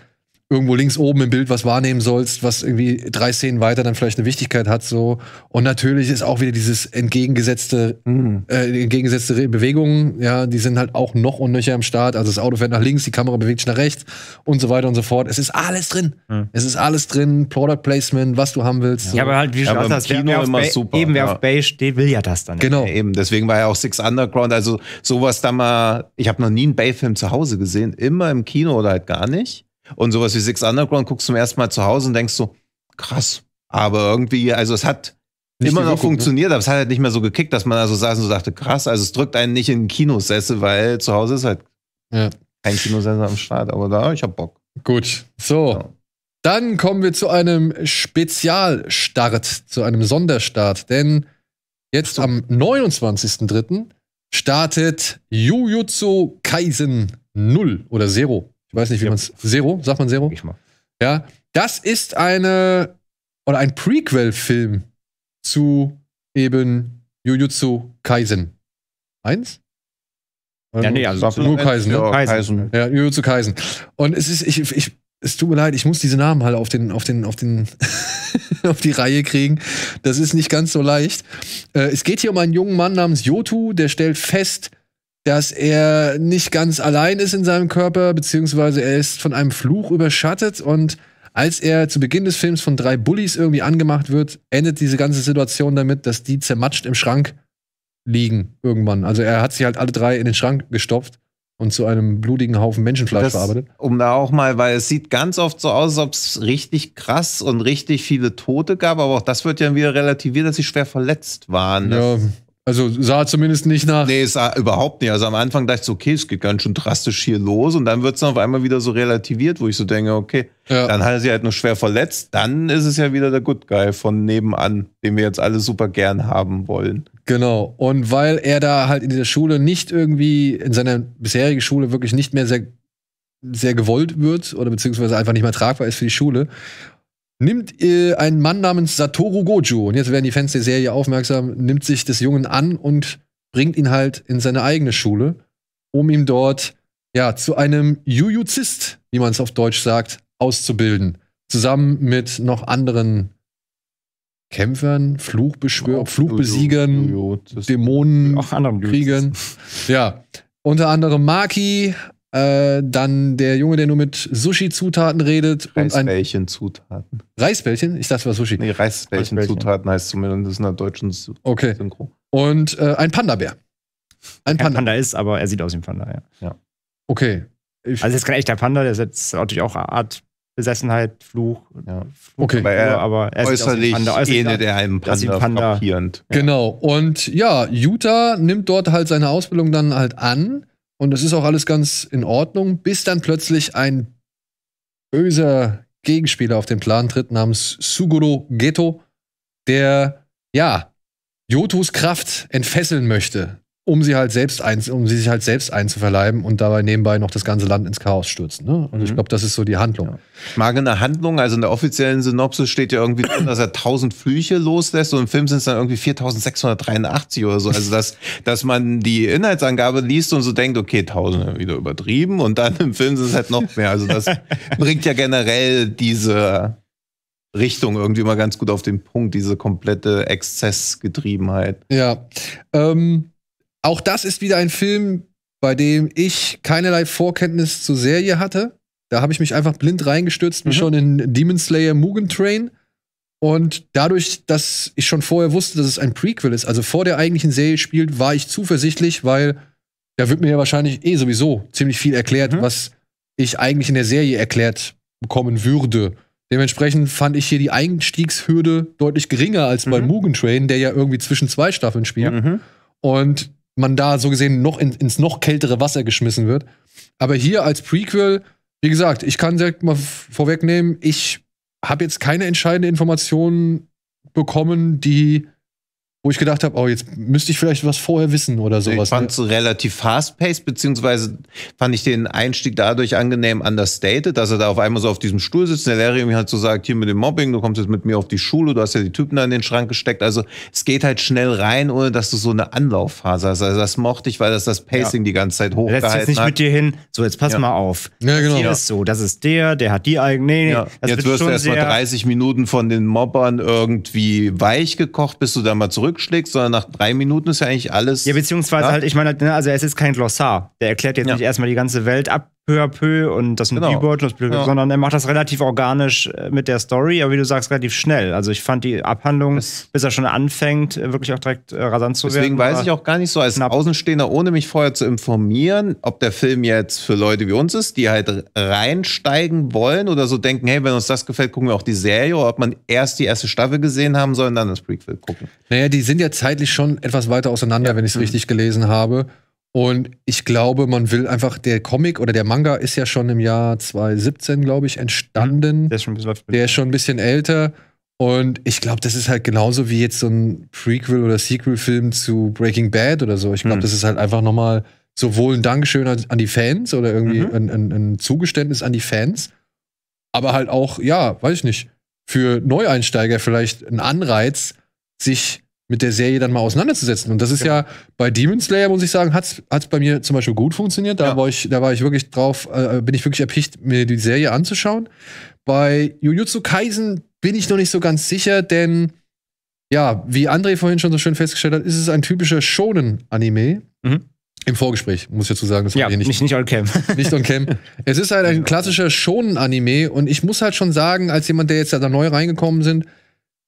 irgendwo links oben im Bild was wahrnehmen sollst, was irgendwie drei Szenen weiter dann vielleicht eine Wichtigkeit hat so und natürlich ist auch wieder dieses entgegengesetzte mhm. äh, entgegengesetzte Bewegungen, ja, die sind halt auch noch und nöcher im Start, also das Auto fährt nach links, die Kamera bewegt sich nach rechts und so weiter und so fort. Es ist alles drin. Mhm. Es ist alles drin, Product Placement, was du haben willst. So. Ja, aber halt wie schon ja, das Kino wer immer Bay, super. Eben wer ja. auf Bay steht, will ja das dann. Genau. Ja, eben, deswegen war ja auch Six Underground, also sowas da mal, ich habe noch nie einen Bay Film zu Hause gesehen, immer im Kino oder halt gar nicht. Und sowas wie Six Underground guckst zum ersten Mal zu Hause und denkst so, krass. Aber irgendwie, also es hat nicht immer noch gekickt, ne? funktioniert, ne? aber es hat halt nicht mehr so gekickt, dass man also saß und so dachte, krass, also es drückt einen nicht in Kinosesse, weil zu Hause ist halt ja. kein Kinosesse am Start, aber da, ich hab Bock. Gut, so. Ja. Dann kommen wir zu einem Spezialstart, zu einem Sonderstart, denn jetzt am 29.03. startet Jujutsu Kaisen 0 oder 0. Ich weiß nicht, wie man es. Zero? Sagt man Zero? Ich mal. Ja. Das ist eine oder ein Prequel-Film zu eben Jujutsu Kaisen. Eins? Oder ja, nee, also nur Kaisen, ne? Kaisen. Ja, Jujutsu Kaisen. Und es ist, ich, ich, es tut mir leid, ich muss diese Namen halt auf den, auf den, auf den, *laughs* auf die Reihe kriegen. Das ist nicht ganz so leicht. Äh, es geht hier um einen jungen Mann namens Jotu, der stellt fest, dass er nicht ganz allein ist in seinem Körper, beziehungsweise er ist von einem Fluch überschattet und als er zu Beginn des Films von drei Bullies irgendwie angemacht wird, endet diese ganze Situation damit, dass die zermatscht im Schrank liegen irgendwann. Also er hat sich halt alle drei in den Schrank gestopft und zu einem blutigen Haufen Menschenfleisch das, verarbeitet. Um da auch mal, weil es sieht ganz oft so aus, als ob es richtig krass und richtig viele Tote gab, aber auch das wird ja wieder relativiert, dass sie schwer verletzt waren. Ja. Also sah zumindest nicht nach. Nee, sah überhaupt nicht. Also am Anfang dachte ich so, okay, es geht ganz schön drastisch hier los und dann wird es auf einmal wieder so relativiert, wo ich so denke, okay, ja. dann hat er sich halt nur schwer verletzt. Dann ist es ja wieder der Good Guy von nebenan, den wir jetzt alle super gern haben wollen. Genau. Und weil er da halt in dieser Schule nicht irgendwie, in seiner bisherigen Schule wirklich nicht mehr sehr sehr gewollt wird oder beziehungsweise einfach nicht mehr tragbar ist für die Schule, nimmt äh, ein Mann namens Satoru Gojo, und jetzt werden die Fans der Serie aufmerksam, nimmt sich des Jungen an und bringt ihn halt in seine eigene Schule, um ihm dort ja zu einem Jujuzist, wie man es auf Deutsch sagt, auszubilden. Zusammen mit noch anderen Kämpfern, Fluchbeschwörern, Fluchbesiegern, Juju, Dämonen, Kriegern. Ja, unter anderem Maki, äh, dann der Junge, der nur mit Sushi-Zutaten redet. Reisbällchen-Zutaten. Reisbällchen? Ich dachte, es war Sushi. Nee, Reisbällchen-Zutaten heißt zumindest in der deutschen Synchro. okay. Und äh, ein Panda-Bär. Ein Panda. Panda ist, aber er sieht aus wie ein Panda, ja. ja. Okay. Ich also, jetzt kein echter Panda, der ist jetzt natürlich auch eine Art Besessenheit, Fluch. Ja. Fluch okay. Aber er, aber er äußerlich ähnelt er einem Panda, Panda. Ja. Genau. Und ja, Jutta nimmt dort halt seine Ausbildung dann halt an und das ist auch alles ganz in Ordnung, bis dann plötzlich ein böser Gegenspieler auf den Plan tritt namens Suguro Geto, der, ja, Jotos Kraft entfesseln möchte um sie halt selbst ein, um sie sich halt selbst einzuverleiben und dabei nebenbei noch das ganze Land ins Chaos stürzen. Ne? Also mhm. ich glaube, das ist so die Handlung. Ja. Ich mag in der Handlung, also in der offiziellen Synopsis steht ja irgendwie drin, dass er 1000 Flüche loslässt und im Film sind es dann irgendwie 4683 oder so. Also dass, dass man die Inhaltsangabe liest und so denkt, okay, 1000 wieder übertrieben und dann im Film sind es halt noch mehr. Also das bringt ja generell diese Richtung irgendwie mal ganz gut auf den Punkt, diese komplette Exzessgetriebenheit. Ja. Ähm auch das ist wieder ein Film, bei dem ich keinerlei Vorkenntnis zur Serie hatte. Da habe ich mich einfach blind reingestürzt, wie mhm. schon in Demon Slayer Mugen Train. Und dadurch, dass ich schon vorher wusste, dass es ein Prequel ist, also vor der eigentlichen Serie spielt, war ich zuversichtlich, weil da wird mir ja wahrscheinlich eh sowieso ziemlich viel erklärt, mhm. was ich eigentlich in der Serie erklärt bekommen würde. Dementsprechend fand ich hier die Einstiegshürde deutlich geringer als mhm. bei Mugen Train, der ja irgendwie zwischen zwei Staffeln spielt. Mhm. Und man da so gesehen noch in, ins noch kältere Wasser geschmissen wird. Aber hier als Prequel, wie gesagt, ich kann direkt mal vorwegnehmen, ich habe jetzt keine entscheidende Information bekommen, die wo ich gedacht habe, oh, jetzt müsste ich vielleicht was vorher wissen oder sowas. Ich fand es ne? relativ fast-paced, beziehungsweise fand ich den Einstieg dadurch angenehm understated, dass er da auf einmal so auf diesem Stuhl sitzt und der Lehrer mir halt so sagt, hier mit dem Mobbing, du kommst jetzt mit mir auf die Schule, du hast ja die Typen da in den Schrank gesteckt. Also es geht halt schnell rein, ohne dass du so eine Anlaufphase hast. Also das mochte ich, weil das das Pacing ja. die ganze Zeit hochgehalten hat. Lässt jetzt nicht hat. mit dir hin, so jetzt pass ja. mal auf. Ja, genau. Hier ist so, das ist der, der hat die eigene. Nee, ja. Jetzt wirst du erstmal 30 Minuten von den Mobbern irgendwie weich gekocht, bis du da mal zurück zurückschlägst, sondern nach drei Minuten ist ja eigentlich alles. Ja, beziehungsweise ja? halt, ich meine, halt, ne, also er ist jetzt kein Glossar. Der erklärt jetzt ja. nicht erstmal die ganze Welt ab, peu à peu und das genau. Beutel, das Blöde, ja. sondern er macht das relativ organisch äh, mit der Story, aber wie du sagst, relativ schnell. Also ich fand die Abhandlung, das bis er schon anfängt, äh, wirklich auch direkt äh, rasant zu deswegen werden. Deswegen weiß ich auch gar nicht so als knapp. Außenstehender, ohne mich vorher zu informieren, ob der Film jetzt für Leute wie uns ist, die halt reinsteigen wollen oder so denken, hey, wenn uns das gefällt, gucken wir auch die Serie, oder ob man erst die erste Staffel gesehen haben soll und dann das Prequel gucken. Naja, die sind ja zeitlich schon etwas weiter auseinander, ja. wenn ich es mhm. richtig gelesen habe. Und ich glaube, man will einfach, der Comic oder der Manga ist ja schon im Jahr 2017, glaube ich, entstanden. Der ist schon ein bisschen, der ist schon ein bisschen älter. Und ich glaube, das ist halt genauso wie jetzt so ein Prequel- oder Sequel-Film zu Breaking Bad oder so. Ich glaube, mhm. das ist halt einfach nochmal sowohl ein Dankeschön an die Fans oder irgendwie mhm. ein, ein, ein, Zugeständnis an die Fans, aber halt auch, ja, weiß ich nicht, für Neueinsteiger vielleicht ein Anreiz, sich mit der Serie dann mal auseinanderzusetzen. Und das ist ja, ja genau. bei Demon Slayer, muss ich sagen, hat es bei mir zum Beispiel gut funktioniert. Da, ja. war, ich, da war ich wirklich drauf, äh, bin ich wirklich erpicht, mir die Serie anzuschauen. Bei Jujutsu Kaisen bin ich noch nicht so ganz sicher, denn ja, wie André vorhin schon so schön festgestellt hat, ist es ein typischer Shonen-Anime. Mhm. Im Vorgespräch, muss ich dazu sagen. Das ja, nicht, nicht, nicht on cam. *laughs* Nicht on cam. es ist halt ein klassischer Shonen-Anime und ich muss halt schon sagen, als jemand, der jetzt da neu reingekommen sind,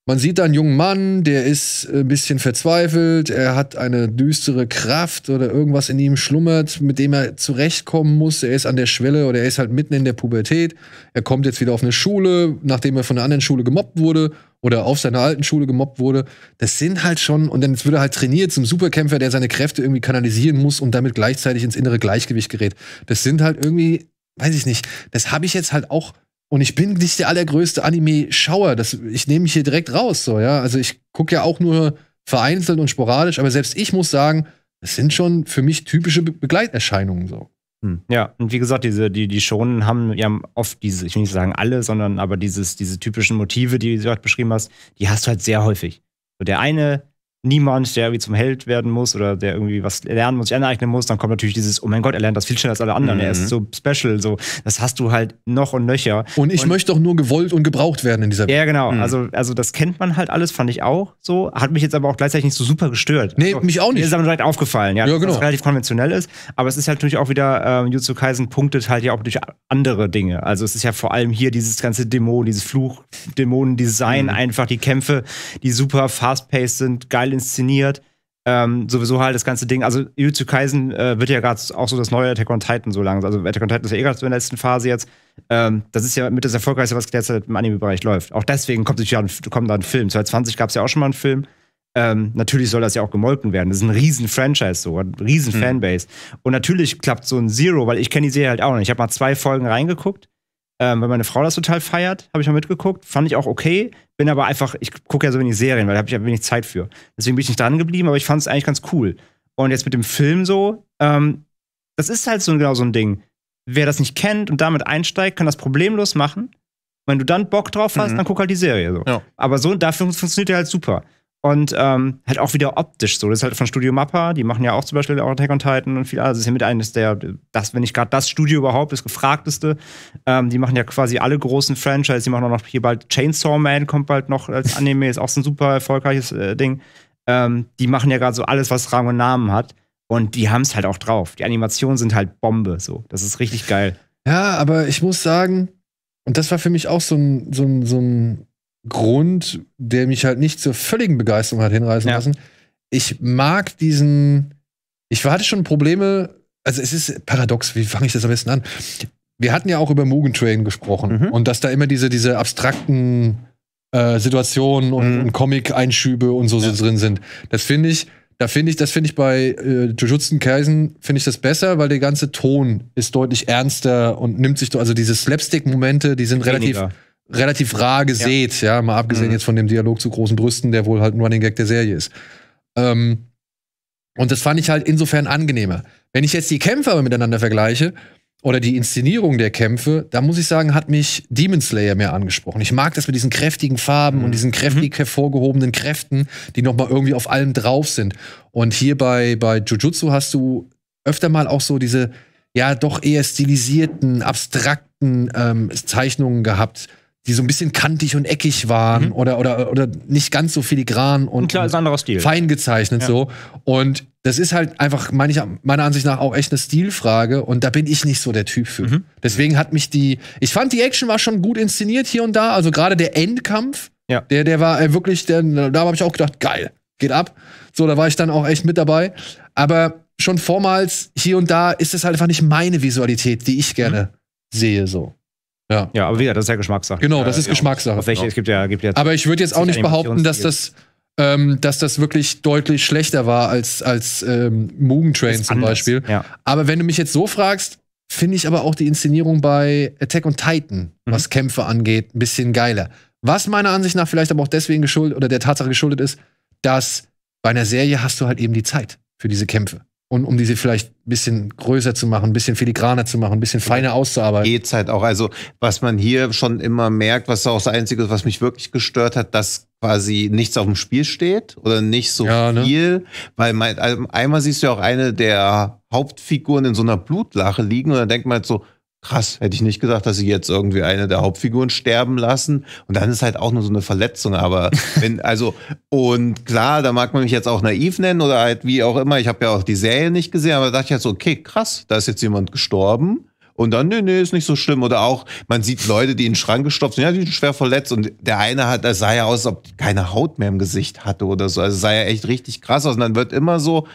man sieht da einen jungen Mann, der ist äh, ein bisschen verzweifelt, er hat eine düstere Kraft oder irgendwas in ihm schlummert, mit dem er zurechtkommen muss. Er ist an der Schwelle oder er ist halt mitten in der Pubertät. Er kommt jetzt wieder auf eine Schule, nachdem er von einer anderen Schule gemobbt wurde oder auf seiner alten Schule gemobbt wurde. Das sind halt schon, und dann wird er halt trainiert zum Superkämpfer, der seine Kräfte irgendwie kanalisieren muss und damit gleichzeitig ins innere Gleichgewicht gerät. Das sind halt irgendwie, weiß ich nicht, das habe ich jetzt halt auch und ich bin nicht der allergrößte Anime-Schauer. Ich nehme mich hier direkt raus, so, ja. Also ich gucke ja auch nur vereinzelt und sporadisch, aber selbst ich muss sagen, es sind schon für mich typische Be Begleiterscheinungen so. Hm. Ja, und wie gesagt, diese, die, die Schonen haben ja oft diese, ich will nicht sagen alle, sondern aber dieses, diese typischen Motive, die du gerade beschrieben hast, die hast du halt sehr häufig. So der eine niemand, der irgendwie zum Held werden muss oder der irgendwie was lernen muss, sich aneignen muss, dann kommt natürlich dieses, oh mein Gott, er lernt das viel schneller als alle anderen, mhm. er ist mhm. so special, so. Das hast du halt noch und nöcher. Und ich und, möchte doch nur gewollt und gebraucht werden in dieser Welt. Ja, genau. Mhm. Also, also das kennt man halt alles, fand ich auch so. Hat mich jetzt aber auch gleichzeitig nicht so super gestört. Nee, also, mich auch nicht. Mir ist aber direkt aufgefallen, ja, ja genau. dass das relativ konventionell ist. Aber es ist halt natürlich auch wieder, ähm, Jutsu Kaisen punktet halt ja auch durch andere Dinge. Also es ist ja vor allem hier dieses ganze Dämon, dieses Fluch, Dämonen-Design, mhm. einfach die Kämpfe, die super fast-paced sind, geil inszeniert. Ähm, sowieso halt das ganze Ding. Also Jujutsu Kaisen äh, wird ja gerade auch so das neue Attack on Titan so langsam. Also Attack on Titan ist ja eh gerade so in der letzten Phase jetzt. Ähm, das ist ja mit das Erfolgreichste, was derzeit im Anime-Bereich läuft. Auch deswegen kommt, ja ein, kommt da ein Film. 2020 gab es ja auch schon mal einen Film. Ähm, natürlich soll das ja auch gemolken werden. Das ist ein riesen Franchise so, ein riesen mhm. Fanbase. Und natürlich klappt so ein Zero, weil ich kenne die Serie halt auch nicht. Ich habe mal zwei Folgen reingeguckt ähm, weil meine Frau das total feiert, habe ich mal mitgeguckt, fand ich auch okay, bin aber einfach, ich gucke ja so wenig Serien, weil da habe ich ja wenig Zeit für. Deswegen bin ich nicht dran geblieben, aber ich fand es eigentlich ganz cool. Und jetzt mit dem Film so, ähm, das ist halt so genau so ein Ding. Wer das nicht kennt und damit einsteigt, kann das problemlos machen. Wenn du dann Bock drauf hast, mhm. dann guck halt die Serie so. Ja. Aber so dafür funktioniert der halt super. Und ähm, halt auch wieder optisch so. Das ist halt von Studio Mappa, die machen ja auch zum Beispiel auch Attack on Titan und viel Also Das ist ja mit eines der, das, wenn nicht gerade das Studio überhaupt, das gefragteste. Ähm, die machen ja quasi alle großen Franchises. Die machen auch noch hier bald Chainsaw Man, kommt bald noch als Anime, ist auch so ein super erfolgreiches äh, Ding. Ähm, die machen ja gerade so alles, was Rang und Namen hat. Und die haben es halt auch drauf. Die Animationen sind halt Bombe, so. Das ist richtig geil. Ja, aber ich muss sagen, und das war für mich auch so ein, so ein, so ein Grund, der mich halt nicht zur völligen Begeisterung hat hinreißen ja. lassen. Ich mag diesen. Ich hatte schon Probleme. Also, es ist paradox. Wie fange ich das am besten an? Wir hatten ja auch über Mugen Train gesprochen mhm. und dass da immer diese, diese abstrakten äh, Situationen und, mhm. und Comic-Einschübe und so, ja. so drin sind. Das finde ich, da finde ich, das finde ich bei äh, Jujutsu Kaisen finde ich das besser, weil der ganze Ton ist deutlich ernster und nimmt sich also diese Slapstick Momente, die sind Weniger. relativ relativ rar gesät, ja, ja mal abgesehen mhm. jetzt von dem Dialog zu großen Brüsten, der wohl halt ein Running Gag der Serie ist. Ähm, und das fand ich halt insofern angenehmer. Wenn ich jetzt die Kämpfe aber miteinander vergleiche oder die Inszenierung der Kämpfe, da muss ich sagen, hat mich Demon Slayer mehr angesprochen. Ich mag das mit diesen kräftigen Farben mhm. und diesen kräftig mhm. hervorgehobenen Kräften, die nochmal irgendwie auf allem drauf sind. Und hier bei, bei Jujutsu hast du öfter mal auch so diese, ja, doch eher stilisierten, abstrakten ähm, Zeichnungen gehabt die so ein bisschen kantig und eckig waren mhm. oder, oder, oder nicht ganz so filigran und, klar, und fein gezeichnet ja. so. Und das ist halt einfach meine ich, meiner Ansicht nach auch echt eine Stilfrage und da bin ich nicht so der Typ für. Mhm. Deswegen hat mich die, ich fand die Action war schon gut inszeniert hier und da, also gerade der Endkampf, ja. der, der war äh, wirklich, der, da habe ich auch gedacht, geil, geht ab. So, da war ich dann auch echt mit dabei. Aber schon vormals hier und da ist es halt einfach nicht meine Visualität, die ich gerne mhm. sehe so. Ja. ja, aber wieder, das ist ja Geschmackssache. Genau, das äh, ist äh, Geschmackssache. Auf welche, genau. es gibt ja, gibt ja aber ich würde jetzt auch nicht behaupten, dass das, ähm, dass das wirklich deutlich schlechter war als, als ähm, Mugen Train zum anders. Beispiel. Ja. Aber wenn du mich jetzt so fragst, finde ich aber auch die Inszenierung bei Attack on Titan, mhm. was Kämpfe angeht, ein bisschen geiler. Was meiner Ansicht nach vielleicht aber auch deswegen geschuldet oder der Tatsache geschuldet ist, dass bei einer Serie hast du halt eben die Zeit für diese Kämpfe und um diese vielleicht ein bisschen größer zu machen, ein bisschen filigraner zu machen, ein bisschen feiner auszuarbeiten. Geht's halt auch. Also, was man hier schon immer merkt, was auch das Einzige ist, was mich wirklich gestört hat, dass quasi nichts auf dem Spiel steht oder nicht so ja, ne? viel. Ne? Weil mein, einmal siehst du ja auch eine der Hauptfiguren in so einer Blutlache liegen und dann denkt man halt so, Krass, hätte ich nicht gedacht, dass sie jetzt irgendwie eine der Hauptfiguren sterben lassen. Und dann ist halt auch nur so eine Verletzung. Aber *laughs* wenn, also, und klar, da mag man mich jetzt auch naiv nennen oder halt wie auch immer. Ich habe ja auch die Serie nicht gesehen, aber da dachte ich halt so, okay, krass, da ist jetzt jemand gestorben. Und dann, nee, nee, ist nicht so schlimm. Oder auch, man sieht Leute, die in den Schrank gestopft sind, ja, die sind schwer verletzt. Und der eine hat, das sah ja aus, als ob keine Haut mehr im Gesicht hatte oder so. Also sah ja echt richtig krass aus. Und dann wird immer so,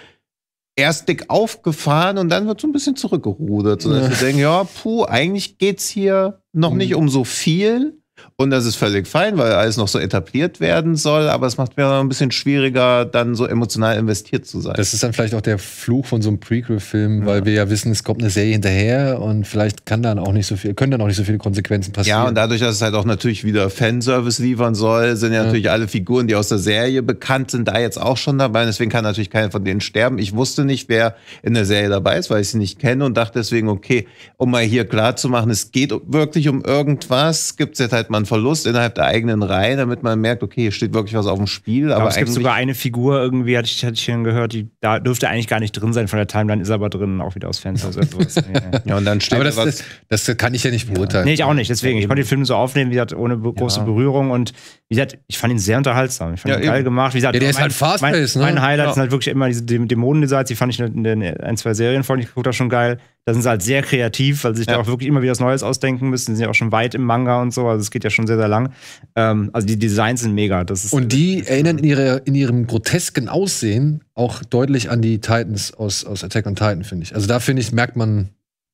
erst dick aufgefahren und dann wird so ein bisschen zurückgerudert, Und ja. wir denken, ja, puh, eigentlich geht es hier noch mhm. nicht um so viel, und das ist völlig fein, weil alles noch so etabliert werden soll, aber es macht mir ein bisschen schwieriger, dann so emotional investiert zu sein. Das ist dann vielleicht auch der Fluch von so einem Prequel-Film, ja. weil wir ja wissen, es kommt eine Serie hinterher und vielleicht kann dann auch nicht so viel, können dann auch nicht so viele Konsequenzen passieren. Ja, und dadurch, dass es halt auch natürlich wieder Fanservice liefern soll, sind ja, ja. natürlich alle Figuren, die aus der Serie bekannt sind, da jetzt auch schon dabei. Und Deswegen kann natürlich keiner von denen sterben. Ich wusste nicht, wer in der Serie dabei ist, weil ich sie nicht kenne und dachte deswegen, okay, um mal hier klarzumachen, es geht wirklich um irgendwas, gibt es jetzt halt halt mal Verlust innerhalb der eigenen Reihe, damit man merkt, okay, hier steht wirklich was auf dem Spiel. Glaube, aber es gibt sogar eine Figur irgendwie, hatte ich, hatte ich gehört, die da dürfte eigentlich gar nicht drin sein von der Timeline, ist aber drin, auch wieder aus Fenster. Also *laughs* so ja, ja, und dann steht aber das, was, das, das, kann ich ja nicht beurteilen. Ja. Nee, ich auch nicht. Deswegen, ich konnte den Film so aufnehmen, wie gesagt, ohne be große Berührung und wie gesagt, ich fand ihn sehr unterhaltsam. Ich fand ihn geil eben. gemacht. Wie gesagt, ja, der mein, ist halt fast mein, ne? mein Highlight sind halt wirklich immer diese Dämonen-Designs, die fand ich in den ein, zwei Serien von, ich gucke da schon geil. Da sind sie halt sehr kreativ, weil sie sich ja. da auch wirklich immer wieder was Neues ausdenken müssen. Die sind ja auch schon weit im Manga und so, also es geht ja schon sehr, sehr lang. Ähm, also die Designs sind mega. Das ist, und die äh, erinnern in, ihre, in ihrem grotesken Aussehen auch deutlich an die Titans aus, aus Attack on Titan, finde ich. Also da finde ich, merkt man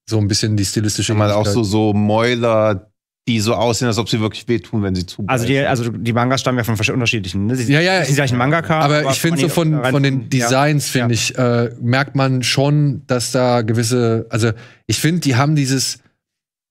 so ein bisschen die stilistische. Mal auch so, so Mäuler, die so aussehen, als ob sie wirklich wehtun, wenn sie zu. Also die, also die Mangas stammen ja von unterschiedlichen. Ne? Sie, ja, ja. Sie sind ja ein Mangaka. Aber, aber ich finde so von, von den Designs, ja. finde ich, äh, merkt man schon, dass da gewisse. Also ich finde, die haben dieses.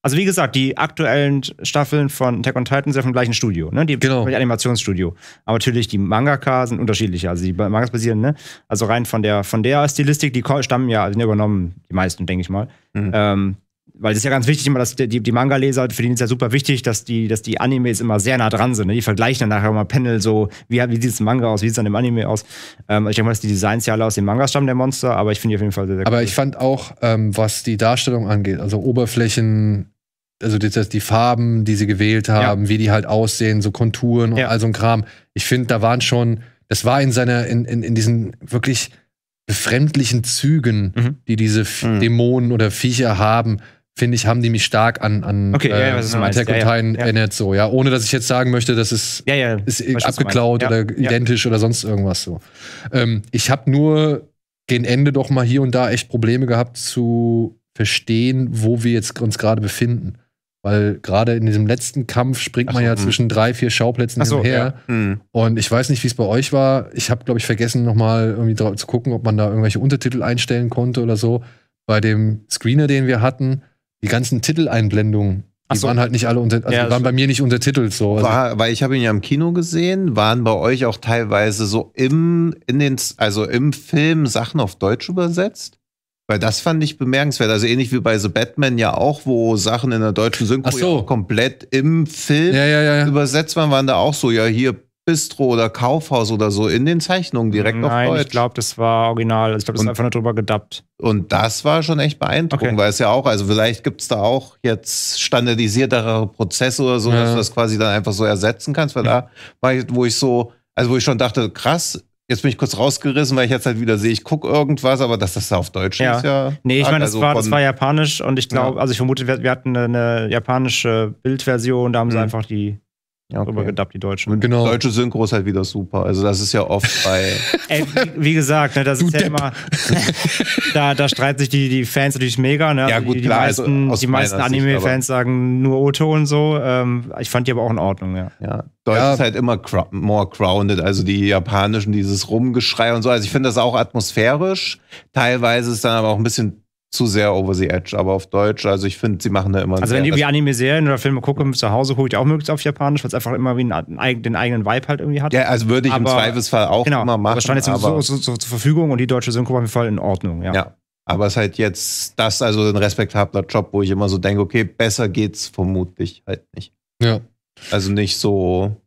Also wie gesagt, die aktuellen Staffeln von Attack on Titan sind ja vom gleichen Studio, ne? Die genau. Animationsstudio. Aber natürlich die Mangaka sind unterschiedlicher, also die Mangas basieren, ne? Also rein von der von der Stilistik, die stammen ja, sind übernommen die meisten, denke ich mal. Mhm. Ähm, weil es ist ja ganz wichtig immer, dass die, die Manga-Leser, für die ist ja super wichtig, dass die, dass die Animes immer sehr nah dran sind. Ne? Die vergleichen dann nachher immer Panel so, wie, wie sieht es im Manga aus, wie sieht es dann im Anime aus. Ähm, ich denke mal, dass die Designs ja alle aus den Mangas stammen, der Monster, aber ich finde die auf jeden Fall sehr, sehr Aber cool. ich fand auch, ähm, was die Darstellung angeht, also Oberflächen, also die, die Farben, die sie gewählt haben, ja. wie die halt aussehen, so Konturen und ja. all so ein Kram. Ich finde, da waren schon, das war in seiner, in, in, in diesen wirklich befremdlichen Zügen, mhm. die diese mhm. Dämonen oder Viecher haben, finde ich, haben die mich stark an, an okay, äh, ja, Smart Tech und ja, ja. erinnert so, ja. Ohne dass ich jetzt sagen möchte, das ist, ist abgeklaut oder identisch oder sonst irgendwas so. Ähm, ich habe nur gegen Ende doch mal hier und da echt Probleme gehabt zu verstehen, wo wir jetzt uns gerade befinden. Weil gerade in diesem letzten Kampf springt man so, ja mh. Hm. zwischen drei, vier Schauplätzen so, hin und her. Hm. Und ich weiß nicht, wie es bei euch war. Ich habe, glaube ich, vergessen, nochmal irgendwie zu gucken, ob man da irgendwelche Untertitel einstellen konnte oder so. Bei dem Screener, den wir hatten, die ganzen Titeleinblendungen, die so. waren halt nicht alle unter, also ja, waren bei mir nicht untertitelt so. Also. War, weil ich habe ihn ja im Kino gesehen, waren bei euch auch teilweise so im, in den, also im Film Sachen auf Deutsch übersetzt? Weil das fand ich bemerkenswert. Also ähnlich wie bei The Batman ja auch, wo Sachen in der deutschen Synchro so. ja komplett im Film ja, ja, übersetzt waren, waren da auch so, ja, hier Bistro oder Kaufhaus oder so in den Zeichnungen direkt Nein, auf Deutsch. ich glaube, das war original. ich glaube, das ist einfach nur drüber gedappt. Und das war schon echt beeindruckend, okay. weil es ja auch, also vielleicht gibt es da auch jetzt standardisiertere Prozesse oder so, ja. dass du das quasi dann einfach so ersetzen kannst, weil ja. da war ich, wo ich so, also wo ich schon dachte, krass, Jetzt bin ich kurz rausgerissen, weil ich jetzt halt wieder sehe, ich gucke irgendwas, aber dass das da auf Deutsch ja. ist ja. Nee, ich meine, das, also war, das war japanisch und ich glaube, ja. also ich vermute, wir, wir hatten eine, eine japanische Bildversion, da haben mhm. sie einfach die ja, okay. Übergedubbt, die Deutschen. Genau. Deutsche Synchro ist halt wieder super. Also, das ist ja oft *laughs* bei. Ey, wie, wie gesagt, ne, das du ist Depp. ja immer. *laughs* da, da streiten sich die, die Fans natürlich mega. Ne? Ja, also gut, die, die klar. Meisten, also die meisten Anime-Fans sagen nur Oto und so. Ähm, ich fand die aber auch in Ordnung, ja. ja. Deutsch ja. ist halt immer more grounded. Also, die japanischen, dieses Rumgeschrei und so. Also, ich finde das auch atmosphärisch. Teilweise ist dann aber auch ein bisschen zu sehr over the edge, aber auf Deutsch. Also ich finde, sie machen da immer. Also wenn ich irgendwie Anime-Serien oder Filme gucke zu Hause, hole ich auch möglichst auf Japanisch, weil es einfach immer wie einen, den eigenen Vibe halt irgendwie hat. Ja, also würde ich aber, im Zweifelsfall auch genau, immer machen. Aber stand jetzt aber, so, so, so, zur Verfügung und die deutsche Synchro war auf jeden Fall in Ordnung. Ja. ja. Aber es ist halt jetzt das, also ein respektabler Job, wo ich immer so denke, okay, besser geht's vermutlich halt nicht. Ja. Also nicht so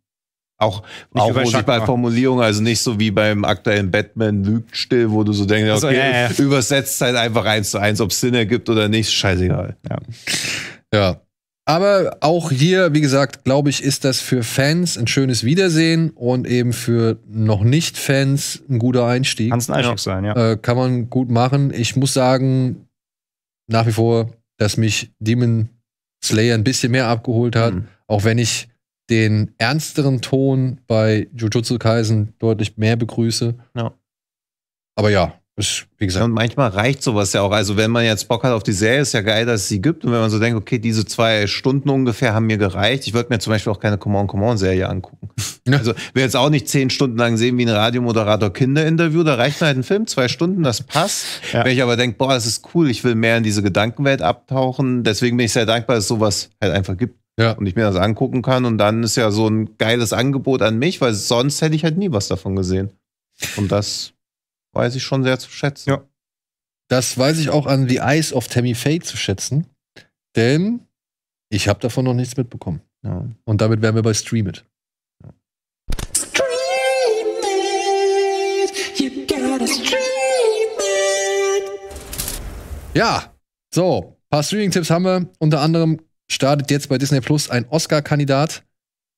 auch, auch muss ich bei Formulierung, also nicht so wie beim aktuellen Batman lügt still, wo du so denkst, also, okay, ja, ja. übersetzt halt einfach eins zu eins, ob es Sinn ergibt oder nicht, scheißegal. Ja. ja. Aber auch hier, wie gesagt, glaube ich, ist das für Fans ein schönes Wiedersehen und eben für noch nicht Fans ein guter Einstieg. Kann es ein Einstieg sein, ja. Äh, kann man gut machen. Ich muss sagen, nach wie vor, dass mich Demon Slayer ein bisschen mehr abgeholt hat, mhm. auch wenn ich den ernsteren Ton bei Jujutsu Kaisen deutlich mehr begrüße. Ja. Aber ja, ist, wie gesagt. Ja, und manchmal reicht sowas ja auch. Also, wenn man jetzt Bock hat auf die Serie, ist ja geil, dass es sie gibt. Und wenn man so denkt, okay, diese zwei Stunden ungefähr haben mir gereicht. Ich würde mir zum Beispiel auch keine Come on, Come on Serie angucken. *laughs* Ja. Also, will jetzt auch nicht zehn Stunden lang sehen, wie ein Radiomoderator Kinder interview. Da reicht mir halt ein Film, zwei Stunden, das passt. *laughs* Ja. Wenn ich aber denke, boah, das ist cool, ich will mehr in diese Gedankenwelt abtauchen. Deswegen bin ich sehr dankbar, dass es sowas halt einfach gibt. Ja. Und ich mir das angucken kann. Und dann ist ja so ein geiles Angebot an mich, weil sonst hätte ich halt nie was davon gesehen. Und das weiß ich schon sehr zu schätzen. Ja. Das weiß ich auch an The Eyes of Tammy Faye zu schätzen, denn ich habe davon noch nichts mitbekommen. Ja. Und damit wären wir bei Stream It. Ja. Stream it, you gotta stream it. Ja, so, ein paar Streaming-Tipps haben wir, unter anderem startet jetzt bei Disney Plus ein Oscar-Kandidat,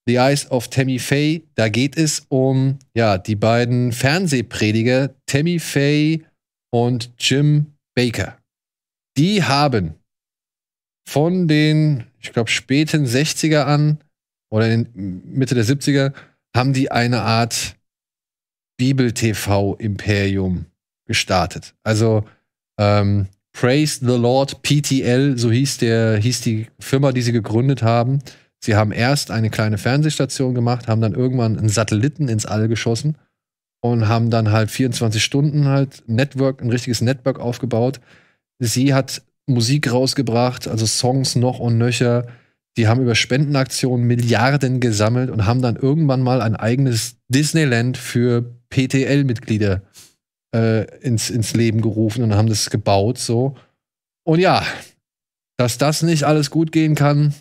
The Eyes of Tammy Faye. Da geht es um ja, die beiden Fernsehprediger Tammy Faye und Jim Baker. Die haben von den, ich glaube, späten 60er an oder Mitte der 70er, haben die eine Art Bibel-TV-Imperium gestartet. Also ähm, Praise the Lord PTL, so hieß der, hieß die Firma, die sie gegründet haben. Sie haben erst eine kleine Fernsehstation gemacht, haben dann irgendwann einen Satelliten ins All geschossen und haben dann halt 24 Stunden halt Network, ein richtiges Network aufgebaut. Sie hat Musik rausgebracht, also Songs noch und nöcher. Die haben über Spendenaktionen Milliarden gesammelt und haben dann irgendwann mal ein eigenes Disneyland für PTL-Mitglieder äh, ins, ins Leben gerufen und haben das gebaut so. Und ja, dass das nicht alles gut gehen kann,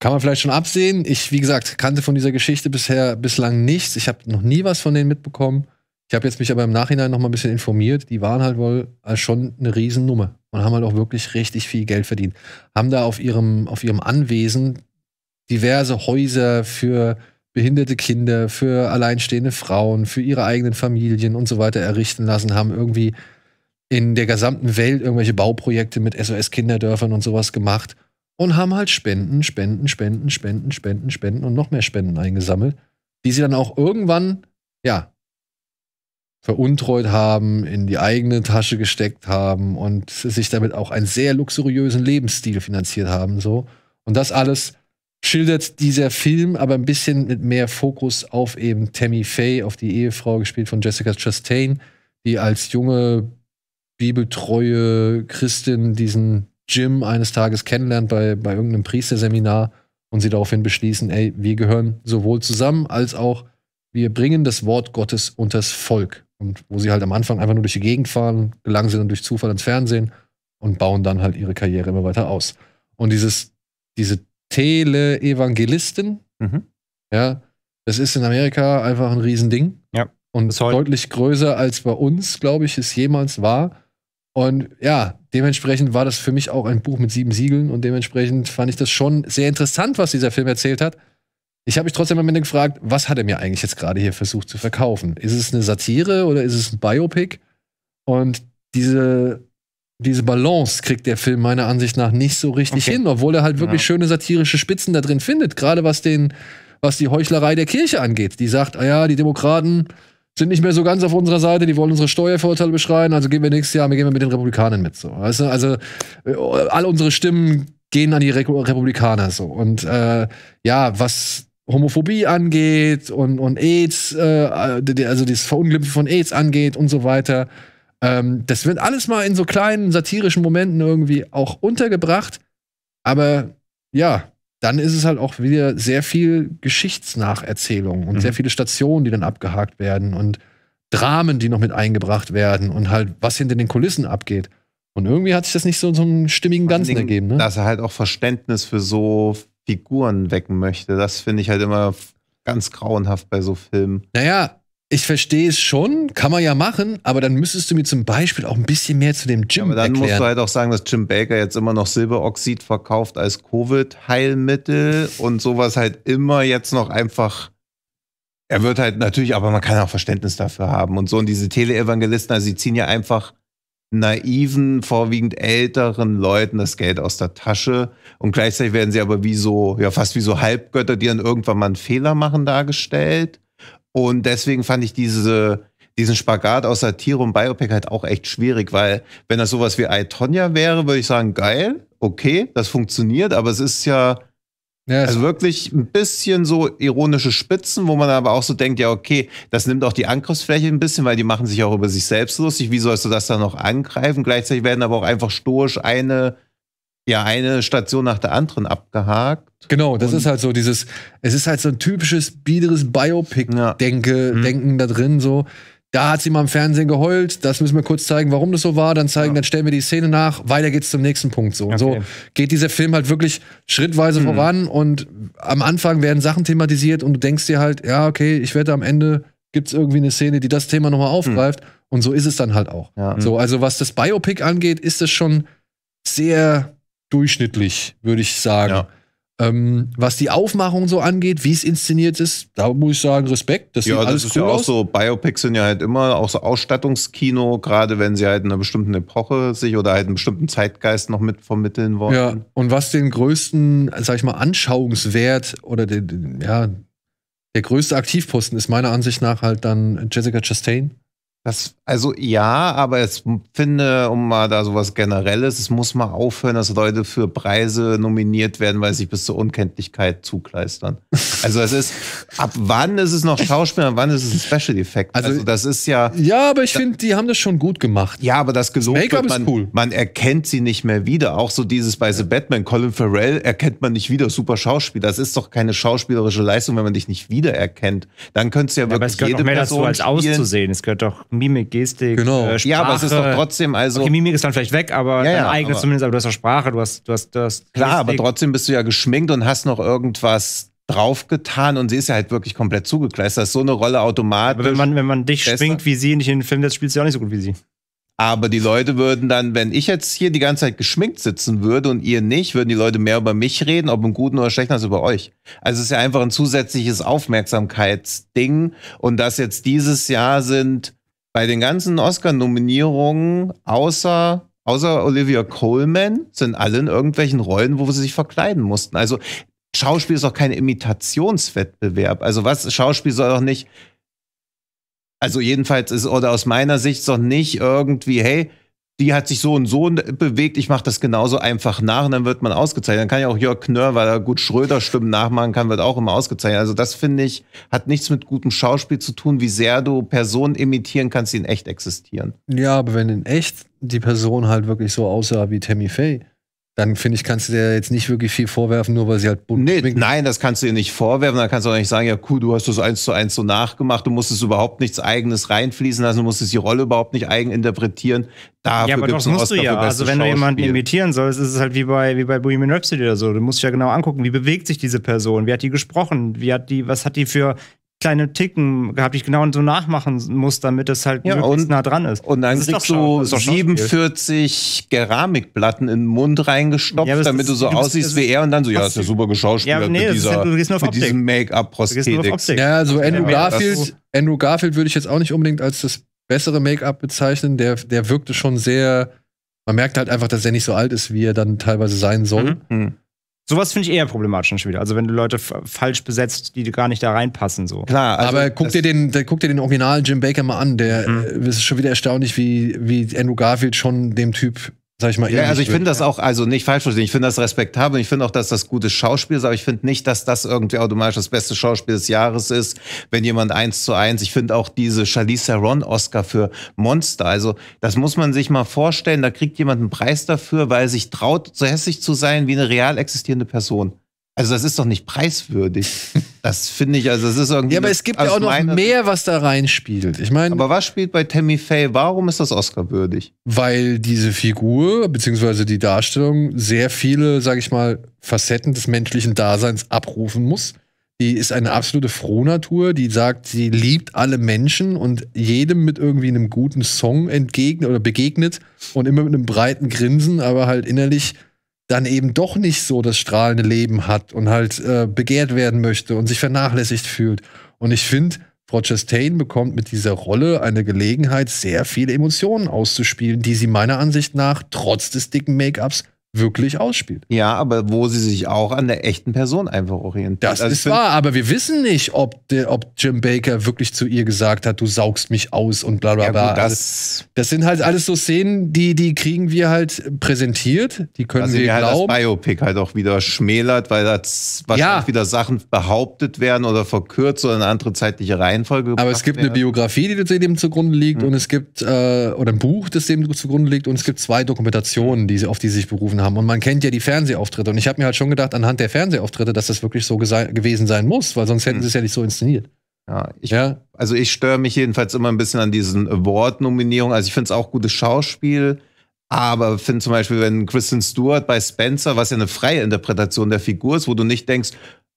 kann man vielleicht schon absehen. Ich, wie gesagt, kannte von dieser Geschichte bisher bislang nichts. Ich habe noch nie was von denen mitbekommen. Ich habe jetzt mich aber im Nachhinein noch mal ein bisschen informiert. Die waren halt wohl äh, schon eine Riesennummer und haben halt auch wirklich richtig viel Geld verdient. Haben da auf ihrem, auf ihrem Anwesen diverse Häuser für behinderte Kinder, für alleinstehende Frauen, für ihre eigenen Familien und so weiter errichten lassen, haben irgendwie in der gesamten Welt irgendwelche Bauprojekte mit SOS-Kinderdörfern und sowas gemacht und haben halt Spenden, Spenden, Spenden, Spenden, Spenden, Spenden und noch mehr Spenden eingesammelt, die sie dann auch irgendwann, ja, veruntreut haben, in die eigene Tasche gesteckt haben und sich damit auch einen sehr luxuriösen Lebensstil finanziert haben, so. Und das alles schildert dieser Film aber ein bisschen mit mehr Fokus auf eben Tammy Faye, auf die Ehefrau, gespielt von Jessica Chastain, die als junge, bibeltreue Christin diesen Jim eines Tages kennenlernt bei, bei irgendeinem Priesterseminar und sie daraufhin beschließen, ey, wir gehören sowohl zusammen als auch wir bringen das Wort Gottes unters Volk. Und wo sie halt am Anfang einfach nur durch die Gegend fahren, gelangen sie dann durch Zufall ins Fernsehen und bauen dann halt ihre Karriere immer weiter aus. Und dieses, diese Teleevangelisten. Mhm. Ja, das ist in Amerika einfach ein Riesending. Ja. Und deutlich größer als bei uns, glaube ich, es jemals war. Und ja, dementsprechend war das für mich auch ein Buch mit sieben Siegeln und dementsprechend fand ich das schon sehr interessant, was dieser Film erzählt hat. Ich habe mich trotzdem am Ende gefragt, was hat er mir eigentlich jetzt gerade hier versucht zu verkaufen? Ist es eine Satire oder ist es ein Biopic? Und diese diese Balance kriegt der Film meiner Ansicht nach nicht so richtig okay. hin, obwohl er halt wirklich ja. schöne satirische Spitzen da drin findet, gerade was den, was die Heuchlerei der Kirche angeht. Die sagt, ah ja, die Demokraten sind nicht mehr so ganz auf unserer Seite, die wollen unsere Steuervorteile beschreien, also gehen wir nächstes Jahr, wir gehen wir mit den Republikanern mit. So. Weißt du? Also äh, all unsere Stimmen gehen an die Re Republikaner so. Und äh, ja, was Homophobie angeht und, und AIDS, äh, also das also Verunglimpfen von AIDS angeht und so weiter, ähm, das wird alles mal in so kleinen satirischen Momenten irgendwie auch untergebracht. Aber ja, dann ist es halt auch wieder sehr viel Geschichtsnacherzählung und mhm. sehr viele Stationen, die dann abgehakt werden und Dramen, die noch mit eingebracht werden und halt, was hinter den Kulissen abgeht. Und irgendwie hat sich das nicht so, so einen stimmigen Ganzen ergeben. Ne? Dass er halt auch Verständnis für so Figuren wecken möchte, das finde ich halt immer ganz grauenhaft bei so Filmen. Naja, ich verstehe es schon, kann man ja machen, aber dann müsstest du mir zum Beispiel auch ein bisschen mehr zu dem Jim ja, aber dann erklären. musst du halt auch sagen, dass Jim Baker jetzt immer noch Silberoxid verkauft als Covid-Heilmittel und sowas halt immer jetzt noch einfach. Er wird halt natürlich, aber man kann auch Verständnis dafür haben und so. Und diese Teleevangelisten, also sie ziehen ja einfach naiven, vorwiegend älteren Leuten das Geld aus der Tasche. Und gleichzeitig werden sie aber wie so, ja, fast wie so Halbgötter, die dann irgendwann mal einen Fehler machen, dargestellt. Und deswegen fand ich diese, diesen Spagat aus Satire und Biopic halt auch echt schwierig, weil wenn das sowas wie Aitonia wäre, würde ich sagen, geil, okay, das funktioniert, aber es ist ja, ja also wirklich ein bisschen so ironische Spitzen, wo man aber auch so denkt, ja, okay, das nimmt auch die Angriffsfläche ein bisschen, weil die machen sich auch über sich selbst lustig. Wie sollst du das dann noch angreifen? Gleichzeitig werden aber auch einfach stoisch eine ja eine Station nach der anderen abgehakt. Genau, das ist halt so dieses, es ist halt so ein typisches biederes Biopic-Denke, ja. mhm. Denken da drin, so. Da hat sie mal im Fernsehen geheult, das müssen wir kurz zeigen, warum das so war, dann zeigen, ja. dann stellen wir die Szene nach, weiter geht's zum nächsten Punkt. So. Okay. Und so geht dieser Film halt wirklich schrittweise mhm. voran und am Anfang werden Sachen thematisiert und du denkst dir halt, ja, okay, ich werde am Ende gibt's irgendwie eine Szene, die das Thema nochmal aufgreift. Mhm. Und so ist es dann halt auch. Ja. So, also was das Biopic angeht, ist es schon sehr durchschnittlich, würde ich sagen. Ja. Ähm, was die Aufmachung so angeht, wie es inszeniert ist, da muss ich sagen, Respekt. Das ja, sieht alles das ist cool ja auch aus. so, Biopics sind ja halt immer auch so Ausstattungskino, gerade wenn sie halt in einer bestimmten Epoche sich oder halt einen bestimmten Zeitgeist noch mit vermitteln wollen. Ja, und was den größten, sag ich mal, Anschauungswert oder den, den ja, der größte Aktivposten ist meiner Ansicht nach halt dann Jessica Chastain. Das, also ja, aber ich finde, um mal da sowas Generelles, es muss mal aufhören, dass Leute für Preise nominiert werden, weil sie sich bis zur Unkenntlichkeit zugleistern. Also es ist, ab wann ist es noch Schauspieler, ab wann ist es ein Special Effect? Also, also das ist ja. Ja, aber ich finde, die haben das schon gut gemacht. Ja, aber das gelobt das wird, man, cool. man erkennt sie nicht mehr wieder. Auch so dieses bei The Batman, Colin Farrell erkennt man nicht wieder, super Schauspieler. Das ist doch keine schauspielerische Leistung, wenn man dich nicht wiedererkennt. Dann könntest du ja, ja wirklich aber es jede mehr Person dazu, als spielen. auszusehen. Es gehört doch Mimik, Gestik, genau. Äh, Sprache. Ja, aber es ist doch trotzdem also. Okay, Mimik ist dann vielleicht weg, aber ja, ja, deine eigene zumindest, aber du hast auch Sprache, du hast, du hast, du hast Klar, Gestik. aber trotzdem bist du ja geschminkt und hast noch irgendwas draufgetan und sie ist ja halt wirklich komplett zugekleistert. Das ist so eine Rolle automatisch. Aber wenn man, wenn man dich schminkt wie sie nicht in den Film, das spielst du ja auch nicht so gut wie sie. Aber die Leute würden dann, wenn ich jetzt hier die ganze Zeit geschminkt sitzen würde und ihr nicht, würden die Leute mehr über mich reden, ob im Guten oder Schlechten, als über euch. Also es ist ja einfach ein zusätzliches Aufmerksamkeitsding. Und dass jetzt dieses Jahr sind bei den ganzen Oscar-Nominierungen, außer, außer Olivia Coleman, sind alle in irgendwelchen Rollen, wo sie sich verkleiden mussten. Also Schauspiel ist auch kein Imitationswettbewerb. Also was, Schauspiel soll doch nicht, also jedenfalls ist, oder aus meiner Sicht doch nicht irgendwie, hey, die hat sich so und so bewegt, ich mache das genauso einfach nach und dann wird man ausgezeichnet. Dann kann ja auch Jörg Knörr, weil er gut Schröder Stimmen nachmachen kann, wird auch immer ausgezeichnet. Also das finde ich, hat nichts mit gutem Schauspiel zu tun, wie sehr du Personen imitieren kannst, die in echt existieren. Ja, aber wenn in echt die Person halt wirklich so aussah wie Tammy Faye, dann finde ich, kannst du dir jetzt nicht wirklich viel vorwerfen, nur weil sie halt bunt nee, Nein, das kannst du ihr nicht vorwerfen. Dann kannst du auch nicht sagen, ja cool, du hast das eins zu eins so nachgemacht, du musstest überhaupt nichts Eigenes reinfließen lassen, du musstest die Rolle überhaupt nicht eigen interpretieren. Dafür ja, aber doch musst Oscar du ja. Also wenn du jemanden imitieren sollst, ist es halt wie bei, wie bei Bohemian Rhapsody oder so. Du musst dich ja genau angucken, wie bewegt sich diese Person, wie hat die gesprochen, wie hat die, was hat die für kleine Ticken gehabt, die ich genau so nachmachen muss, damit es halt ja, und, nah dran ist. Und dann das kriegst du so 47 Keramikplatten in den Mund reingestopft, ja, damit ist, du so du aussiehst bist, wie er und dann so, ja, ist ja super geschauspielert ja, nee, mit, dieser, ist, mit diesem Make-up-Prosthetik. Ja, also Andrew Garfield, Andrew Garfield würde ich jetzt auch nicht unbedingt als das bessere Make-up bezeichnen. Der, der wirkte schon sehr, man merkt halt einfach, dass er nicht so alt ist, wie er dann teilweise sein soll. Mhm. Sowas finde ich eher problematisch schon wieder. Also wenn du Leute falsch besetzt, die gar nicht da reinpassen so. Klar, also aber guck dir den, der, guck dir den Original Jim Baker mal an. Der mhm. Äh, ist schon wieder erstaunlich, wie wie Andrew Garfield schon dem Typ Sag ich mal ja, also ich finde das auch, also nicht falsch verstehen, ich finde das respektabel, und ich finde auch, dass das gutes Schauspiel ist, aber ich finde nicht, dass das irgendwie automatisch das beste Schauspiel des Jahres ist, wenn jemand eins zu eins, ich finde auch diese Charlize Ron Oscar für Monster, also das muss man sich mal vorstellen, da kriegt jemand einen Preis dafür, weil er sich traut, so hässlich zu sein wie eine real existierende Person. Also das ist doch nicht preiswürdig. *laughs* Das finde ich, also es ist irgendwie. Ja, aber es gibt ja auch noch mehr, was da reinspielt. Ich meine. Aber was spielt bei Tammy Faye? Warum ist das Oscar-würdig? Weil diese Figur, beziehungsweise die Darstellung, sehr viele, sage ich mal, Facetten des menschlichen Daseins abrufen muss. Die ist eine absolute Frohnatur, die sagt, sie liebt alle Menschen und jedem mit irgendwie einem guten Song entgegnet oder begegnet und immer mit einem breiten Grinsen, aber halt innerlich dann eben doch nicht so das strahlende Leben hat und halt äh, begehrt werden möchte und sich vernachlässigt fühlt. Und ich finde, Frau Chastain bekommt mit dieser Rolle eine Gelegenheit, sehr viele Emotionen auszuspielen, die sie meiner Ansicht nach trotz des dicken Make-ups wirklich ausspielt. Ja, aber wo sie sich auch an der echten Person einfach orientiert. Das also ist wahr, aber wir wissen nicht, ob, der, ob Jim Baker wirklich zu ihr gesagt hat, du saugst mich aus und bla bla bla. Ja, gut, das, also, das sind halt alles so Szenen, die, die kriegen wir halt präsentiert, die können also wir halt glauben. Das Biopic halt auch wieder schmälert, weil da wahrscheinlich ja. wieder Sachen behauptet werden oder verkürzt oder eine andere zeitliche Reihenfolge Aber es gibt werden. eine Biografie, die dem zugrunde liegt hm. und es gibt, äh, oder ein Buch, das dem zugrunde liegt und es gibt zwei Dokumentationen, die, auf die sie sich berufen haben haben. Und man kennt ja die Fernsehauftritte. Und ich habe mir halt schon gedacht, anhand der Fernsehauftritte, dass das wirklich so gewesen sein muss, weil sonst hätten hm. sie es ja nicht so inszeniert. Ja, ich, ja. also ich störe mich jedenfalls immer ein bisschen an diesen Award-Nominierungen. Also ich finde es auch gutes Schauspiel, aber finde zum Beispiel, wenn Kristen Stewart bei Spencer, was ja eine freie Interpretation der Figur ist, wo du nicht denkst,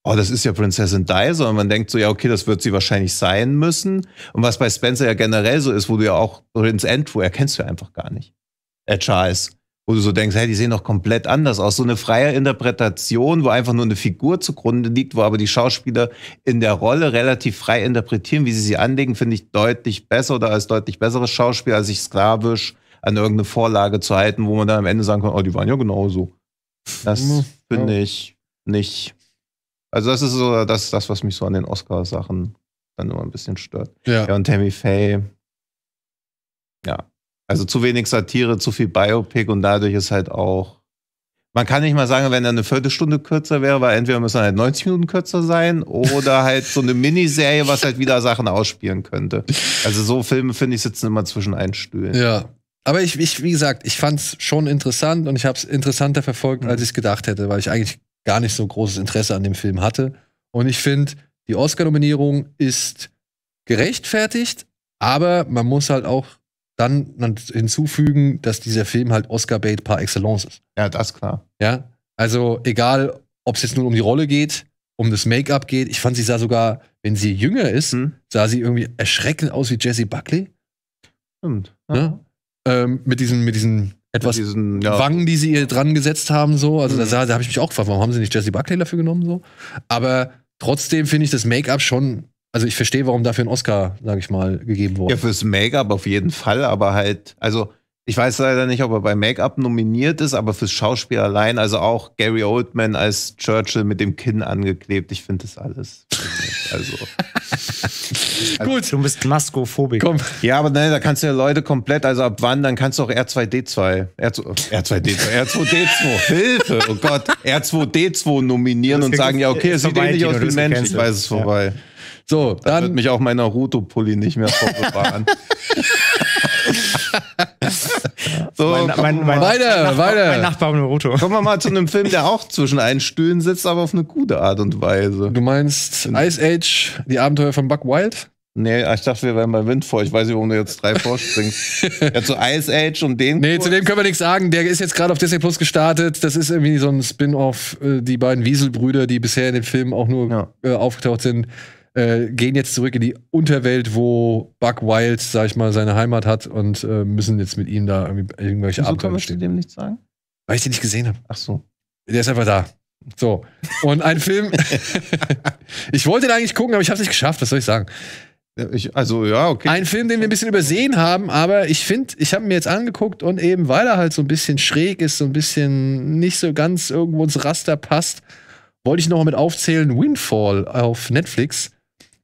oh, das ist ja Prinzessin Di, sondern man denkt so, ja, okay, das wird sie wahrscheinlich sein müssen. Und was bei Spencer ja generell so ist, wo du ja auch Prince Andrew erkennst du ja einfach gar nicht. Äh, Charles wo du so denkst, hey, die sehen doch komplett anders aus. So eine freie Interpretation, wo einfach nur eine Figur zugrunde liegt, wo aber die Schauspieler in der Rolle relativ frei interpretieren, wie sie sie anlegen, finde ich deutlich besser oder als deutlich besseres Schauspiel, als sich sklavisch an irgendeine Vorlage zu halten, wo man dann am Ende sagen kann, oh, die waren ja genauso. Das mhm, finde ich nicht. Also das ist so das, das, was mich so an den Oscar-Sachen dann immer ein bisschen stört. Ja, ja und Tammy Faye. Ja, also zu wenig Satire, zu viel Biopic und dadurch ist halt auch. Man kann nicht mal sagen, wenn er eine Viertelstunde kürzer wäre, weil entweder müssen halt 90 Minuten kürzer sein oder halt so eine Miniserie, was halt wieder Sachen ausspielen könnte. Also so Filme, finde ich, sitzen immer zwischen Stühlen. Ja. Aber ich, ich wie gesagt, ich fand es schon interessant und ich habe es interessanter verfolgt, als mhm. ich es gedacht hätte, weil ich eigentlich gar nicht so großes Interesse an dem Film hatte. Und ich finde, die Oscar-Nominierung ist gerechtfertigt, aber man muss halt auch dann hinzufügen, dass dieser Film halt oscar Bate par excellence ist. Ja, das klar. Ja, also egal, ob es jetzt nur um die Rolle geht, um das Make-up geht. Ich fand, sie sah sogar, wenn sie jünger ist, hm. sah sie irgendwie erschreckend aus wie Jesse Buckley. Stimmt. Ja. Ne? Ähm, mit diesen, mit diesen etwas diesen, ja. Wangen, die sie ihr dran gesetzt haben, so. Also mhm. da, hm. da habe ich mich auch gefragt, warum haben sie nicht Jesse Buckley dafür genommen, so. Aber trotzdem finde ich das Make-up schon also ich verstehe, warum dafür ein Oscar, sage ich mal, gegeben wurde. Ja, fürs Make-up auf jeden Fall, aber halt, also ich weiß leider nicht, ob er bei Make-up nominiert ist, aber fürs Schauspiel allein, also auch Gary Oldman als Churchill mit dem Kinn angeklebt. Ich finde das alles. *laughs* also. also Gut. Du bist Komm. Ja, aber ne, da kannst du ja Leute komplett, also ab wann, dann kannst du auch R2D2, R2, R2D2, R2D2, Hilfe, oh Gott, R2D2 nominieren und sagen, ja, okay, es sieht ähnlich aus wie Mensch, ich weiß es vorbei. Ja. So, da dann wird mich auch mein Naruto-Pulli nicht mehr vorbewahren. *laughs* so, mein, mein, mein, weiter, Nachbar, weiter. Mein Nachbar Naruto. Kommen wir mal zu einem Film, der auch zwischen allen Stühlen sitzt, aber auf eine gute Art und Weise. Du meinst Ice Age, die Abenteuer von Buck Wild? Nee, ich dachte, wir wären bei Windfall. Ich weiß nicht, warum du jetzt drei vorspringst. *laughs* ja, zu Ice Age und den. Nee, kurz. zu dem können wir nichts sagen. Der ist jetzt gerade auf Disney Plus gestartet. Das ist irgendwie so ein Spin-off. Äh, die beiden Wieselbrüder, die bisher in den Filmen auch nur ja. äh, aufgetaucht sind, äh, gehen jetzt zurück in die Unterwelt, wo Buck Wild, sag ich mal, seine Heimat hat und äh, müssen jetzt mit ihm da irgendwelche Wieso Abenteuer stehen. dem nichts sagen? Weil ich den nicht gesehen habe. Ach so. Der ist einfach da. So. Und ein Film. *laughs* ich wollte den eigentlich gucken, aber ich habe es nicht geschafft. Was soll ich sagen? Ich, also ja, okay. Ein Film, den wir ein bisschen übersehen haben, aber ich finde, ich habe mir jetzt angeguckt und eben weil er halt so ein bisschen schräg ist, so ein bisschen nicht so ganz irgendwo ins Raster passt, wollte ich noch mal mit aufzählen Windfall auf Netflix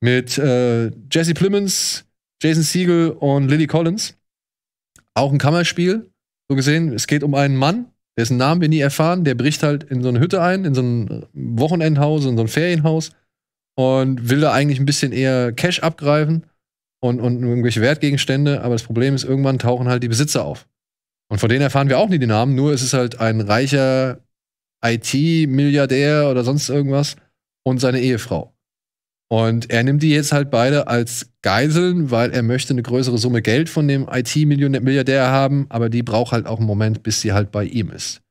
mit äh, Jesse Plemons, Jason Siegel und Lily Collins. Auch ein Kammerspiel, so gesehen. Es geht um einen Mann, dessen Namen wir nie erfahren. Der bricht halt in so eine Hütte ein, in so ein äh, Wochenendhaus, in so ein Ferienhaus und will da eigentlich ein bisschen eher Cash abgreifen und, und irgendwelche Wertgegenstände. Aber das Problem ist, irgendwann tauchen halt die Besitzer auf. Und von denen erfahren wir auch nie die Namen, nur es ist halt ein reicher IT-Milliardär oder sonst irgendwas und seine Ehefrau. Und er nimmt die jetzt halt beide als Geiseln, weil er möchte eine größere Summe Geld von dem IT-Milliardär haben, aber die braucht halt auch einen Moment, bis sie halt bei ihm ist.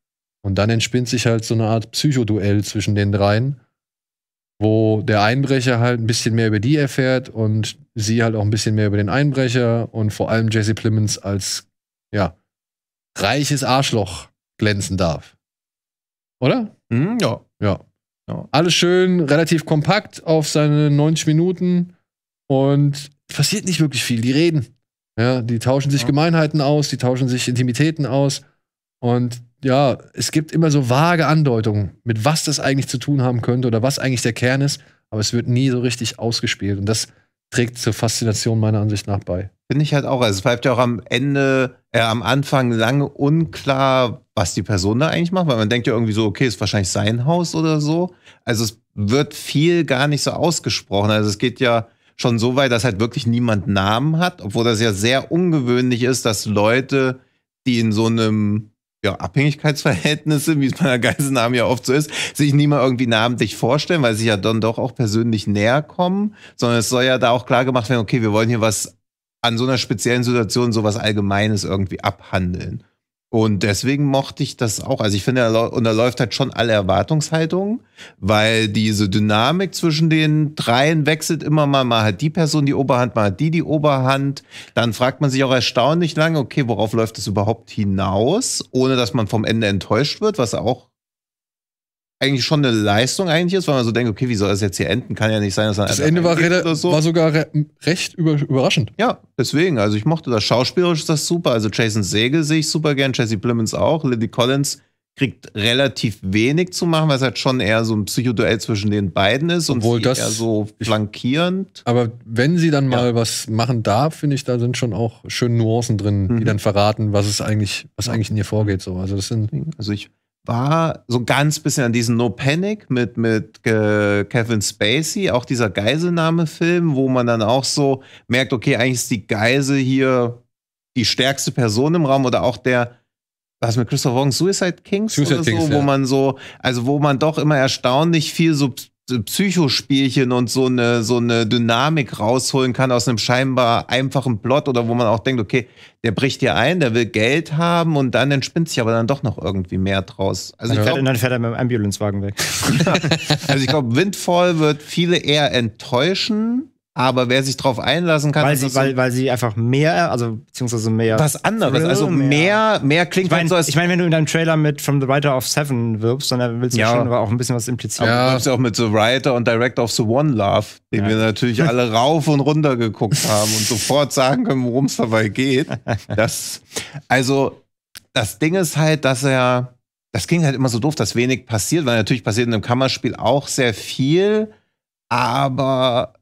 Und dann entspinnt sich halt so eine Art Psychoduell zwischen den dreien, wo der Einbrecher halt ein bisschen mehr über die erfährt und sie halt auch ein bisschen mehr über den Einbrecher und vor allem Jesse Plemons als, ja, reiches Arschloch glänzen darf. Oder? Mhm, ja. Ja alles schön, relativ kompakt auf seine 90 Minuten und passiert nicht wirklich viel. Die reden. Ja, die tauschen sich ja. Gemeinheiten aus, die tauschen sich Intimitäten aus. Und ja, es gibt immer so vage Andeutungen, mit was das eigentlich zu tun haben könnte oder was eigentlich der Kern ist, aber es wird nie so richtig ausgespielt. Und das trägt zur Faszination meiner Ansicht nach bei finde ich halt auch. Also es bleibt ja auch am Ende, äh, am Anfang lange unklar, was die Person da eigentlich macht, weil man denkt ja irgendwie so, okay, ist wahrscheinlich sein Haus oder so. Also es wird viel gar nicht so ausgesprochen. Also es geht ja schon so weit, dass halt wirklich niemand Namen hat, obwohl das ja sehr ungewöhnlich ist, dass Leute, die in so einem ja, Abhängigkeitsverhältnisse, wie es bei einer Geiselnahme ja oft so ist, sich nie mal irgendwie namentlich vorstellen, weil sie ja dann doch auch persönlich näher kommen, sondern es soll ja da auch klar gemacht werden, okay, wir wollen hier was an so einer speziellen Situation sowas Allgemeines irgendwie abhandeln. Und deswegen mochte ich das auch. Also ich finde, er läuft halt schon alle Erwartungshaltungen, weil diese Dynamik zwischen den dreien wechselt immer mal. Mal hat die Person die Oberhand, mal hat die die Oberhand. Dann fragt man sich auch erstaunlich lange, okay, worauf läuft es überhaupt hinaus, ohne dass man vom Ende enttäuscht wird, was auch eigentlich schon eine Leistung eigentlich ist, weil man so denkt, okay, wie soll das jetzt hier enden? Kann ja nicht sein, dass dann Das Ende war, so. war sogar re recht über überraschend. Ja, deswegen. Also ich mochte das. Schauspielerisch ist das super. Also Jason Segel sehe ich super gern, Jesse Plemons auch. Lily Collins kriegt relativ wenig zu machen, weil es halt schon eher so ein Psychoduell zwischen den beiden ist Obwohl und das, eher so flankierend. aber wenn sie dann mal was machen darf, finde ich, da sind schon auch schöne Nuancen drin, mhm. die dann verraten, was es eigentlich, was eigentlich in ihr vorgeht. So. Also das sind. Also ich war so ganz bisschen an diesen No Panic mit, mit äh, Kevin Spacey, auch dieser Geiselnahme-Film, wo man dann auch so merkt, okay, eigentlich ist die Geisel hier die stärkste Person im Raum oder auch der, was mit Christopher Wong, Suicide Kings Suicide oder so, ja. wo man so, also wo man doch immer erstaunlich viel so Psychospielchen und so eine, so eine Dynamik rausholen kann aus einem scheinbar einfachen Plot oder wo man auch denkt, okay, der bricht hier ein, der will Geld haben und dann entspinnt sich aber dann doch noch irgendwie mehr draus. Also dann, ich glaub, dann fährt er mit dem Ambulancewagen weg. *laughs* also ich glaube, Windfall wird viele eher enttäuschen aber wer sich drauf einlassen kann, weil sie, weil, weil sie einfach mehr, also beziehungsweise mehr. Was anderes. Thrill, also mehr, mehr, mehr klingt ich halt mein, so als. Ich meine, wenn du in deinem Trailer mit From the Writer of Seven wirbst, dann willst du ja. schon aber auch ein bisschen was implizieren. Ja, ja auch mit The Writer und Director of the One Love, den ja. wir natürlich *laughs* alle rauf und runter geguckt haben und sofort sagen können, worum es dabei geht. *laughs* Das, also, das Ding ist halt, dass er. Das ging halt immer so doof, dass wenig passiert, weil natürlich passiert in einem Kammerspiel auch sehr viel, aber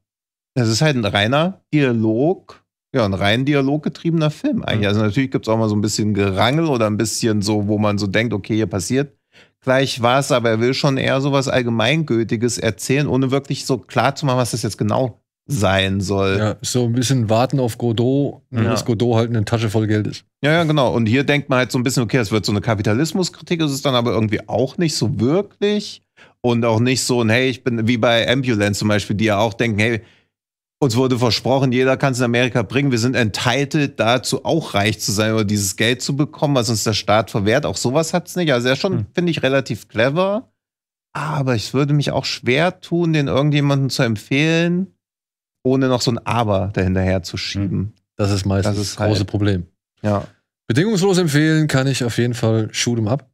das ist halt ein reiner Dialog, ja, ein rein dialoggetriebener Film mhm. eigentlich. Mhm. Also natürlich gibt es auch mal so ein bisschen Gerangel oder ein bisschen so, wo man so denkt, okay, hier passiert gleich was, aber er will schon eher so was Allgemeingültiges erzählen, ohne wirklich so klar zu machen, was das jetzt genau sein soll. Ja, so ein bisschen warten auf Godot, ne, ja. dass Godot halt eine Tasche voll Geld ist. Ja, ja, genau. Und hier denkt man halt so ein bisschen, okay, es wird so eine Kapitalismuskritik, ist es dann aber irgendwie auch nicht so wirklich. Und auch nicht so ein, hey, ich bin wie bei Ambulance zum Beispiel, die ja auch denken, hey, uns wurde versprochen, jeder kann es in Amerika bringen. Wir sind entitelt dazu, auch reich zu sein oder dieses Geld zu bekommen, was uns der Staat verwehrt. Auch sowas hat es nicht. Also er ist schon, hm. finde ich, relativ clever. Aber ich würde mich auch schwer tun, den irgendjemandem zu empfehlen, ohne noch so ein Aber dahinterher zu schieben. Hm. Das ist meistens das ist halt, große Problem. Ja. Bedingungslos empfehlen kann ich auf jeden Fall Shoot'em Up.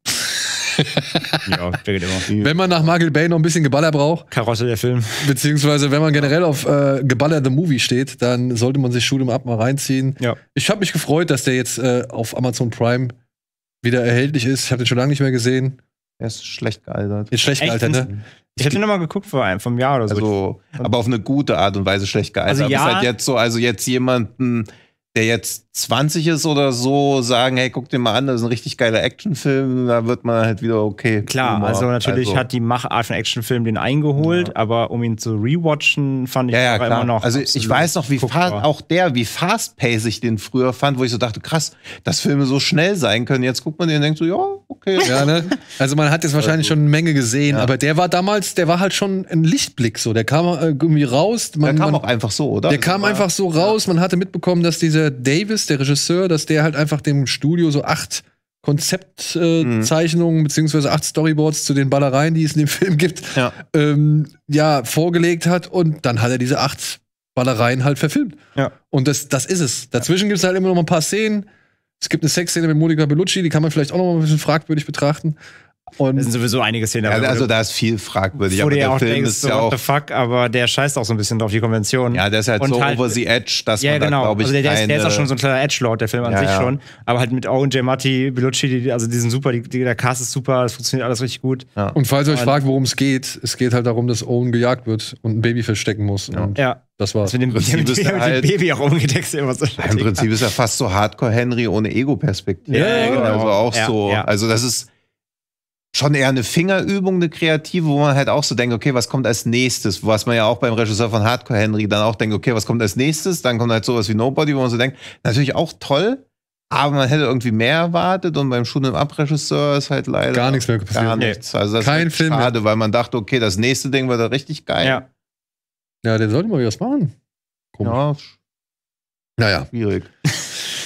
*laughs* ja, geht immer. Wenn man nach Michael Bay noch ein bisschen Geballer braucht. Karosse der Film. Beziehungsweise, wenn man generell auf äh, Geballer the Movie steht, dann sollte man sich Shoot 'em mal reinziehen. Ja. Ich habe mich gefreut, dass der jetzt äh, auf Amazon Prime wieder erhältlich ist. Ich habe den schon lange nicht mehr gesehen. Er ist schlecht gealtert. Ist schlecht Echt? gealtert, ne? Ich hätte nochmal geguckt vor einem, vom Jahr oder so. Also, aber auf eine gute Art und Weise schlecht gealtert. Also ja, aber ist halt jetzt so, also jetzt jemanden der jetzt 20 ist oder so, sagen, hey, guck dir mal an, das ist ein richtig geiler Actionfilm, da wird man halt wieder okay. Klar, Humor. also natürlich also. hat die Machart von Actionfilm den eingeholt, ja. aber um ihn zu rewatchen, fand ich ja, ja, immer noch. Also ich weiß noch, wie fast, auch der, wie fast-paced ich den früher fand, wo ich so dachte, krass, dass Filme so schnell sein können. Jetzt guckt man den und denkt so, ja, okay. *laughs* Ja, ne? Also man hat jetzt wahrscheinlich also, schon eine Menge gesehen, aber der war damals, der war halt schon ein Lichtblick so, der kam äh, irgendwie raus. Man, der kam man, auch einfach so, oder? Der kam einfach so raus, man hatte mitbekommen, dass diese der Davis, der Regisseur, dass der halt einfach dem Studio so acht Konzeptzeichnungen äh, mhm. beziehungsweise acht Storyboards zu den Ballereien, die es in dem *laughs* Film gibt, ja. Ähm, ja. vorgelegt hat und dann hat er diese acht Ballereien halt verfilmt. Ja. Und das, das ist es. Dazwischen ja. gibt es halt immer noch ein paar Szenen. Es gibt eine Sexszene mit Monika Bellucci, die kann man vielleicht auch noch mal ein bisschen fragwürdig betrachten. Und das sind sowieso einige Szenen. Ja, also da ist viel fragwürdig. aber der auch Film denkst, ist so, ja what the fuck, aber der scheißt auch so ein bisschen drauf die Konvention. Ja, der ist halt und so halt, over the edge, dass ja, man genau. da, glaube ich, also der, keine... der, ist, auch schon so ein kleiner Edge-Lord, der Film an ja, sich ja. schon. Aber halt mit Owen, J. Matti, Bellucci, die, also die sind super, die, die, der Cast ist super, es funktioniert alles richtig gut. Ja. Und falls ihr euch fragt, worum es geht, es geht halt darum, dass Owen gejagt wird und ein Baby verstecken muss. ja. Das war's. Also mit dem, mit dem, halt, dem Baby auch umgedeckt. Was so Im Prinzip ist er fast so Hardcore-Henry ohne Ego-Perspektive. Ja, also genau. Also auch so. Also das ist schon eher eine Fingerübung, eine kreative, wo man halt auch so denkt, okay, was kommt als nächstes? Was man ja auch beim Regisseur von Hardcore Henry dann auch denkt, okay, was kommt als nächstes? Dann kommt halt sowas wie Nobody, wo man so denkt, natürlich auch toll, aber man hätte irgendwie mehr erwartet und beim Schulen im Abregisseur ist halt leider gar nichts mehr passiert. Gar nichts. Nee. Also das Kein ist Film schade, mehr. weil man dachte, okay, das nächste Ding wird da richtig geil. Ja, ja der sollte mal was machen. Komisch. Ja. Naja. Schwierig.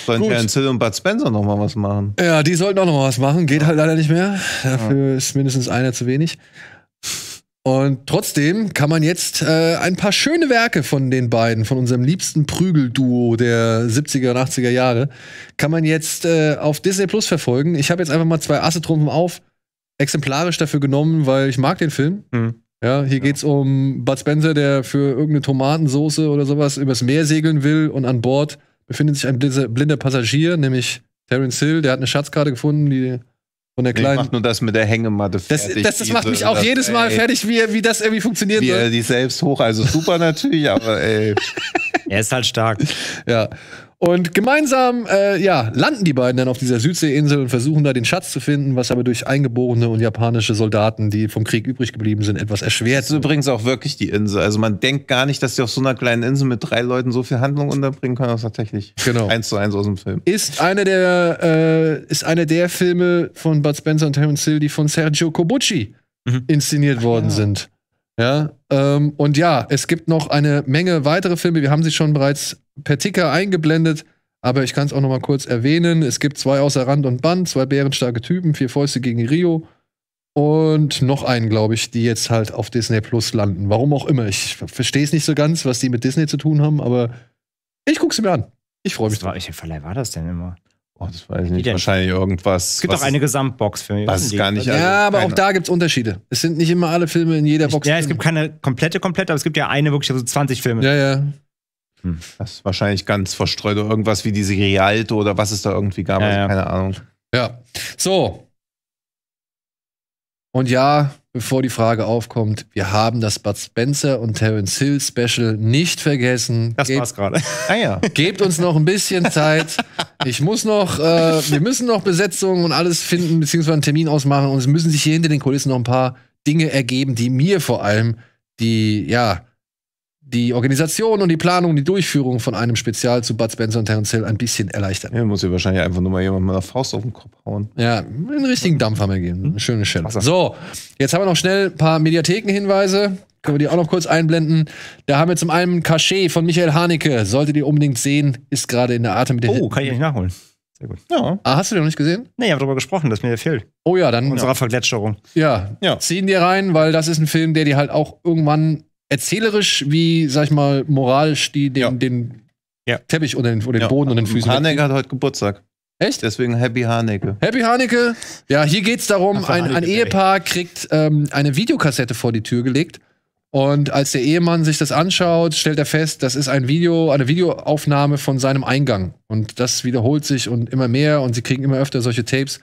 Sollen Terence Hill und Bud Spencer noch mal was machen? Ja, die sollten auch noch mal was machen. Geht halt leider nicht mehr. Dafür ja. ist mindestens einer zu wenig. Und trotzdem kann man jetzt äh, ein paar schöne Werke von den beiden, von unserem liebsten Prügelduo der 70er und 80er Jahre, kann man jetzt äh, auf Disney Plus verfolgen. Ich habe jetzt einfach mal zwei Asse-Trumpfen auf, exemplarisch dafür genommen, weil ich mag den Film. Hm. Ja, hier ja. es um Bud Spencer, der für irgendeine Tomatensoße oder sowas übers Meer segeln will und an Bord befindet sich ein blinder Passagier, nämlich Terence Hill, der hat eine Schatzkarte gefunden, die von der kleinen. Ich mach nur das mit der Hängematte fertig. Das, das, das macht mich auch das, jedes Mal ey, fertig, wie, wie das irgendwie funktioniert. Wie er die selbst hoch, also super natürlich, aber ey. *laughs* Er ist halt stark. Ja. Und gemeinsam äh, ja, landen die beiden dann auf dieser Südseeinsel und versuchen da den Schatz zu finden, was aber durch eingeborene und japanische Soldaten, die vom Krieg übrig geblieben sind, etwas erschwert. Das ist übrigens auch wirklich die Insel. Also man denkt gar nicht, dass sie auf so einer kleinen Insel mit drei Leuten so viel Handlung unterbringen können. Das ist tatsächlich genau. eins zu eins aus dem Film. Ist einer der, äh, ist einer der Filme von Bud Spencer und Terence Hill, die von Sergio Cobucci mhm. inszeniert Ach, worden ja. sind. Ja, ähm, und ja, es gibt noch eine Menge weitere Filme. Wir haben sie schon bereits per Ticker eingeblendet, aber ich kann es auch noch mal kurz erwähnen. Es gibt zwei außer Rand und Band, zwei bärenstarke Typen, vier Fäuste gegen Rio und noch einen, glaube ich, die jetzt halt auf Disney Plus landen. Warum auch immer. Ich verstehe es nicht so ganz, was die mit Disney zu tun haben, aber ich gucke sie mir an. Ich freue mich. Welcher Verleih war das denn immer? Oh, das weiß ich nicht. Wahrscheinlich irgendwas. Es gibt auch eine Gesamtbox für mich. Was gar nicht. Also ja, aber keine. auch da gibt es Unterschiede. Es sind nicht immer alle Filme in jeder Box. Ja, es gibt keine komplette, komplette, aber es gibt ja eine wirklich, also 20 Filme. Ja, ja. Hm. Das ist wahrscheinlich ganz verstreut oder irgendwas wie diese Rialto oder was es da irgendwie gab. Ja, also, keine Ahnung. Ja. So. Und ja, bevor die Frage aufkommt, wir haben das Bud Spencer und Terence Hill Special nicht vergessen. Das gebt, war's gerade. *laughs* Ah ja. Gebt uns noch ein bisschen Zeit. Ich muss noch, äh, wir müssen noch Besetzungen und alles finden, beziehungsweise einen Termin ausmachen und es müssen sich hier hinter den Kulissen noch ein paar Dinge ergeben, die mir vor allem, die, ja, die Organisation und die Planung die Durchführung von einem Spezial zu Bud Spencer und Terence Hill ein bisschen erleichtern. Ja, muss ja wahrscheinlich einfach nur mal jemand mit einer Faust auf den Kopf hauen. Ja, einen richtigen Dampfer wir gegeben. Hm? Eine schöne Stelle. So, jetzt haben wir noch schnell ein paar Mediatheken-Hinweise. Können wir die auch noch kurz einblenden? Da haben wir zum einen Cachet von Michael Haneke. Solltet ihr unbedingt sehen, ist gerade in der Atem mit der Oh, kann ich euch nachholen. Sehr gut. Ja. Ah, hast du den noch nicht gesehen? Nee, ich habe darüber gesprochen, dass mir der fehlt. Oh ja, dann. Unserer ja. Vergletscherung. Ja. ja. Ziehen dir rein, weil das ist ein Film, der dir halt auch irgendwann erzählerisch wie, sag ich mal, moralisch die den, ja. den ja. Teppich oder den, den Boden und den Füßen. Haneke hat heute Geburtstag. Echt? Deswegen Happy Haneke. Happy Haneke. Ja, hier geht es darum, ein, ein, Ehepaar kriegt ähm, eine Videokassette vor die Tür gelegt. Und als der Ehemann sich das anschaut, stellt er fest, das ist ein Video, eine Videoaufnahme von seinem Eingang. Und das wiederholt sich und immer mehr und sie kriegen immer öfter solche Tapes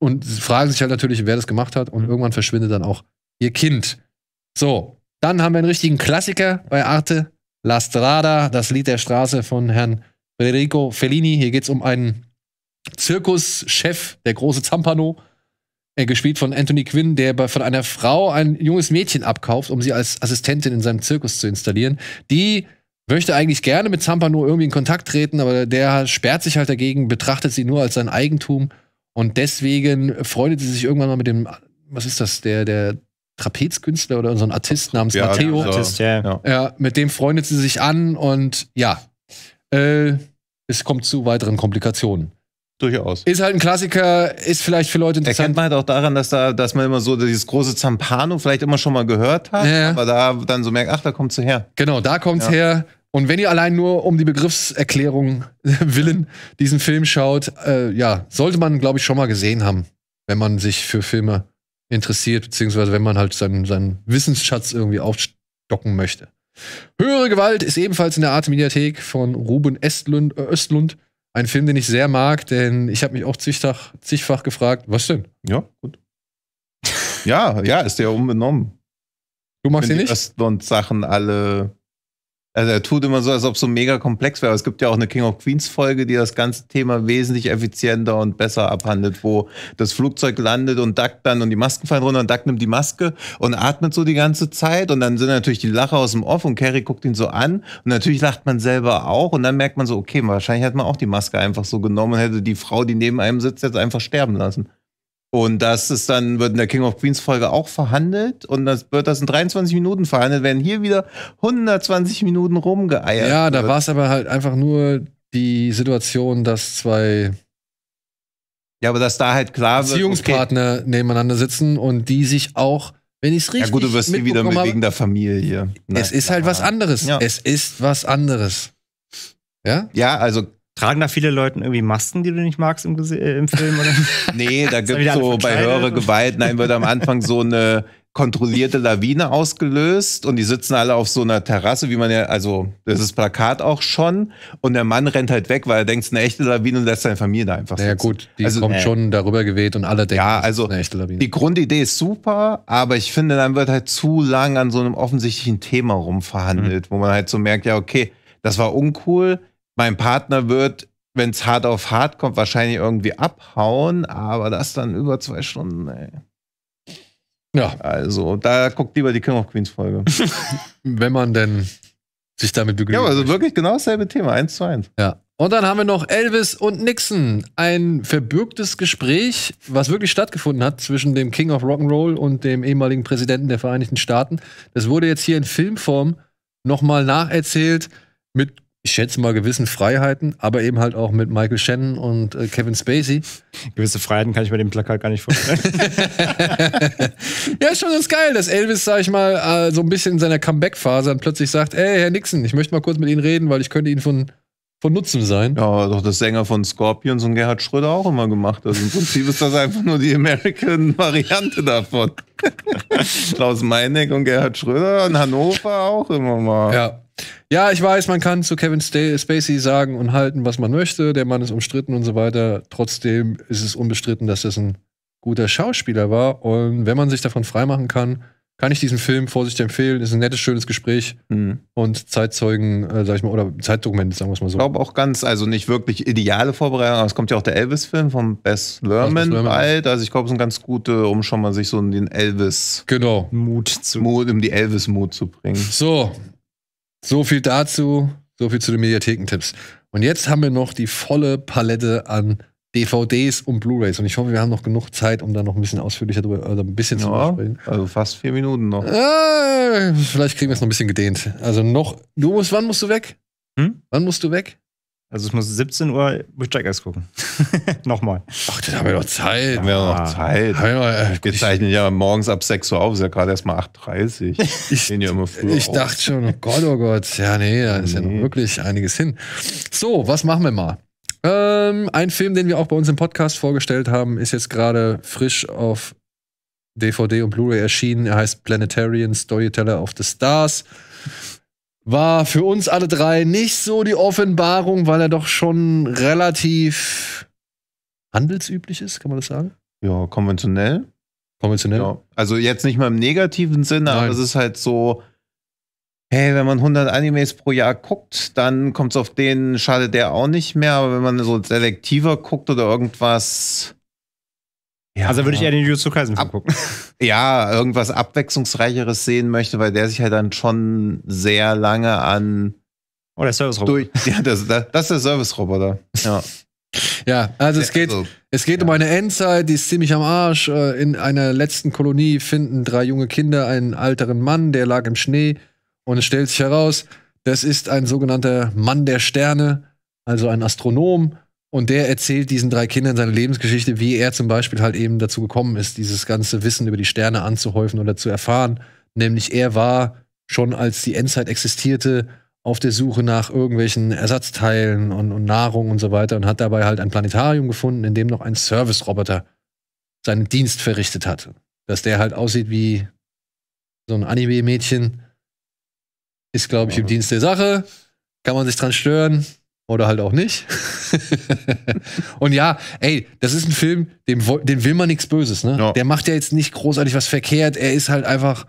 und fragen sich halt natürlich, wer das gemacht hat. Und mhm. irgendwann verschwindet dann auch ihr Kind. So, dann haben wir einen richtigen Klassiker bei Arte, La Strada, das Lied der Straße von Herrn Federico Fellini. Hier geht es um einen Zirkuschef, der große Zampano, äh, gespielt von Anthony Quinn, der von einer Frau ein junges Mädchen abkauft, um sie als Assistentin in seinem Zirkus zu installieren. Die möchte eigentlich gerne mit Zampano irgendwie in Kontakt treten, aber der sperrt sich halt dagegen, betrachtet sie nur als sein Eigentum und deswegen freundet sie sich irgendwann mal mit dem, was ist das, der, der Trapezkünstler oder so einen Artist namens ja, Matteo. Genau. Artist, ja. Ja, mit dem freundet sie sich an und ja, äh, es kommt zu weiteren Komplikationen. Durchaus. Ist halt ein Klassiker, ist vielleicht für Leute interessant. Erkennt man halt auch daran, dass da, dass man immer so dieses große Zampano vielleicht immer schon mal gehört hat, ja. aber da dann so merkt, ach, da kommt kommt's her. Genau, da kommt ja. her. Und wenn ihr allein nur um die Begriffserklärung *laughs* willen diesen Film schaut, äh, ja, sollte man, glaube ich, schon mal gesehen haben, wenn man sich für Filme interessiert, beziehungsweise wenn man halt seinen, seinen Wissensschatz irgendwie aufstocken möchte. Höhere Gewalt ist ebenfalls in der Arte Mediathek von Ruben Estlund, äh Östlund. Ein Film, den ich sehr mag, denn ich habe mich auch zigfach, zigfach gefragt, was denn? Ja, gut. ja, ja, ist der unbenommen. Du magst ihn nicht? Die Östlund-Sachen alle also er tut immer so, als ob es so mega komplex wäre. es gibt ja auch eine King of Queens Folge, die das ganze Thema wesentlich effizienter und besser abhandelt, wo das Flugzeug landet und Duck dann und die Masken fallen runter und Duck nimmt die Maske und atmet so die ganze Zeit und dann sind natürlich die Lacher aus dem Off und Carrie guckt ihn so an und natürlich lacht man selber auch und dann merkt man so, okay, wahrscheinlich hat man auch die Maske einfach so genommen und hätte die Frau, die neben einem sitzt, jetzt einfach sterben lassen. Und das ist dann, wird in der King of Queens Folge auch verhandelt und das wird das in 23 Minuten verhandelt, werden hier wieder 120 Minuten rumgeeiert. Ja, da war es aber halt einfach nur die Situation, dass zwei ja, aber dass da halt klar Beziehungspartner okay. nebeneinander sitzen und die sich auch, wenn ich es richtig Ja gut, du wirst nie wieder mit wegen der Familie. Nein, es ist halt was anderes. Ja. Es ist was anderes. Ja? Ja, also Tragen da viele Leute irgendwie Masken, die du nicht magst im, äh, im Film? Oder? *laughs* nee, da gibt es so bei höhere Gewalt, nein, wird am Anfang so eine kontrollierte Lawine ausgelöst und die sitzen alle auf so einer Terrasse, wie man ja, also das ist Plakat auch schon und der Mann rennt halt weg, weil er denkt, es ist eine echte Lawine und lässt seine Familie da einfach sitzen. Ja gut, die also, kommt äh, schon darüber geweht und alle denken, ja, also, es ist also, eine echte Lawine. Die Grundidee ist super, aber ich finde, dann wird halt zu lang an so einem offensichtlichen Thema rumverhandelt, mhm. wo man halt so merkt, ja okay, das war uncool, mein Partner wird, wenn es hart auf hart kommt, wahrscheinlich irgendwie abhauen, aber das dann über zwei Stunden, ey. Ja. Also, da guckt lieber die King of Queens Folge. *laughs* wenn man denn sich damit begnügt. Ja, also wirklich genau dasselbe Thema, eins zu eins. Ja. Und dann haben wir noch Elvis und Nixon. Ein verbürgtes Gespräch, was wirklich stattgefunden hat zwischen dem King of Rock'n'Roll und dem ehemaligen Präsidenten der Vereinigten Staaten. Das wurde jetzt hier in Filmform nochmal nacherzählt mit ich schätze mal, gewissen Freiheiten, aber eben halt auch mit Michael Shannon und äh, Kevin Spacey. Gewisse Freiheiten kann ich bei dem Plakat gar nicht vorstellen. *laughs* *laughs* ja, ist schon ganz geil, dass Elvis, sag ich mal, äh, so ein bisschen in seiner Comeback-Phase dann plötzlich sagt, ey, Herr Nixon, ich möchte mal kurz mit Ihnen reden, weil ich könnte Ihnen von, von Nutzen sein. Ja, doch das Sänger von Scorpions und Gerhard Schröder auch immer gemacht. Also im Prinzip ist das einfach nur die American-Variante davon. *laughs* Klaus Meineck und Gerhard Schröder in Hannover auch immer mal. Ja. Ja, ich weiß, man kann zu Kevin Spacey sagen und halten, was man möchte. Der Mann ist umstritten und so weiter. Trotzdem ist es unbestritten, dass das ein guter Schauspieler war. Und wenn man sich davon freimachen kann, kann ich diesen Film vorsichtig empfehlen. Ist ein nettes, schönes Gespräch mhm. und Zeitzeugen, äh, sag ich mal, oder Zeitdokumente, sagen wir es mal so. Ich glaube auch ganz, also nicht wirklich ideale Vorbereitung, aber es kommt ja auch der Elvis-Film von Bess Lerman bald. Also ich glaube, es ist eine ganz gute, um schon mal sich so in den Elvis-Mut genau. zu Mut, um die Elvis-Mut zu bringen. So, so viel dazu, so viel zu den Mediathekentipps. Und jetzt haben wir noch die volle Palette an DVDs und Blu-rays. Und ich hoffe, wir haben noch genug Zeit, um da noch ein bisschen ausführlicher drüber, also ein bisschen ja, zu sprechen. Also fast vier Minuten noch. Äh, vielleicht kriegen wir es noch ein bisschen gedehnt. Also noch, du musst, wann musst du weg? Hm? Wann musst du weg? Also es muss 17 Uhr Jackass gucken. *laughs* Nochmal. Ach, dann haben wir noch Zeit. Ja. Wir haben noch Zeit. Haben wir, äh, zeichnen ja morgens ab 6 Uhr auf, ist ja gerade erst mal 8.30 Uhr. Ich, *laughs* ja immer früher ich dachte schon, oh Gott, oh Gott. Ja, nee, da ist nee. ja noch wirklich einiges hin. So, was machen wir mal? Ähm, ein Film, den wir auch bei uns im Podcast vorgestellt haben, ist jetzt gerade frisch auf DVD und Blu-ray erschienen. Er heißt Planetarian Storyteller of the Stars war für uns alle drei nicht so die Offenbarung, weil er doch schon relativ handelsüblich ist, kann man das sagen? Ja, konventionell. Konventionell? Ja. Also jetzt nicht mal im negativen Sinne, Nein. aber es ist halt so, hey, wenn man 100 Animes pro Jahr guckt, dann kommt es auf den, schadet der auch nicht mehr, aber wenn man so selektiver guckt oder irgendwas ja, also würde ich eher den Jujutsu Kaisen abgucken. *laughs* Ja, irgendwas abwechslungsreicheres sehen möchte, weil der sich halt dann schon sehr lange an Oh, der Service-Roboter. *laughs* Ja, das, das, ist der Service-Roboter. Ja. ja, also es geht, also, es geht ja. um eine Endzeit, die ist ziemlich am Arsch. Äh, in einer letzten Kolonie finden drei junge Kinder einen älteren Mann, der lag im Schnee und es stellt sich heraus, das ist ein sogenannter Mann der Sterne, also ein Astronom. Und der erzählt diesen drei Kindern seine Lebensgeschichte, wie er zum Beispiel halt eben dazu gekommen ist, dieses ganze Wissen über die Sterne anzuhäufen oder zu erfahren. Nämlich er war schon als die Endzeit existierte, auf der Suche nach irgendwelchen Ersatzteilen und, und, Nahrung und so weiter und hat dabei halt ein Planetarium gefunden, in dem noch ein Service-Roboter seinen Dienst verrichtet hatte. Dass der halt aussieht wie so ein Anime-Mädchen, ist, glaube ich, im Dienst der Sache. Kann man sich dran stören, oder halt auch nicht. *laughs* und ja, ey, das ist ein Film, dem, dem will man nichts Böses, ne? Ja. Der macht ja jetzt nicht großartig was verkehrt. Er ist halt einfach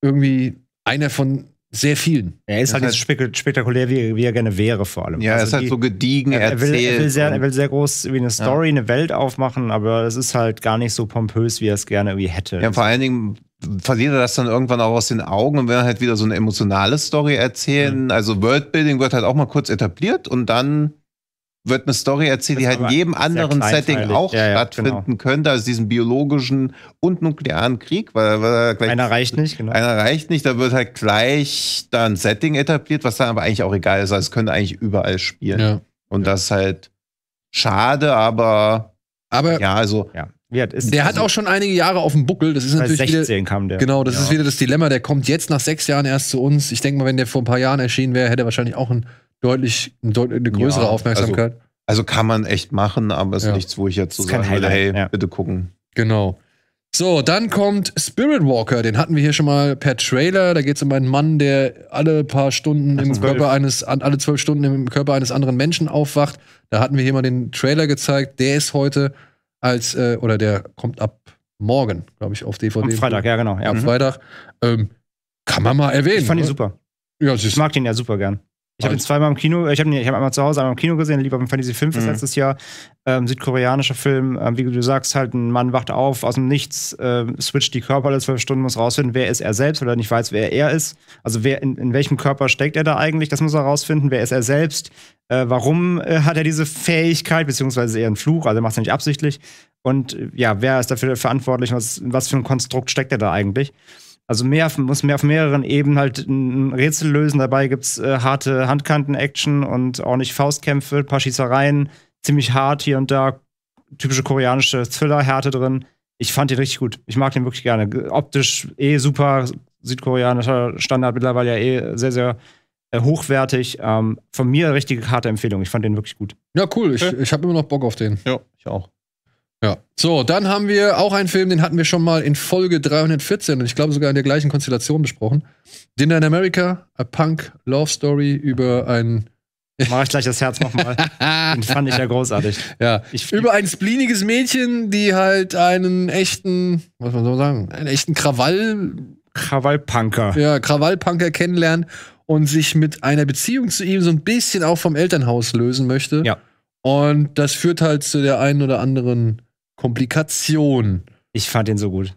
irgendwie einer von sehr vielen. Er ist das halt nicht spektakulär, wie, wie, er gerne wäre, vor allem. Ja, also er ist also halt die, so gediegen, er, er will, erzählt. Er will, sehr, er will sehr groß wie eine Story, ja. eine Welt aufmachen, aber es ist halt gar nicht so pompös, wie er es gerne irgendwie hätte. Ja, vor allen Dingen verliert er das dann irgendwann auch aus den Augen und will halt wieder so eine emotionale Story erzählen. Mhm. Also Worldbuilding wird halt auch mal kurz etabliert und dann wird eine Story erzählt, die halt in jedem anderen Setting auch ja, genau. stattfinden genau. könnte, also diesen biologischen und nuklearen Krieg, weil, weil gleich, einer reicht nicht, genau. Einer reicht nicht, da wird halt gleich da ein Setting etabliert, was dann aber eigentlich auch egal ist, also es könnte eigentlich überall spielen. Ja. Und das ist halt schade, aber, aber ja, also der hat auch schon einige Jahre auf dem Buckel. Das ist natürlich 16 wieder, kam der. Genau, das ja. ist wieder das Dilemma. Der kommt jetzt nach sechs Jahren erst zu uns. Ich denke mal, wenn der vor ein paar Jahren erschienen wäre, hätte er wahrscheinlich auch einen deutlich, eine größere ja, also Aufmerksamkeit. Also, also, kann man echt machen, aber ist ja. nichts, wo ich jetzt so sagen würde, hey, ja. bitte gucken. Genau. So, dann kommt Spirit Walker, den hatten wir hier schon mal per Trailer. Da geht es um einen Mann, der alle paar Stunden im Körper eines, alle zwölf Stunden im Körper eines anderen Menschen aufwacht. Da hatten wir hier mal den Trailer gezeigt. Der ist heute als, äh, oder der kommt ab morgen, glaube ich, auf DVD. Am Freitag, ja, genau. Ja. Am mhm. Freitag. Ähm, kann man mal erwähnen. Ich fand ihn super. Ja, ich mag den ja super gern. Ich habe ihn zweimal im Kino, äh, ich habe ihn hab einmal zu Hause, einmal im Kino gesehen, Lieber Fantasy 5 mhm. letztes Jahr. Ähm, südkoreanischer Film, ähm, wie du sagst, halt ein Mann wacht auf aus dem Nichts, äh, switcht die Körper alle zwölf Stunden, muss rausfinden, wer ist er selbst oder nicht weiß, wer er ist. Also wer in, in welchem Körper steckt er da eigentlich, das muss er rausfinden, wer ist er selbst, äh, warum äh, hat er diese Fähigkeit, beziehungsweise eher ein Fluch, also macht es nicht absichtlich. Und äh, ja, wer ist dafür verantwortlich, was, was für ein Konstrukt steckt er da eigentlich? Also mehr muss mehr auf mehreren Ebenen halt ein Rätsel lösen. Dabei gibt es äh, harte Handkanten-Action und ordentlich Faustkämpfe, ein paar Schießereien, ziemlich hart hier und da. Typische koreanische Thriller-Härte drin. Ich fand den richtig gut. Ich mag den wirklich gerne. Optisch eh super. Südkoreanischer Standard mittlerweile ja eh sehr, sehr äh, hochwertig. Ähm, von mir richtige Karte Empfehlung. Ich fand den wirklich gut. Ja, cool. Ich, ich habe immer noch Bock auf den. Ja, ich auch. Ja. So, dann haben wir auch einen Film, den hatten wir schon mal in Folge 314 und ich glaube sogar in der gleichen Konstellation besprochen. Dinner in America, a Punk Love Story über einen. Mach ich gleich das Herz nochmal. *laughs* den fand ich ja großartig. Ja. Ich, über ein spleeniges Mädchen, die halt einen echten, was man so sagen, einen echten Krawall. Krawallpunker. Ja, Krawallpunker kennenlernen und sich mit einer Beziehung zu ihm so ein bisschen auch vom Elternhaus lösen möchte. Ja. Und das führt halt zu der einen oder anderen Komplikation. Ich fand den so gut.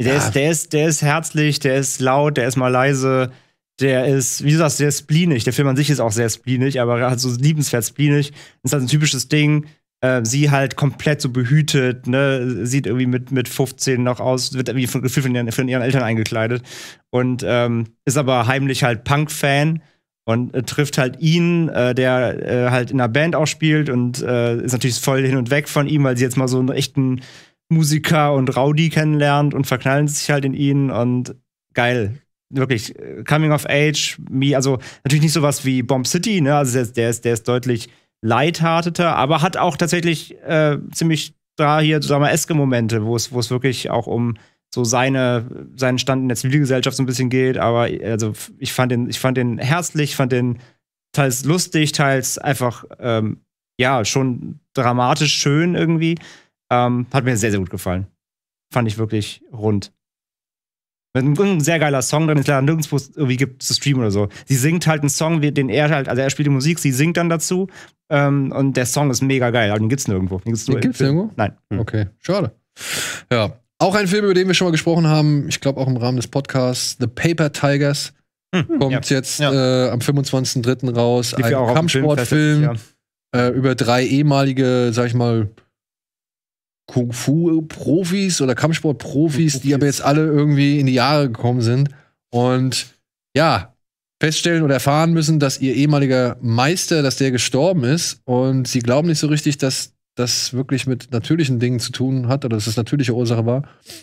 Der, ja. ist, der, ist, der ist herzlich, der ist laut, der ist mal leise, der ist, wie du sagst, sehr spleenig. Der Film an sich ist auch sehr spleenig, aber er so liebenswert spleenig. Ist halt ein typisches Ding. Äh, sie halt komplett so behütet, ne? sieht irgendwie mit, mit 15 noch aus, wird irgendwie gefühlt von, von ihren, Eltern eingekleidet und ähm, ist aber heimlich halt Punk-Fan und äh, trifft halt ihn, äh, der äh, halt in einer Band auch spielt und äh, ist natürlich voll hin und weg von ihm, weil sie jetzt mal so einen echten Musiker und Rowdy kennenlernt und verknallen sich halt in ihn und geil. Wirklich, äh, Coming of Age, me, also natürlich nicht sowas wie Bomb City, ne? Also der, der ist, der ist deutlich leitharteter, aber hat auch tatsächlich äh, ziemlich da hier, sagen wir, Eske-Momente, wo es, wo es wirklich auch um so seine, seinen Stand in der Zivilgesellschaft so ein bisschen geht, aber also ich fand den, ich fand den herzlich, fand den teils lustig, teils einfach ähm, ja schon dramatisch schön irgendwie. Ähm, hat mir sehr, sehr gut gefallen. Fand ich wirklich rund. Mit einem sehr geiler Song drin, ist klar, nirgendwo irgendwie gibt zu streamen oder so. Sie singt halt einen Song, den er halt, also er spielt die Musik, sie singt dann dazu ähm, und der Song ist mega geil, aber den gibt's nirgendwo. Den gibt's, den gibt's nirgendwo? Nein. Hm. Okay, schade. Ja, auch ein Film, über den wir schon mal gesprochen haben, ich glaube auch im Rahmen des Podcasts, The Paper Tigers. Hm, kommt ja, jetzt ja. Äh, am 25.03. raus. Lief ein ja Kampfsportfilm äh, über drei ehemalige, sag ich mal, Kung-Fu-Profis oder Kampfsport-Profis, die aber jetzt alle irgendwie in die Jahre gekommen sind und ja, feststellen oder erfahren müssen, dass ihr ehemaliger Meister, dass der gestorben ist und sie glauben nicht so richtig, dass das wirklich mit natürlichen Dingen zu tun hat oder dass es das natürliche Ursache war.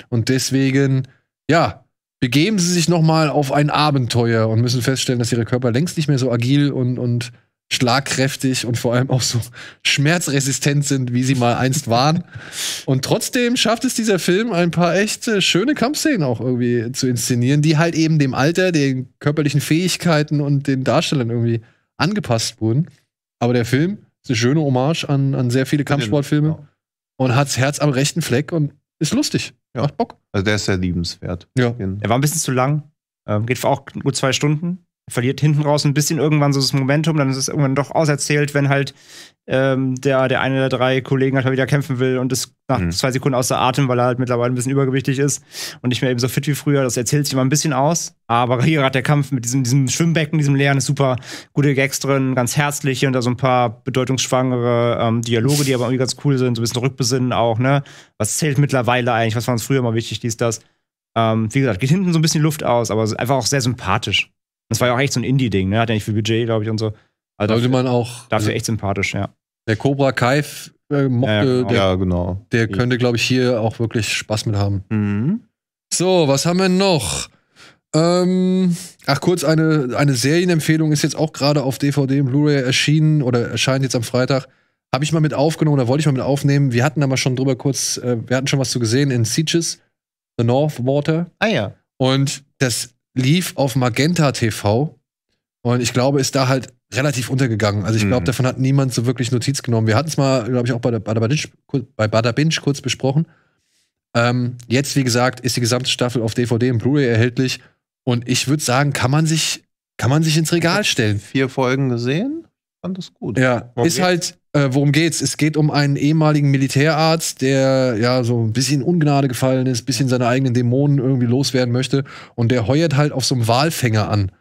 Und deswegen, ja, begeben sie sich nochmal auf ein Abenteuer und müssen feststellen, dass ihre Körper längst nicht mehr so agil und, und schlagkräftig und vor allem auch so *laughs* schmerzresistent sind, wie sie mal einst waren. und trotzdem schafft es dieser Film, ein paar echt äh, schöne Kampfszenen auch irgendwie zu inszenieren, die halt eben dem Alter, den körperlichen Fähigkeiten und den Darstellern irgendwie angepasst wurden. Aber der Film ist eine schöne Hommage an, an sehr viele Kampfsportfilme. Genau. Und das Herz am rechten Fleck und ist lustig. Ja. Macht Bock. Also der ist sehr liebenswert. Ja. Er war ein bisschen zu lang. Ähm, geht auch gut zwei Stunden verliert hinten raus ein bisschen irgendwann so das Momentum, dann ist es irgendwann doch auserzählt, wenn halt ähm, der, der eine der drei Kollegen halt wieder kämpfen will und ist nach mhm. zwei Sekunden außer Atem, weil er halt mittlerweile ein bisschen übergewichtig ist und nicht mehr eben so fit wie früher. Das erzählt sich immer ein bisschen aus. Aber *laughs* hier gerade der Kampf mit diesem, diesem Schwimmbecken, diesem leeren, ist super gute Gags drin, ganz herzliche und da so ein paar bedeutungsschwangere ähm, Dialoge, die aber irgendwie ganz cool sind, so ein bisschen rückbesinnen auch, ne? Was zählt mittlerweile eigentlich? Was war uns früher mal wichtig, dies, das? Ähm, wie gesagt, geht hinten so ein bisschen Luft aus, aber einfach auch sehr sympathisch. Das war ja auch echt so ein Indie-Ding, ne? Hat ja nicht viel Budget, glaube ich, und so. Also dafür, man auch. Dafür äh, echt sympathisch, ja. Der Cobra Kai äh, mochte, ja, äh, genau. Der, ja, genau. der könnte, glaube ich, hier auch wirklich Spaß mit haben. Mhm. So, was haben wir noch? Ähm, ach, kurz eine, eine Serienempfehlung ist jetzt auch gerade auf DVD und Blu-ray erschienen oder erscheint jetzt am Freitag. Habe ich mal mit aufgenommen oder wollte ich mal mit aufnehmen. Wir hatten da mal schon drüber kurz, äh, wir hatten schon was zu gesehen in Sieges, The North Water. Ah ja. Und das lief auf Magenta TV und ich glaube, ist da halt relativ untergegangen. Also ich glaube, mhm. davon hat niemand so wirklich Notiz genommen. Wir hatten es mal, glaube ich, auch bei, der, bei, der Binge, bei Bada Binge kurz besprochen. Ähm, jetzt, wie gesagt, ist die gesamte Staffel auf DVD und Blu-ray erhältlich. Und ich würde sagen, kann man sich, kann man sich ins Regal stellen. Vier Folgen gesehen, fand das gut. Ja, Warum ist halt, äh, worum geht's? Es geht um einen ehemaligen Militärarzt, der ja so ein bisschen Ungnade gefallen ist, ein bisschen seine eigenen Dämonen irgendwie loswerden möchte. Und der heuert halt auf so einem Walfänger an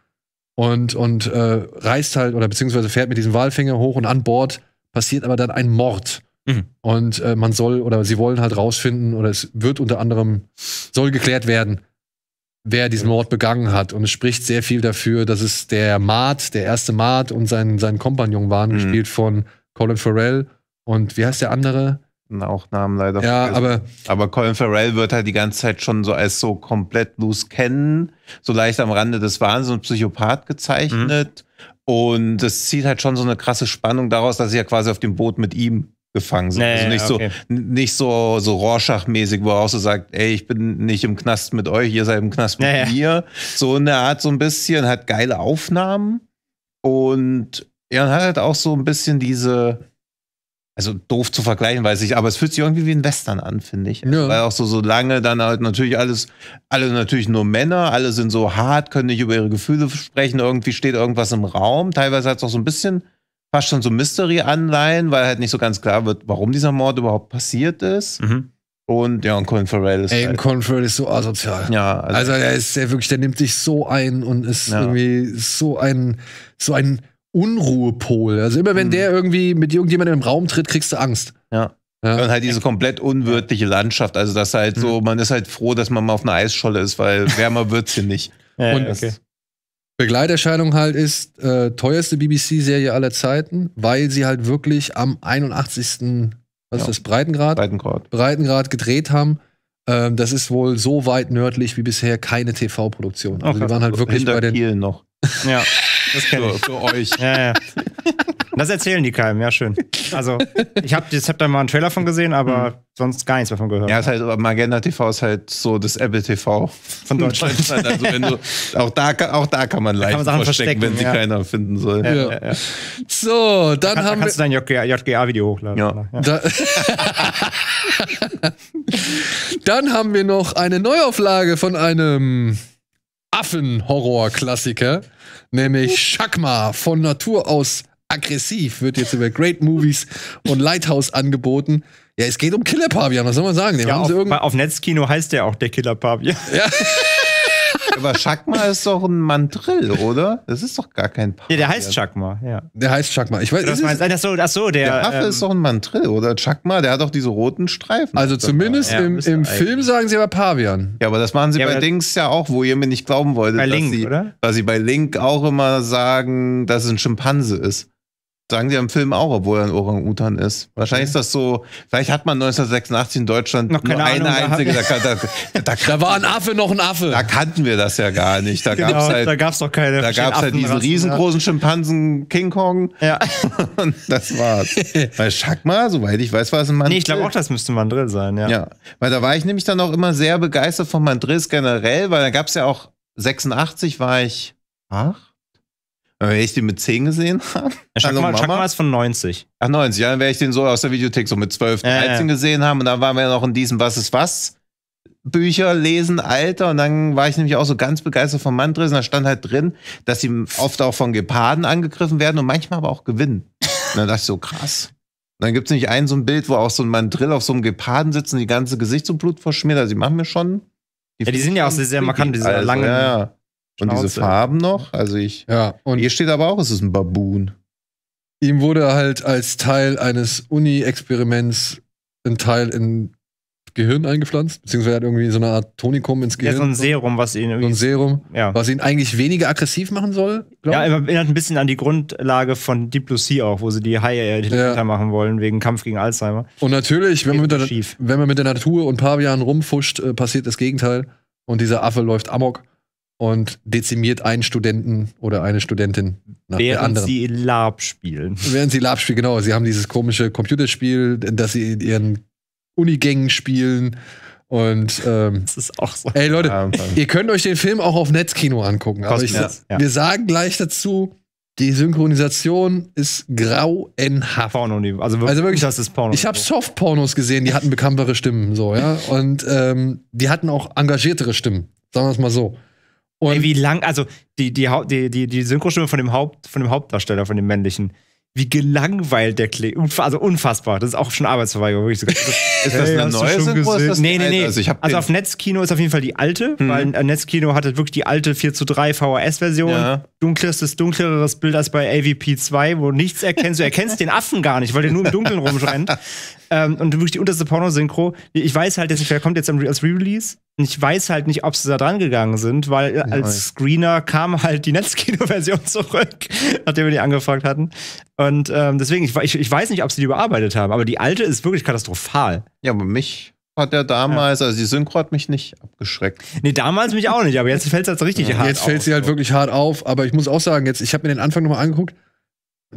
und, und äh, reist halt oder beziehungsweise fährt mit diesem Walfänger hoch und an Bord passiert aber dann ein Mord. Mhm. Und äh, man soll oder sie wollen halt rausfinden oder es wird unter anderem, soll geklärt werden, wer diesen Mord begangen hat. Und es spricht sehr viel dafür, dass es der Maat, der erste Maat und sein, sein Kompagnon waren, mhm. gespielt von Colin Farrell und wie heißt der andere? Auch Namen leider. Ja, aber, aber Colin Farrell wird halt die ganze Zeit schon so als so komplett loose kennen, so leicht am Rande des Wahnsinns Psychopath gezeichnet. Mhm. Und es zieht halt schon so eine krasse Spannung daraus, dass sie ja quasi auf dem Boot mit ihm gefangen sind. Nee, also nicht okay. so nicht so so Rorschach-mäßig, wo er auch so sagt, ey, ich bin nicht im Knast mit euch, ihr seid im Knast mit nee, mir. So in der Art so ein bisschen, hat geile Aufnahmen und ja, und hat halt auch so ein bisschen diese, also doof zu vergleichen, weiß ich, aber es fühlt sich irgendwie wie ein Western an, finde ich. Ja. Weil auch so, so lange dann halt natürlich alles, alle natürlich nur Männer, alle sind so hart, können nicht über ihre Gefühle sprechen, irgendwie steht irgendwas im Raum. Teilweise hat es auch so ein bisschen fast schon so Mystery-Anleihen, weil halt nicht so ganz klar wird, warum dieser Mord überhaupt passiert ist. Mhm. Und ja, und Colin Farrell ist. Ey, halt. Colin Farrell ist so asozial. Ja, also, also er ist der wirklich, der nimmt sich so ein und ist ja. irgendwie so ein, so ein Unruhepol. Also immer wenn mhm. der irgendwie mit irgendjemandem im Raum tritt, kriegst du Angst. Ja. Ja. Und halt diese komplett unwirtliche Landschaft. Also, das ist halt mhm. so, man ist halt froh, dass man mal auf einer Eisscholle ist, weil wärmer *laughs* wird's hier nicht. ja, und okay. Begleiterscheinung halt ist äh, teuerste BBC-Serie aller Zeiten, weil sie halt wirklich am 81. Was ja. ist das, Breitengrad? Breitengrad. Breitengrad gedreht haben. Ähm, das ist wohl so weit nördlich wie bisher keine TV-Produktion. Also, okay. die waren halt wirklich Hinter bei den. Kiel noch. *laughs* ja das kenne Für euch. Ja, ja. Das erzählen die keinem, ja, schön. Also, ich habe hab da mal einen Trailer von gesehen, aber mhm. sonst gar nichts davon gehört. Ja, ist halt, aber Magenta TV ist halt so das Apple TV von Deutschland. *laughs* also, wenn du, auch, da, auch da kann man leicht verstecken, verstecken, wenn sie ja. keiner finden soll. Ja, Ja, ja, so, dann da kann, haben da kannst wir. Kannst du dein JGA-Video hochladen. Ja. Da *laughs* dann haben wir noch eine Neuauflage von einem Affen-Horror-Klassiker, nämlich Shakma von Natur aus aggressiv, wird jetzt über Great Movies und Lighthouse angeboten. Ja, es geht um Killer Pavian, was soll man sagen? Den ja, haben auf, sie irgend... auf Netzkino heißt der auch der Killer Pavian. Ja. *laughs* Aber Chakma ist doch ein Mandrill, oder? Das ist doch gar kein Paar. Ja, der heißt Chakma, ja. Der heißt Chakma. Ich weiß, das meinst, ach ach so, der, der Affe ähm, ist doch ein Mandrill, oder? Chakma, der hat doch diese roten Streifen. Also zumindest ja, im, im Film sagen sie aber Pavian. Ja, aber das machen sie ja, bei Dings ja auch, wo ihr mir nicht glauben wolltet. Bei Link, sie, oder? Weil sie bei Link auch immer sagen, dass es ein Schimpanse ist. Sagen sie im Film auch, obwohl er ein Orang-Utan ist. Wahrscheinlich ist das so, vielleicht hat man 1986 in Deutschland noch keine nur eine Ahnung, einzige. Da, da, da, *laughs* da, war ein Affe noch ein Affe. Da kannten wir das ja gar nicht. Da genau, gab es halt, doch keine. Da gab es halt diesen riesengroßen ja. Schimpansen King Kong. Ja. *laughs* Und das war's. *laughs* Weil Schakma, soweit ich weiß, war es ein Mandrill. Nee, ich glaube auch, das müsste Mandrill sein, ja. ja. Weil da war ich nämlich dann auch immer sehr begeistert von Mandrills generell, weil da gab es ja auch 86 war ich acht wenn ich den mit 10 gesehen habe. Ja, also mal, Mama, mal ist von 90. Ach, 90, ja, dann wäre ich den so aus der Videothek so mit 12, 13 ja, gesehen haben und dann waren wir noch in diesem Was ist was Bücher lesen, Alter. Und dann war ich nämlich auch so ganz begeistert von Mantris. Und da stand halt drin, dass sie oft auch von Geparden angegriffen werden und manchmal aber auch gewinnen. Und dann dachte ich so, krass. Und dann gibt es nicht ein so ein Bild, wo auch so ein Mandrill auf so einem Geparden sitzt und die ganze Gesicht so blutverschmiert. Also die machen mir schon. Die ja, die sind ja auch sehr, sehr markant, diese also, langen, ja, ja. Und diese Farben noch? Also ich. Ja, und hier steht aber auch, es ist ein Baboon. Ihm wurde halt als Teil eines Uni-Experiments ein Teil in Gehirn eingepflanzt, beziehungsweise hat irgendwie so eine Art Tonikum ins Gehirn. Ja, so ein Serum, was ihn irgendwie. So ein Serum, ja. was ihn eigentlich weniger aggressiv machen soll, glaube ich. Ja, erinnert ein bisschen an die Grundlage von Deep Blue Sea auch, wo sie die Haie intelligenter ja. machen wollen, wegen Kampf gegen Alzheimer. Und natürlich, wenn man, mit der, wenn man mit der Natur und Pavian rumfuscht, äh, passiert das Gegenteil. Und dieser Affe läuft amok und dezimiert einen Studenten oder eine Studentin nach während der anderen. *laughs* Während sie Lab spielen. Während sie Lab spielen, genau. Sie haben dieses komische Computerspiel, das sie in ihren Unigängen spielen. Und ähm, das ist auch so. Ey Leute, ihr könnt euch den Film auch auf Netzkino angucken. Aber ich, ja. wir sagen gleich dazu, die Synchronisation ist grauenhaft. Porno also wirklich, also wirklich das ist Porno. Ich habe Soft-Pornos gesehen, die hatten bekanntere Stimmen, so, ja. *laughs* Und ähm, die hatten auch engagiertere Stimmen, sagen wir es mal so. Und Ey, wie lang, also die, die, die, die, die Synchrostimme von dem, Haupt, von dem Hauptdarsteller, von dem männlichen, wie gelangweilt der klingt. Also unfassbar. Das ist auch schon Arbeitsverweigerung. *laughs* ist das hey, eine neue Synchro? nee, nee, nee. Also, also auf Netzkino ist auf jeden Fall die alte, mhm. weil äh, Netzkino hatte wirklich die alte 4 zu 3 VHS-Version. Ja. Dunkleres, dunkleres Bild als bei AVP 2, wo nichts erkennst. Du erkennst den Affen gar nicht, weil der nur im Dunkeln rumrennt. *laughs* Ähm, und wirklich die unterste Pornosynchro. Ich weiß halt der kommt jetzt als Re-Release ich weiß halt nicht, ob sie da dran gegangen sind, weil Nein. als Screener kam halt die *laughs* Netzkino-Version zurück, nachdem wir die angefragt hatten. Und ähm, deswegen, ich, ich, weiß nicht, ob sie die überarbeitet haben, aber die alte ist wirklich katastrophal. Ja, aber mich hat der damals, ja. also die Synchro hat mich nicht abgeschreckt. Nee, damals mich auch nicht, aber jetzt fällt es halt richtig ja, hart Jetzt fällt sie halt wirklich hart auf, aber ich muss auch sagen, jetzt, ich habe mir den Anfang nochmal angeguckt.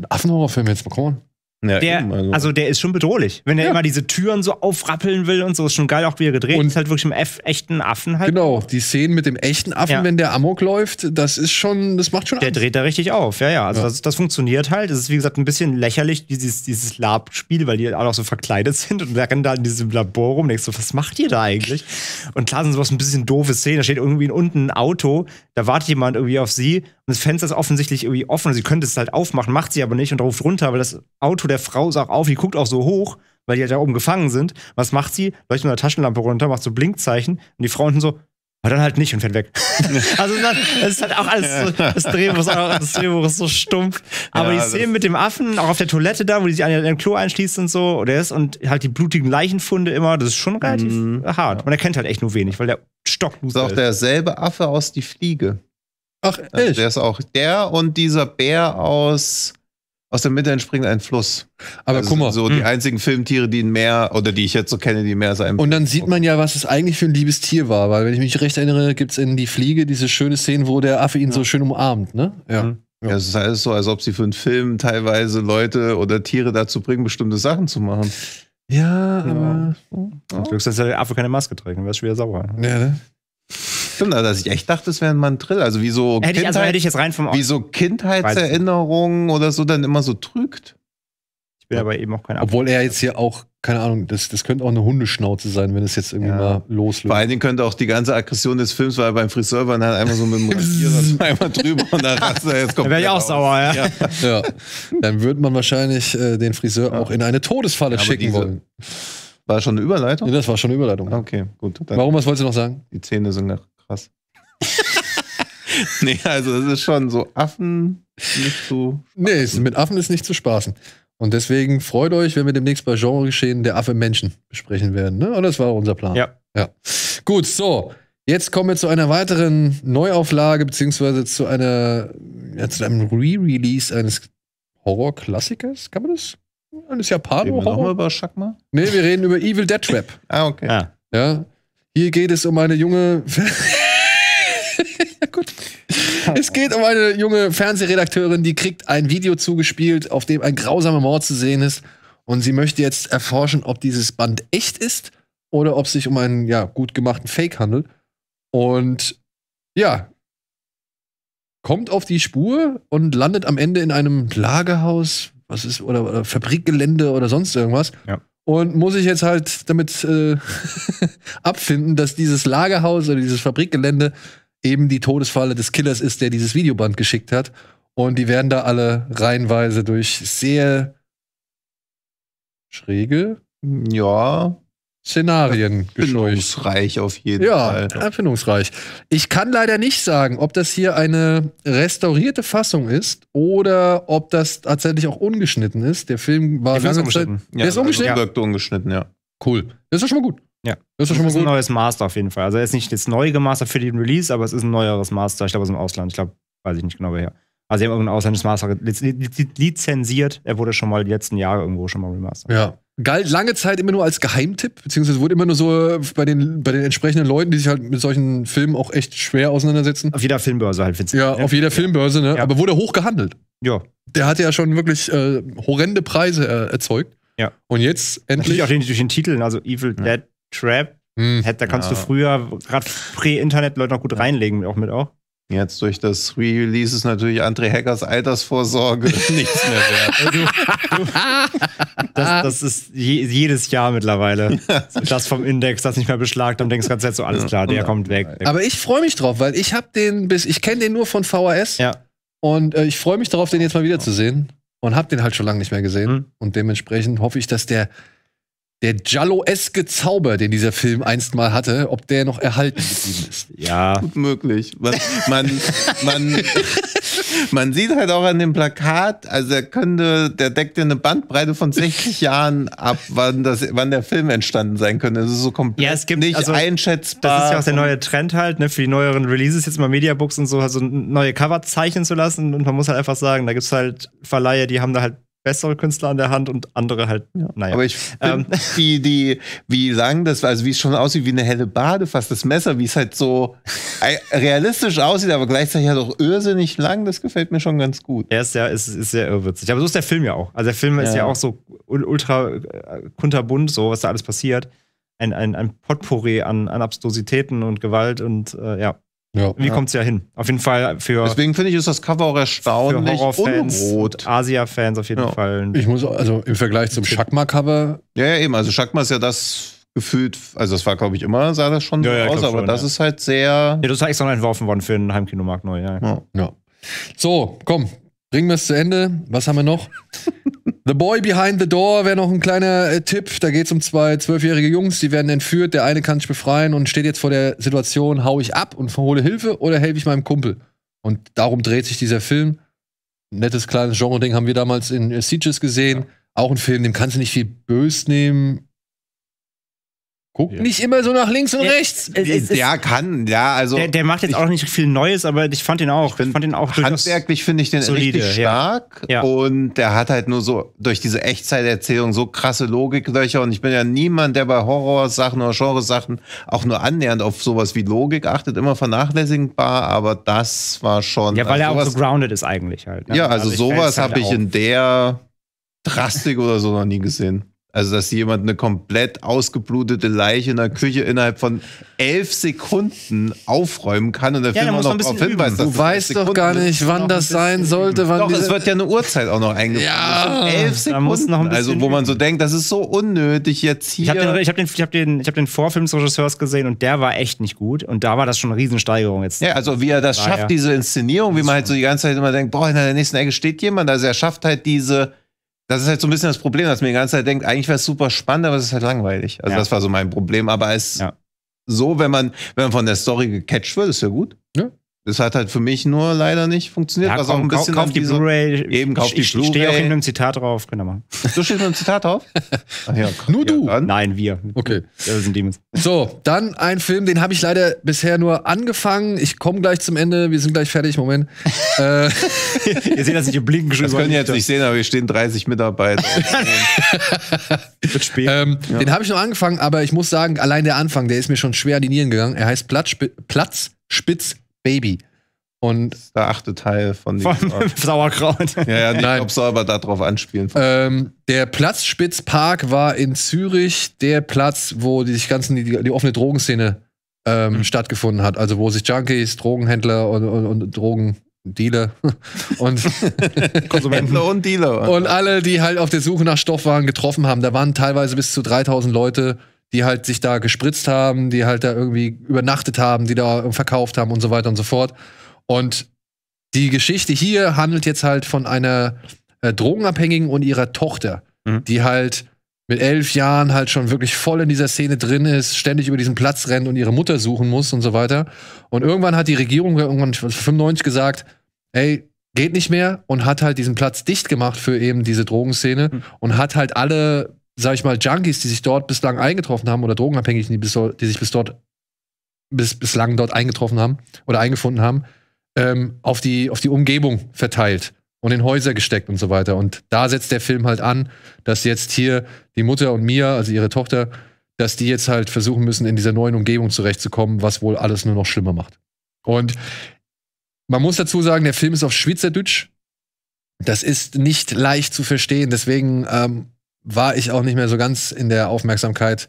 Affenhorrorfilm jetzt, bekommen. Ja, der, eben, also. also. der ist schon bedrohlich. Wenn er ja. immer diese Türen so aufrappeln will und so, ist schon geil, auch wie er gedreht und ist halt wirklich im F echten Affen halt. Genau, die Szenen mit dem echten Affen, ja. wenn der Amok läuft, das ist schon, das macht schon Der Angst. dreht da richtig auf, ja, ja. Also Das, das funktioniert halt. Es ist, wie gesagt, ein bisschen lächerlich, dieses, dieses Lab-Spiel, weil die halt auch so verkleidet sind und der rennt da in diesem Labor rum. und Denkst so, was macht ihr da eigentlich? Und klar sind sowas ein bisschen doofe Szenen. Da steht irgendwie unten ein Auto, da wartet jemand irgendwie auf sie das Fenster ist offensichtlich irgendwie offen. Sie könnte es halt aufmachen, macht sie aber nicht und ruft runter, weil das Auto der Frau sagt auf, die guckt auch so hoch, weil die halt da oben gefangen sind. Was macht sie? Leuchtet mit der Taschenlampe runter, macht so Blinkzeichen und die Frau unten so, aber dann halt nicht und fährt weg. *laughs* also es ist halt auch alles so, das Drehbuch ist, ist so stumpf. Aber ja, die Szenen mit dem Affen, auch auf der Toilette da, wo die sich an den Klo einschließt und so, oder ist, und halt die blutigen Leichenfunde immer, das ist schon relativ mhm. hart. Man erkennt halt echt nur wenig, weil der Stock ist. Das ist auch derselbe Affe aus die Fliege. Ach, äh, echt? Der ist auch der und dieser Bär aus aus der Mitte entspringt ein Fluss. Aber also guck mal, so mh. die hm. einzigen Filmtiere, die ein Meer oder die ich jetzt so kenne, die Meer sein. Und dann sieht man ja, was es eigentlich für ein liebes Tier war, weil wenn ich mich recht erinnere, gibt es in die Fliege diese schöne Szene, wo der Affe ihn ja. so schön umarmt, ne? Ja. Mhm. Ja. es ist alles halt so, als ob sie für einen Film teilweise Leute oder Tiere dazu bringen, bestimmte Sachen zu machen. Ja, aber. Ja. Glück, dass der Affe keine Maske trägt, dann wäre schwer sauer. Ja, ne? stimmt, also dass ich echt dachte, es wäre ein Mantrill. Also wie so hätte Kindheit, ich, also hätte ich jetzt rein vom wie so Kindheitserinnerungen oder so dann immer so trügt. Ich bin aber eben auch kein Abfall. Obwohl er jetzt hier auch, keine Ahnung, das, das könnte auch eine Hundeschnauze sein, wenn es jetzt irgendwie ja. mal loslöst. Vor allen Dingen könnte auch die ganze Aggression des Films, weil er beim Friseur war, dann einfach so mit dem *laughs* Rasierer einmal drüber und dann rast er jetzt komplett. Dann wäre ich auch sauer, ja. ja. ja. Dann würde man wahrscheinlich äh, den Friseur auch in eine Todesfalle schicken wollen. War das schon eine Überleitung? Ja, das war schon eine Überleitung. Okay, gut. Warum, was wolltest du noch sagen? Die Zähne sind nach krass. *laughs* nee, also es ist schon so Affen nicht zu. Nee, mit Affen ist nicht zu spaßen. Und deswegen freut euch, wenn wir demnächst bei Genre geschehen der Affe Menschen besprechen werden. Ne? Und das war unser Plan. Ja. ja. Gut, so. Jetzt kommen wir zu einer weiteren Neuauflage, beziehungsweise zu einer, ja, zu einem Re-Release eines Horror-Klassikers. Kann man das? Eines Japaner. Reden wir über Shakma? Nee, wir reden über Evil Dead Trap. ah, okay. Ah. Ja. Hier geht es um eine junge. *laughs* Gut. Es geht um eine junge Fernsehredakteurin, die kriegt ein Video zugespielt, auf dem ein grausamer Mord zu sehen ist. Und sie möchte jetzt erforschen, ob dieses Band echt ist oder ob es sich um einen ja, gut gemachten Fake handelt. Und ja, kommt auf die Spur und landet am Ende in einem Lagerhaus, was ist, oder, oder Fabrikgelände oder sonst irgendwas. Ja. Und muss ich jetzt halt damit äh, *laughs* abfinden, dass dieses Lagerhaus oder dieses Fabrikgelände eben die Todesfalle des Killers ist, der dieses Videoband geschickt hat. Und die werden da alle reihenweise durch sehr schräge, ja, Szenarien Erfindungsreich auf jeden ja, Fall. Ja, erfindungsreich. Ich kann leider nicht sagen, ob das hier eine restaurierte Fassung ist oder ob das tatsächlich auch ungeschnitten ist. Der Film war lange Zeit. Ja, der ist also ungeschnitten. Also wirkte ungeschnitten, ja. Cool. Das ist doch schon mal gut. Ja. Das ist, schon mal gut. ein neues Master auf jeden Fall. Also, er ist nicht jetzt neu gemastert für den Release, aber es ist ein neueres Master. Ich glaube, es ist im Ausland. Ich glaube, weiß ich nicht genau, woher. Also, sie haben irgendein ausländisches Master lizenziert. Er wurde schon mal die letzten Jahre irgendwo schon mal remastert. Ja galt lange Zeit immer nur als Geheimtipp, beziehungsweise wurde immer nur so äh, bei den, bei den entsprechenden Leuten, die sich halt mit solchen Filmen auch echt schwer auseinandersetzen. Auf jeder Filmbörse halt, witzig. Ja, ne? auf jeder Filmbörse, ne? Ja. Aber wurde hoch gehandelt. Ja. Der hatte ja schon wirklich äh, horrende Preise äh, erzeugt. Ja. Und jetzt endlich. Natürlich auch den, durch den Titeln, also Evil ja. Dead Trap. Hm. Da kannst ja. du früher, gerade Prä-Internet, Leute noch gut reinlegen, auch mit auch. Jetzt durch das Re-Release ist natürlich André Hackers Altersvorsorge *laughs* nichts mehr wert. das, das, ist je, jedes Jahr mittlerweile. *laughs* Das vom Index, das nicht mehr beschlagt dann denkst du ganz jetzt so, alles klar, der kommt weg. Aber ich freue mich drauf, weil ich habe den bis, ich kenne den nur von VHS. Ja. Und äh, ich freue mich darauf, den jetzt mal wiederzusehen. Und habe den halt schon lange nicht mehr gesehen. Mhm. Und dementsprechend hoffe ich, dass der der Jallo-eske Zauber, den dieser Film einst mal hatte, ob der noch erhalten geblieben ist. *laughs* Ja. Gut möglich. Man, man, man, *laughs* man, sieht halt auch an dem Plakat, also er könnte, der deckt eine Bandbreite von 60 *laughs* Jahren ab, wann, das, wann der Film entstanden sein könnte. Das ist so komplett ja, es gibt, nicht also, einschätzbar. Das ist ja auch der neue Trend halt, ne, für die neueren Releases, jetzt mal Mediabooks und so, also neue Cover zeichnen zu lassen. Und man muss halt einfach sagen, da gibt es halt Verleiher, die haben da halt bessere Künstler an der Hand und andere halt, ja, naja. Aber ich ähm, *laughs* die, die, wie lang das, also wie es schon aussieht, wie eine helle Bade, fast das Messer, wie es halt so realistisch aussieht, aber gleichzeitig halt auch irrsinnig lang, das gefällt mir schon ganz gut. Er ist ja, ist, ist sehr irrwitzig. Aber so ist der Film ja auch. Also der Film ja. ist ja auch so ultra äh, kunterbunt, so was da alles passiert. Ein, ein, ein Potpourri an, an Abstrusitäten und Gewalt und äh, ja. Ja. Wie ja. kommt es ja hin? Auf jeden Fall für. Deswegen finde ich, ist das Cover auch erstaunlich. Horrorfans, Asia-Fans auf jeden ja. Fall. Ich muss, also im Vergleich zum Shakma-Cover. Ja, ja, eben. Also Shakma ist ja das gefühlt, also das war, glaube ich, immer, sah das schon so ja, aus, aber schon, das ist halt sehr. Ja, das ist extra noch entworfen worden für einen Heimkinomarkt neu, ja. ja. So, komm, bringen wir es zu Ende. Was haben wir noch? *laughs* The Boy Behind the Door wäre noch ein kleiner äh, Tipp. Da geht es um zwei zwölfjährige Jungs, die werden entführt. Der eine kann sich befreien und steht jetzt vor der Situation, hau ich ab und hole Hilfe oder helfe ich meinem Kumpel? Und darum dreht sich dieser Film. nettes kleines Genre-Ding haben wir damals in äh, Sieges gesehen. Ja. Auch ein Film, dem kannst du nicht viel bös nehmen. Guck ja. nicht immer so nach links und der, rechts. Es, der kann, ja, also. Der, der macht jetzt ich, auch nicht viel Neues, aber ich fand ihn auch. Find, fand ihn auch handwerklich finde ich den solide, richtig stark. Ja. Ja. Und der hat halt nur so durch diese Echtzeiterzählung so krasse Logiklöcher. Und ich bin ja niemand, der bei Horrorsachen oder Genresachen auch nur annähernd auf sowas wie Logik achtet, immer vernachlässigbar, aber das war schon. Ja, weil also er auch sowas, also so grounded ist eigentlich halt. Ne? Ja, also, also sowas halt habe ich in der Drastik oder so noch nie gesehen. Also, dass jemand eine komplett ausgeblutete Leiche in der Küche innerhalb von elf Sekunden aufräumen kann und der ja, Film auch noch darauf hinweist. Du weißt doch gar nicht, wann das sein sollte. Wann doch, es wird ja eine Uhrzeit auch noch eingeführt. Ja, elf Sekunden. also, wo man so denkt, das ist so unnötig jetzt hier. Ich habe den, hab den, hab den, hab den Vorfilm des Regisseurs gesehen und der war echt nicht gut. Und da war das schon eine Riesensteigerung jetzt. Ja, also, wie er das schafft, ja. diese Inszenierung, wie man halt so die ganze Zeit immer denkt, boah, in der nächsten Ecke steht jemand. Also, er schafft halt diese das ist halt so ein bisschen das Problem, dass man die ganze Zeit denkt, eigentlich wäre es super spannend, aber es ist halt langweilig. Also ja. das war so mein Problem. Aber es ja. so, wenn man, wenn man von der Story gecatcht wird, ist ja gut. Ja. Das hat halt für mich nur leider nicht funktioniert. Ja, komm, auch ein bisschen kauf, kauf die Blu-ray. Eben, kauf die Blu-ray. Ich stehe auch hinter einem Zitat drauf. Können wir machen. Du stehst mit einem Zitat drauf? Ach ja, komm, *laughs* nur ja, du? Dann? Nein, wir. Okay. Wir sind Demons. So, dann ein Film, den habe ich leider bisher nur angefangen. Ich komme gleich zum Ende. Wir sind gleich fertig. Moment. *laughs* äh. Ihr seht dass ich im Blinken schon. Das können ihr jetzt nicht sehen, aber wir stehen 30 Mitarbeiter. *laughs* Wird spät. Ähm, ja. Den habe ich nur angefangen, aber ich muss sagen, allein der Anfang, der ist mir schon schwer an die Nieren gegangen. Er heißt Platz, Platz Spitz Baby. Und der achte Teil von, von *laughs* Sauerkraut. Ja, ja, ich glaube, soll aber darauf anspielen. Ähm, der Platzspitzpark war in Zürich der Platz, wo die ganzen, die, die offene Drogenszene ähm, mhm. stattgefunden hat. Also wo sich Junkies, Drogenhändler und, und, und Drogendealer *laughs* und *laughs* Konsumenten und Dealer und alle, die halt auf der Suche nach Stoff waren, getroffen haben. Da waren teilweise bis zu 3000 Leute die halt sich da gespritzt haben, die halt da irgendwie übernachtet haben, die da verkauft haben und so weiter und so fort. Und die Geschichte hier handelt jetzt halt von einer äh, Drogenabhängigen und ihrer Tochter, mhm. die halt mit elf Jahren halt schon wirklich voll in dieser Szene drin ist, ständig über diesen Platz rennt und ihre Mutter suchen muss und so weiter. Und irgendwann hat die Regierung irgendwann 95 gesagt, ey, geht nicht mehr und hat halt diesen Platz dicht gemacht für eben diese Drogenszene mhm. und hat halt alle sag ich mal, Junkies, die sich dort bislang eingetroffen haben oder Drogenabhängigen, die, bis, die sich bis dort bis, bislang dort eingetroffen haben oder eingefunden haben, ähm, auf, die, auf die Umgebung verteilt und in Häuser gesteckt und so weiter. Und da setzt der Film halt an, dass jetzt hier die Mutter und Mia, also ihre Tochter, dass die jetzt halt versuchen müssen, in dieser neuen Umgebung zurechtzukommen, was wohl alles nur noch schlimmer macht. Und man muss dazu sagen, der Film ist auf Schweizerdeutsch. Das ist nicht leicht zu verstehen. Deswegen ähm, war ich auch nicht mehr so ganz in der Aufmerksamkeit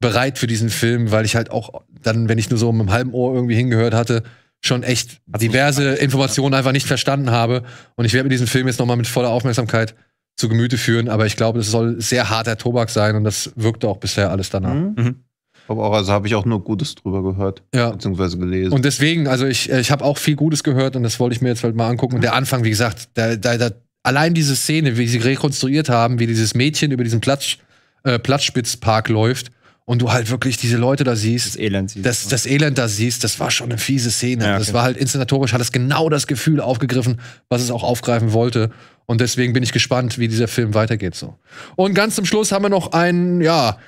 bereit für diesen Film, weil ich halt auch dann, wenn ich nur so mit einem halben Ohr irgendwie hingehört hatte, schon echt diverse Informationen einfach nicht verstanden habe. Und ich werde mir diesen Film jetzt nochmal mit voller Aufmerksamkeit zu Gemüte führen, aber ich glaube, es soll sehr harter Tobak sein und das wirkte auch bisher alles danach. Mhm. mhm. Aber auch, also habe ich auch nur Gutes drüber gehört, ja. beziehungsweise gelesen. Und deswegen, also ich, äh, ich habe auch viel Gutes gehört und das wollte ich mir jetzt halt mal angucken. Und der Anfang, wie gesagt, da, da, da allein diese Szene, wie sie rekonstruiert haben, wie dieses Mädchen über diesen Platz, äh, Platzspitzpark läuft und du halt wirklich diese Leute da siehst, das Elend, siehst das, das Elend da siehst, das war schon eine fiese Szene. Ja, okay. Das war halt inszenatorisch, hat es genau das Gefühl aufgegriffen, was es auch aufgreifen wollte. Und deswegen bin ich gespannt, wie dieser Film weitergeht so. Und ganz zum Schluss haben wir noch einen, ja,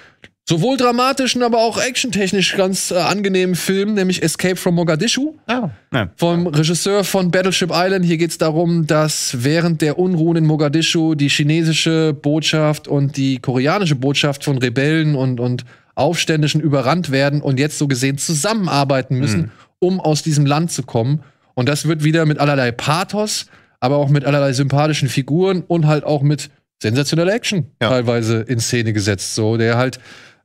sowohl dramatischen, aber auch actiontechnisch ganz äh, angenehmen Film, nämlich Escape from Mogadischu. Ah, ja. Vom Regisseur von Battleship Island. Hier geht es darum, dass während der Unruhen in Mogadischu die chinesische Botschaft und die koreanische Botschaft von Rebellen und, und Aufständischen überrannt werden und jetzt so gesehen zusammenarbeiten müssen, mhm. um aus diesem Land zu kommen. Und das wird wieder mit allerlei Pathos, aber auch mit allerlei sympathischen Figuren und halt auch mit sensationeller Action ja. teilweise in Szene gesetzt. So, der halt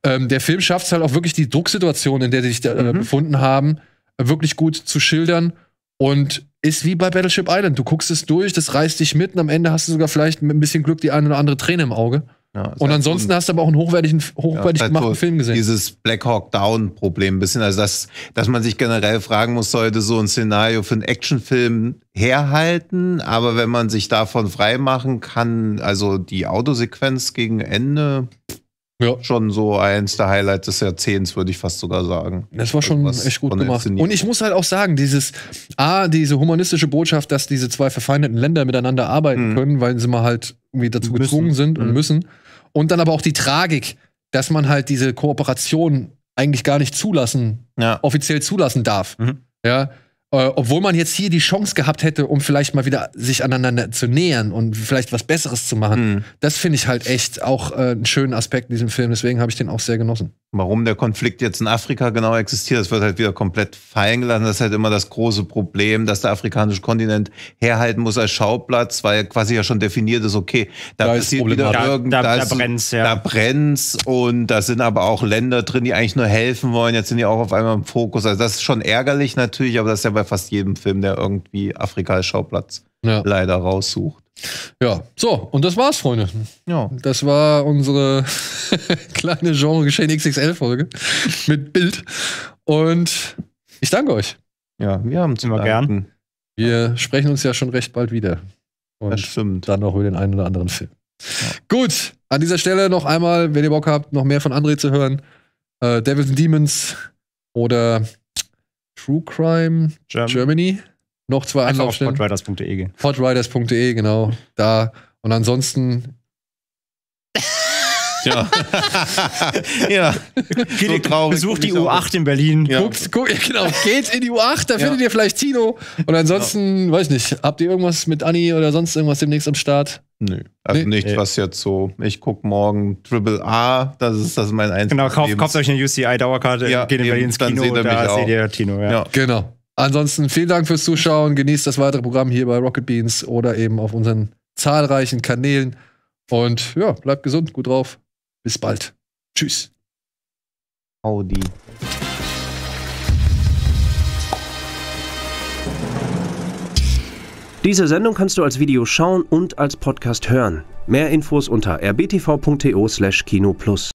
ähm, der Film schafft es halt auch wirklich, die Drucksituation, in der sie sich da, äh, mhm. befunden haben, wirklich gut zu schildern. Und ist wie bei Battleship Island. Du guckst es durch, das reißt dich mit und am Ende hast du sogar vielleicht mit ein bisschen Glück die eine oder andere Träne im Auge. Ja, und halt ansonsten hast du aber auch einen hochwertigen, hochwertig ja, halt gemachten so Film gesehen. Dieses Black Hawk Down Problem ein bisschen, also das, dass man sich generell fragen muss, sollte so ein Szenario für einen Actionfilm herhalten, aber wenn man sich davon frei machen kann, also die Autosequenz gegen Ende, pff, ja. Schon so eins der Highlights des Jahrzehnts, würde ich fast sogar sagen. Das war schon Irgendwas echt gut gemacht. Und ich muss halt auch sagen, dieses A, diese humanistische Botschaft, dass diese zwei verfeindeten Länder miteinander arbeiten mhm. können, weil sie mal halt irgendwie dazu müssen. gezwungen sind mhm. und müssen. Und dann aber auch die Tragik, dass man halt diese Kooperation eigentlich gar nicht zulassen, ja. offiziell zulassen darf. Mhm. Ja. Äh, obwohl man jetzt hier die Chance gehabt hätte, um vielleicht mal wieder sich aneinander zu nähern und vielleicht was Besseres zu machen. Mhm. Das finde ich halt echt auch äh, einen schönen Aspekt in diesem Film. Deswegen habe ich den auch sehr genossen. Warum der Konflikt jetzt in Afrika genau existiert, das wird halt wieder komplett fallen gelassen. Das ist halt immer das große Problem, dass der afrikanische Kontinent herhalten muss als Schauplatz, weil quasi ja schon definiert ist, okay, da, da passiert wieder irgendwas. Da, da, da brennt's, ja. Da brennt's und da sind aber auch Länder drin, die eigentlich nur helfen wollen. Jetzt sind die auch auf einmal im Fokus. Also das ist schon ärgerlich natürlich, aber das ist ja bei fast jedem Film, der irgendwie Afrika als Schauplatz ja. leider raussucht. Ja, so, und das war's, Freunde. Ja. Das war unsere *laughs* kleine Genre-Geschehen XXL-Folge mit Bild. Und ich danke euch. Ja, wir haben es immer gern. Wir sprechen uns ja schon recht bald wieder. Und das stimmt. Dann noch über den einen oder anderen Film. Ja. Gut, an dieser Stelle noch einmal, wenn ihr Bock habt, noch mehr von André zu hören, äh, Devils and Demons oder True Crime German. Germany. Noch zwei Anlaufstellen. Auf podriders.de gehen. Podriders.de, genau. Da. Und ansonsten *laughs* Ja. *laughs* ja. Geht, so traurig, besucht die U8 in Berlin. Ja. Guckt, guckt, genau. Geht in die U8, da ja. findet ihr vielleicht Tino. Und ansonsten, ja. weiß nicht, habt ihr irgendwas mit Anni oder sonst irgendwas demnächst am Start? Nö. Also nee. nichts, was jetzt so. Ich guck morgen Triple A, das ist das ist mein einziges. Genau, kauft, kauft euch eine UCI-Dauerkarte, ja, geht in Berlin ins Kino und da auch. seht ihr Tino. Ja. ja. Genau. Ansonsten vielen Dank fürs Zuschauen. Genießt das weitere Programm hier bei Rocket Beans oder eben auf unseren zahlreichen Kanälen. Und ja, bleibt gesund, gut drauf. Bis bald. Tschüss. Audi. Diese Sendung kannst du als Video schauen und als Podcast hören. Mehr Infos unter rbtv.to/kinoplus.